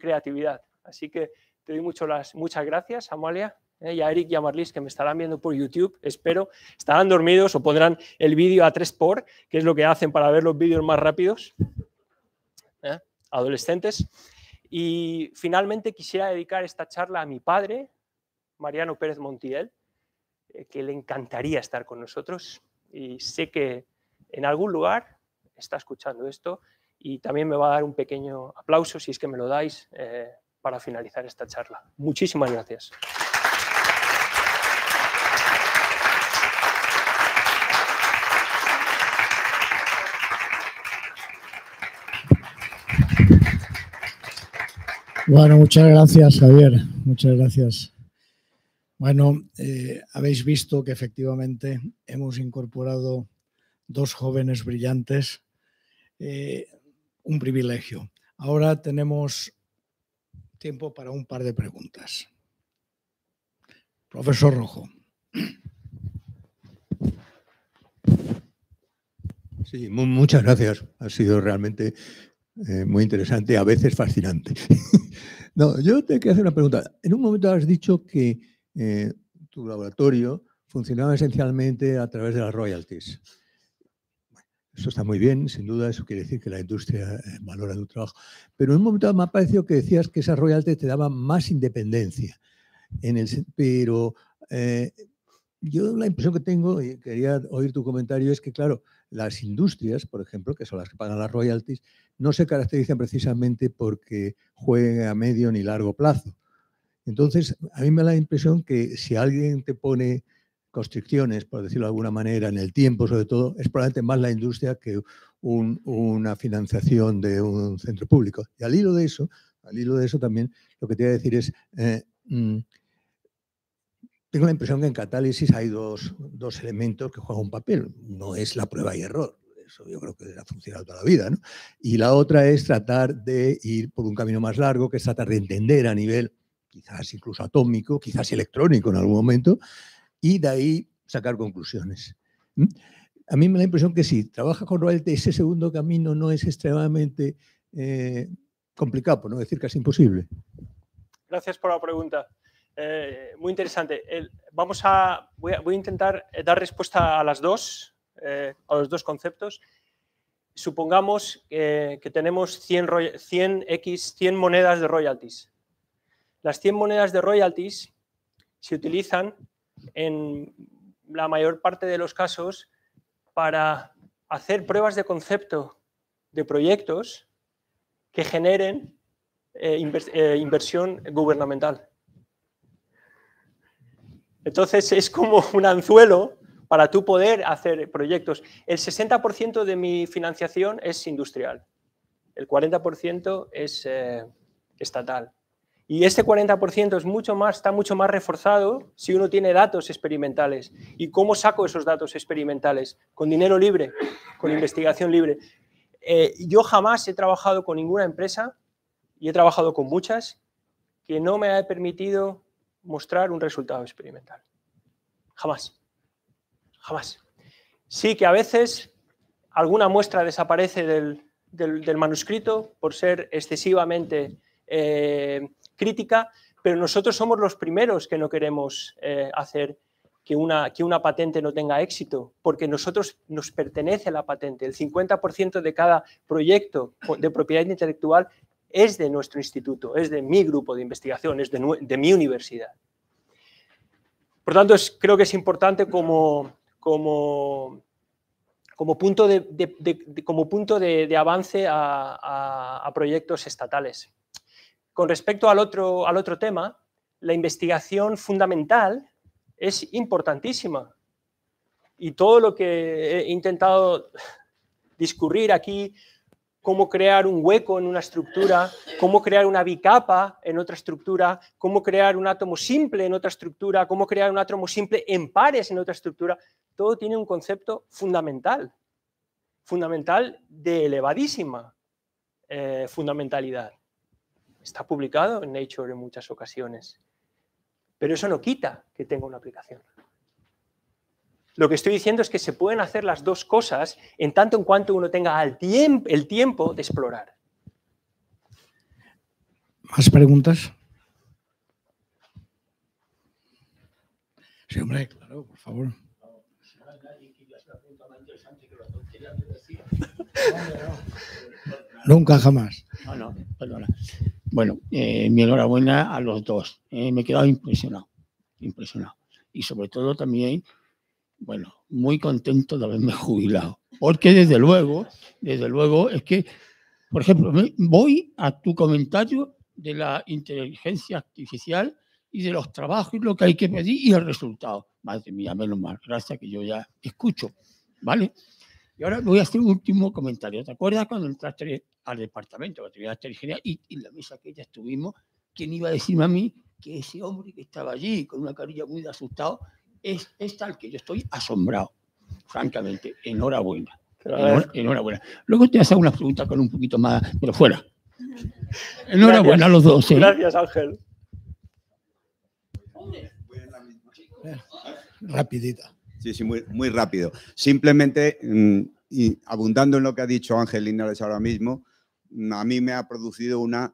creatividad. Así que te doy muchas gracias, Amalia. Eh, y a Eric y a Marlis que me estarán viendo por YouTube, espero, estarán dormidos o pondrán el vídeo a tres por, que es lo que hacen para ver los vídeos más rápidos, ¿eh? adolescentes. Y finalmente quisiera dedicar esta charla a mi padre, Mariano Pérez Montiel, eh, que le encantaría estar con nosotros y sé que en algún lugar está escuchando esto y también me va a dar un pequeño aplauso si es que me lo dais para finalizar esta charla. Muchísimas gracias. Bueno, muchas gracias, Javier. Muchas gracias. Bueno, eh, habéis visto que efectivamente hemos incorporado dos jóvenes brillantes. Eh, un privilegio. Ahora tenemos tiempo para un par de preguntas. Profesor Rojo. Sí, muchas gracias. Ha sido realmente eh, muy interesante, a veces fascinante. no, yo te que hacer una pregunta. En un momento has dicho que eh, tu laboratorio funcionaba esencialmente a través de las royalties. eso está muy bien, sin duda, eso quiere decir que la industria eh, valora tu trabajo. Pero en un momento me ha parecido que decías que esas royalties te daban más independencia. En el, pero yo la impresión que tengo, y quería oír tu comentario, es que, claro, las industrias, por ejemplo, que son las que pagan las royalties, no se caracterizan precisamente porque jueguen a medio ni largo plazo. Entonces, a mí me da la impresión que si alguien te pone constricciones, por decirlo de alguna manera, en el tiempo sobre todo, es probablemente más la industria que una financiación de un centro público. Y al hilo de eso, al hilo de eso también, lo que te voy a decir es, eh, mm, tengo la impresión que en catálisis hay dos, dos elementos que juegan un papel. No es la prueba y error, eso yo creo que ha funcionado toda la vida, ¿no? Y la otra es tratar de ir por un camino más largo, que es tratar de entender a nivel quizás incluso atómico, quizás electrónico en algún momento, y de ahí sacar conclusiones. A mí me da la impresión que si trabaja con de ese segundo camino no es extremadamente eh, complicado, por no decir casi imposible. Gracias por la pregunta. Eh, muy interesante. vamos voy a, voy a intentar eh, dar respuesta a las dos, eh, a los dos conceptos. Supongamos eh, que tenemos 100, X, 100 monedas de royalties. Las 100 monedas de royalties se utilizan en la mayor parte de los casos para hacer pruebas de concepto de proyectos que generen eh, inversión gubernamental. Entonces es como un anzuelo para tú poder hacer proyectos. El 60% de mi financiación es industrial, el 40% es eh, estatal. Y este 40% está mucho más reforzado si uno tiene datos experimentales. ¿Y cómo saco esos datos experimentales? Con dinero libre, con investigación libre. Eh, yo jamás he trabajado con ninguna empresa, y he trabajado con muchas, que no me ha permitido mostrar un resultado experimental. Jamás jamás. Sí que a veces alguna muestra desaparece del, manuscrito por ser excesivamente eh, crítica, pero nosotros somos los primeros que no queremos eh, hacer que una, que una patente no tenga éxito, porque nosotros nos pertenece la patente. El 50% de cada proyecto de propiedad intelectual es de nuestro instituto, es de mi grupo de investigación, es de, mi universidad. Por tanto, creo que es importante como, como, punto de, como punto de, avance a, proyectos estatales. Con respecto al otro, al otro tema, la investigación fundamental es importantísima. Y todo lo que he intentado discurrir aquí cómo crear un hueco en una estructura, cómo crear una bicapa en otra estructura, cómo crear un átomo simple en otra estructura, cómo crear un átomo simple en pares en otra estructura. Todo tiene un concepto fundamental, fundamental de elevadísima eh, fundamentalidad. Está publicado en Nature en muchas ocasiones, pero eso no quita que tenga una aplicación. Lo que estoy diciendo es que se pueden hacer las dos cosas en tanto en cuanto uno tenga el, tiempo de explorar. ¿Más preguntas? Sí, hombre, claro, por favor. Nunca jamás. Bueno, eh, mi enhorabuena a los dos. Eh, me he quedado impresionado, impresionado. Y sobre todo también bueno, muy contento de haberme jubilado. Porque desde luego, desde luego, es que, por ejemplo, voy a tu comentario de la inteligencia artificial y de los trabajos y lo que hay que pedir y el resultado. Madre mía, menos mal, gracias que yo ya escucho, ¿vale? Y ahora voy a hacer un último comentario. ¿Te acuerdas cuando entraste al departamento de la inteligencia y, en la mesa que ya estuvimos? ¿Quién iba a decirme a mí que ese hombre que estaba allí con una carilla muy de asustado es, tal que yo estoy asombrado, francamente. Enhorabuena. enhorabuena. Luego te hace una preguntas con un poquito más, pero fuera. Enhorabuena a los dos. ¿eh? Gracias, Ángel. Rapidita. Sí, sí, muy, muy rápido. Simplemente, mm, y abundando en lo que ha dicho Ángel Linares ahora mismo, mm, a mí me ha producido una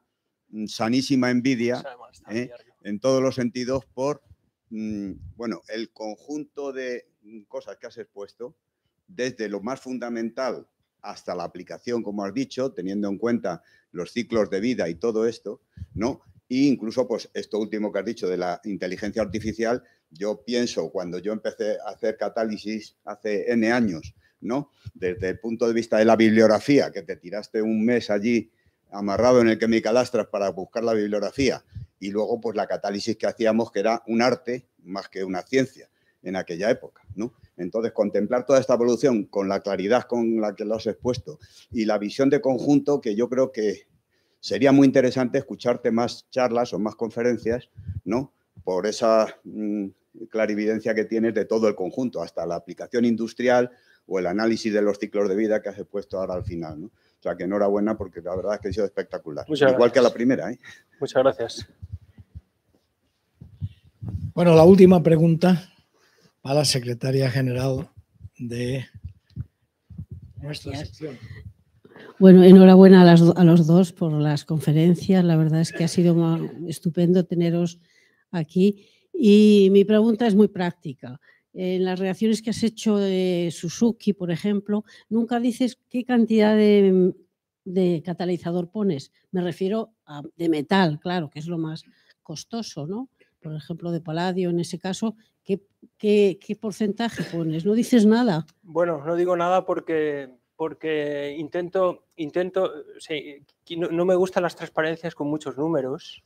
mm, sanísima envidia ¿eh? en todos los sentidos por Mm, bueno, el conjunto de mm, cosas que has expuesto, desde lo más fundamental hasta la aplicación, como has dicho, teniendo en cuenta los ciclos de vida y todo esto, ¿no? E incluso, pues, esto último que has dicho de la inteligencia artificial, yo pienso, cuando yo empecé a hacer catálisis hace N años, ¿no? Desde el punto de vista de la bibliografía, que te tiraste un mes allí amarrado en el que me cadastras para buscar la bibliografía y luego pues la catálisis que hacíamos, que era un arte más que una ciencia en aquella época, ¿no? Entonces, contemplar toda esta evolución con la claridad con la que lo has expuesto y la visión de conjunto, que yo creo que sería muy interesante escucharte más charlas o más conferencias, ¿no? Por esa mm, clarividencia que tienes de todo el conjunto, hasta la aplicación industrial o el análisis de los ciclos de vida que has expuesto ahora al final, ¿no? O sea, que enhorabuena porque la verdad es que ha sido espectacular. Igual que la primera, ¿eh? Muchas gracias. Bueno, la última pregunta para la secretaria general de nuestra sección. Bueno, enhorabuena a, a, los dos por las conferencias. La verdad es que ha sido estupendo teneros aquí. Y mi pregunta es muy práctica. En las reacciones que has hecho de Suzuki, por ejemplo, nunca dices qué cantidad de, de catalizador pones. Me refiero a de metal, claro, que es lo más costoso, ¿no? por ejemplo, de Paladio en ese caso, ¿qué, porcentaje pones? No dices nada. Bueno, no digo nada porque porque intento, intento no, me gustan las transparencias con muchos números.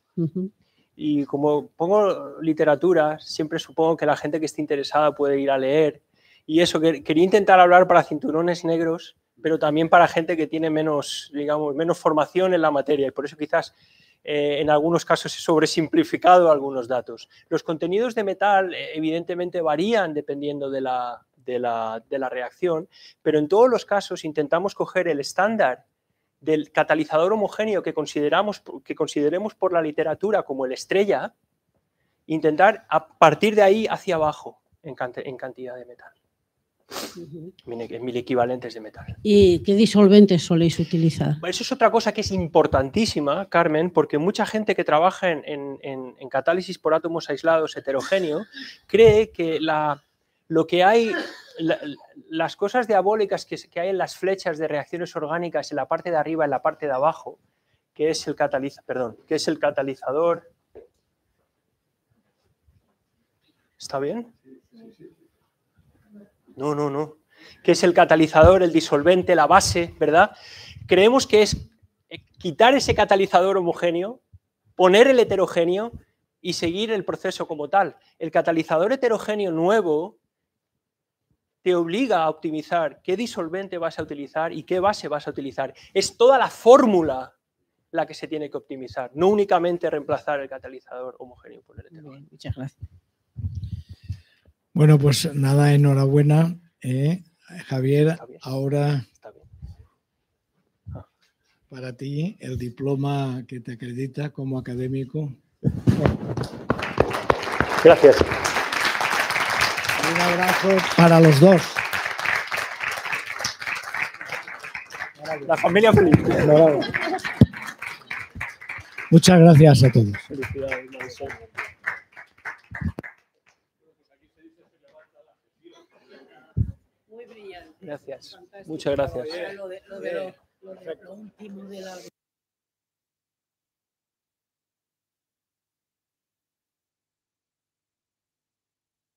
Y como pongo literatura, siempre supongo que la gente que esté interesada puede ir a leer. Y eso, quería intentar hablar para cinturones negros, pero también para gente que tiene menos, digamos, menos formación en la materia. Y por eso quizás eh, en algunos casos he sobresimplificado algunos datos. Los contenidos de metal eh, evidentemente varían dependiendo de la, de la, reacción, pero en todos los casos intentamos coger el estándar del catalizador homogéneo que, consideramos, que consideremos por la literatura como el estrella, intentar a partir de ahí hacia abajo en, cantidad de metal. E, mil equivalentes de metal. ¿Y qué disolventes soléis utilizar? Eso es otra cosa que es importantísima, Carmen, porque mucha gente que trabaja en, catálisis por átomos aislados heterogéneo cree que lo que hay, las cosas diabólicas que, hay en las flechas de reacciones orgánicas en la parte de arriba, en la parte de abajo, que es el, cataliza, perdón, que es el catalizador. ¿Está bien? No, no, no. Que es el catalizador, el disolvente, la base, verdad? Creemos que es quitar ese catalizador homogéneo, poner el heterogéneo y seguir el proceso como tal. El catalizador heterogéneo nuevo te obliga a optimizar qué disolvente vas a utilizar y qué base vas a utilizar. Es toda la fórmula la que se tiene que optimizar, no únicamente reemplazar el catalizador homogéneo por el heterogéneo. muchas gracias. Bueno, pues nada, enhorabuena, eh, Javier. Ahora para ti el diploma que te acredita como académico. Gracias. Un abrazo para los dos. La familia feliz. Muchas gracias a todos. Gracias. Muchas gracias.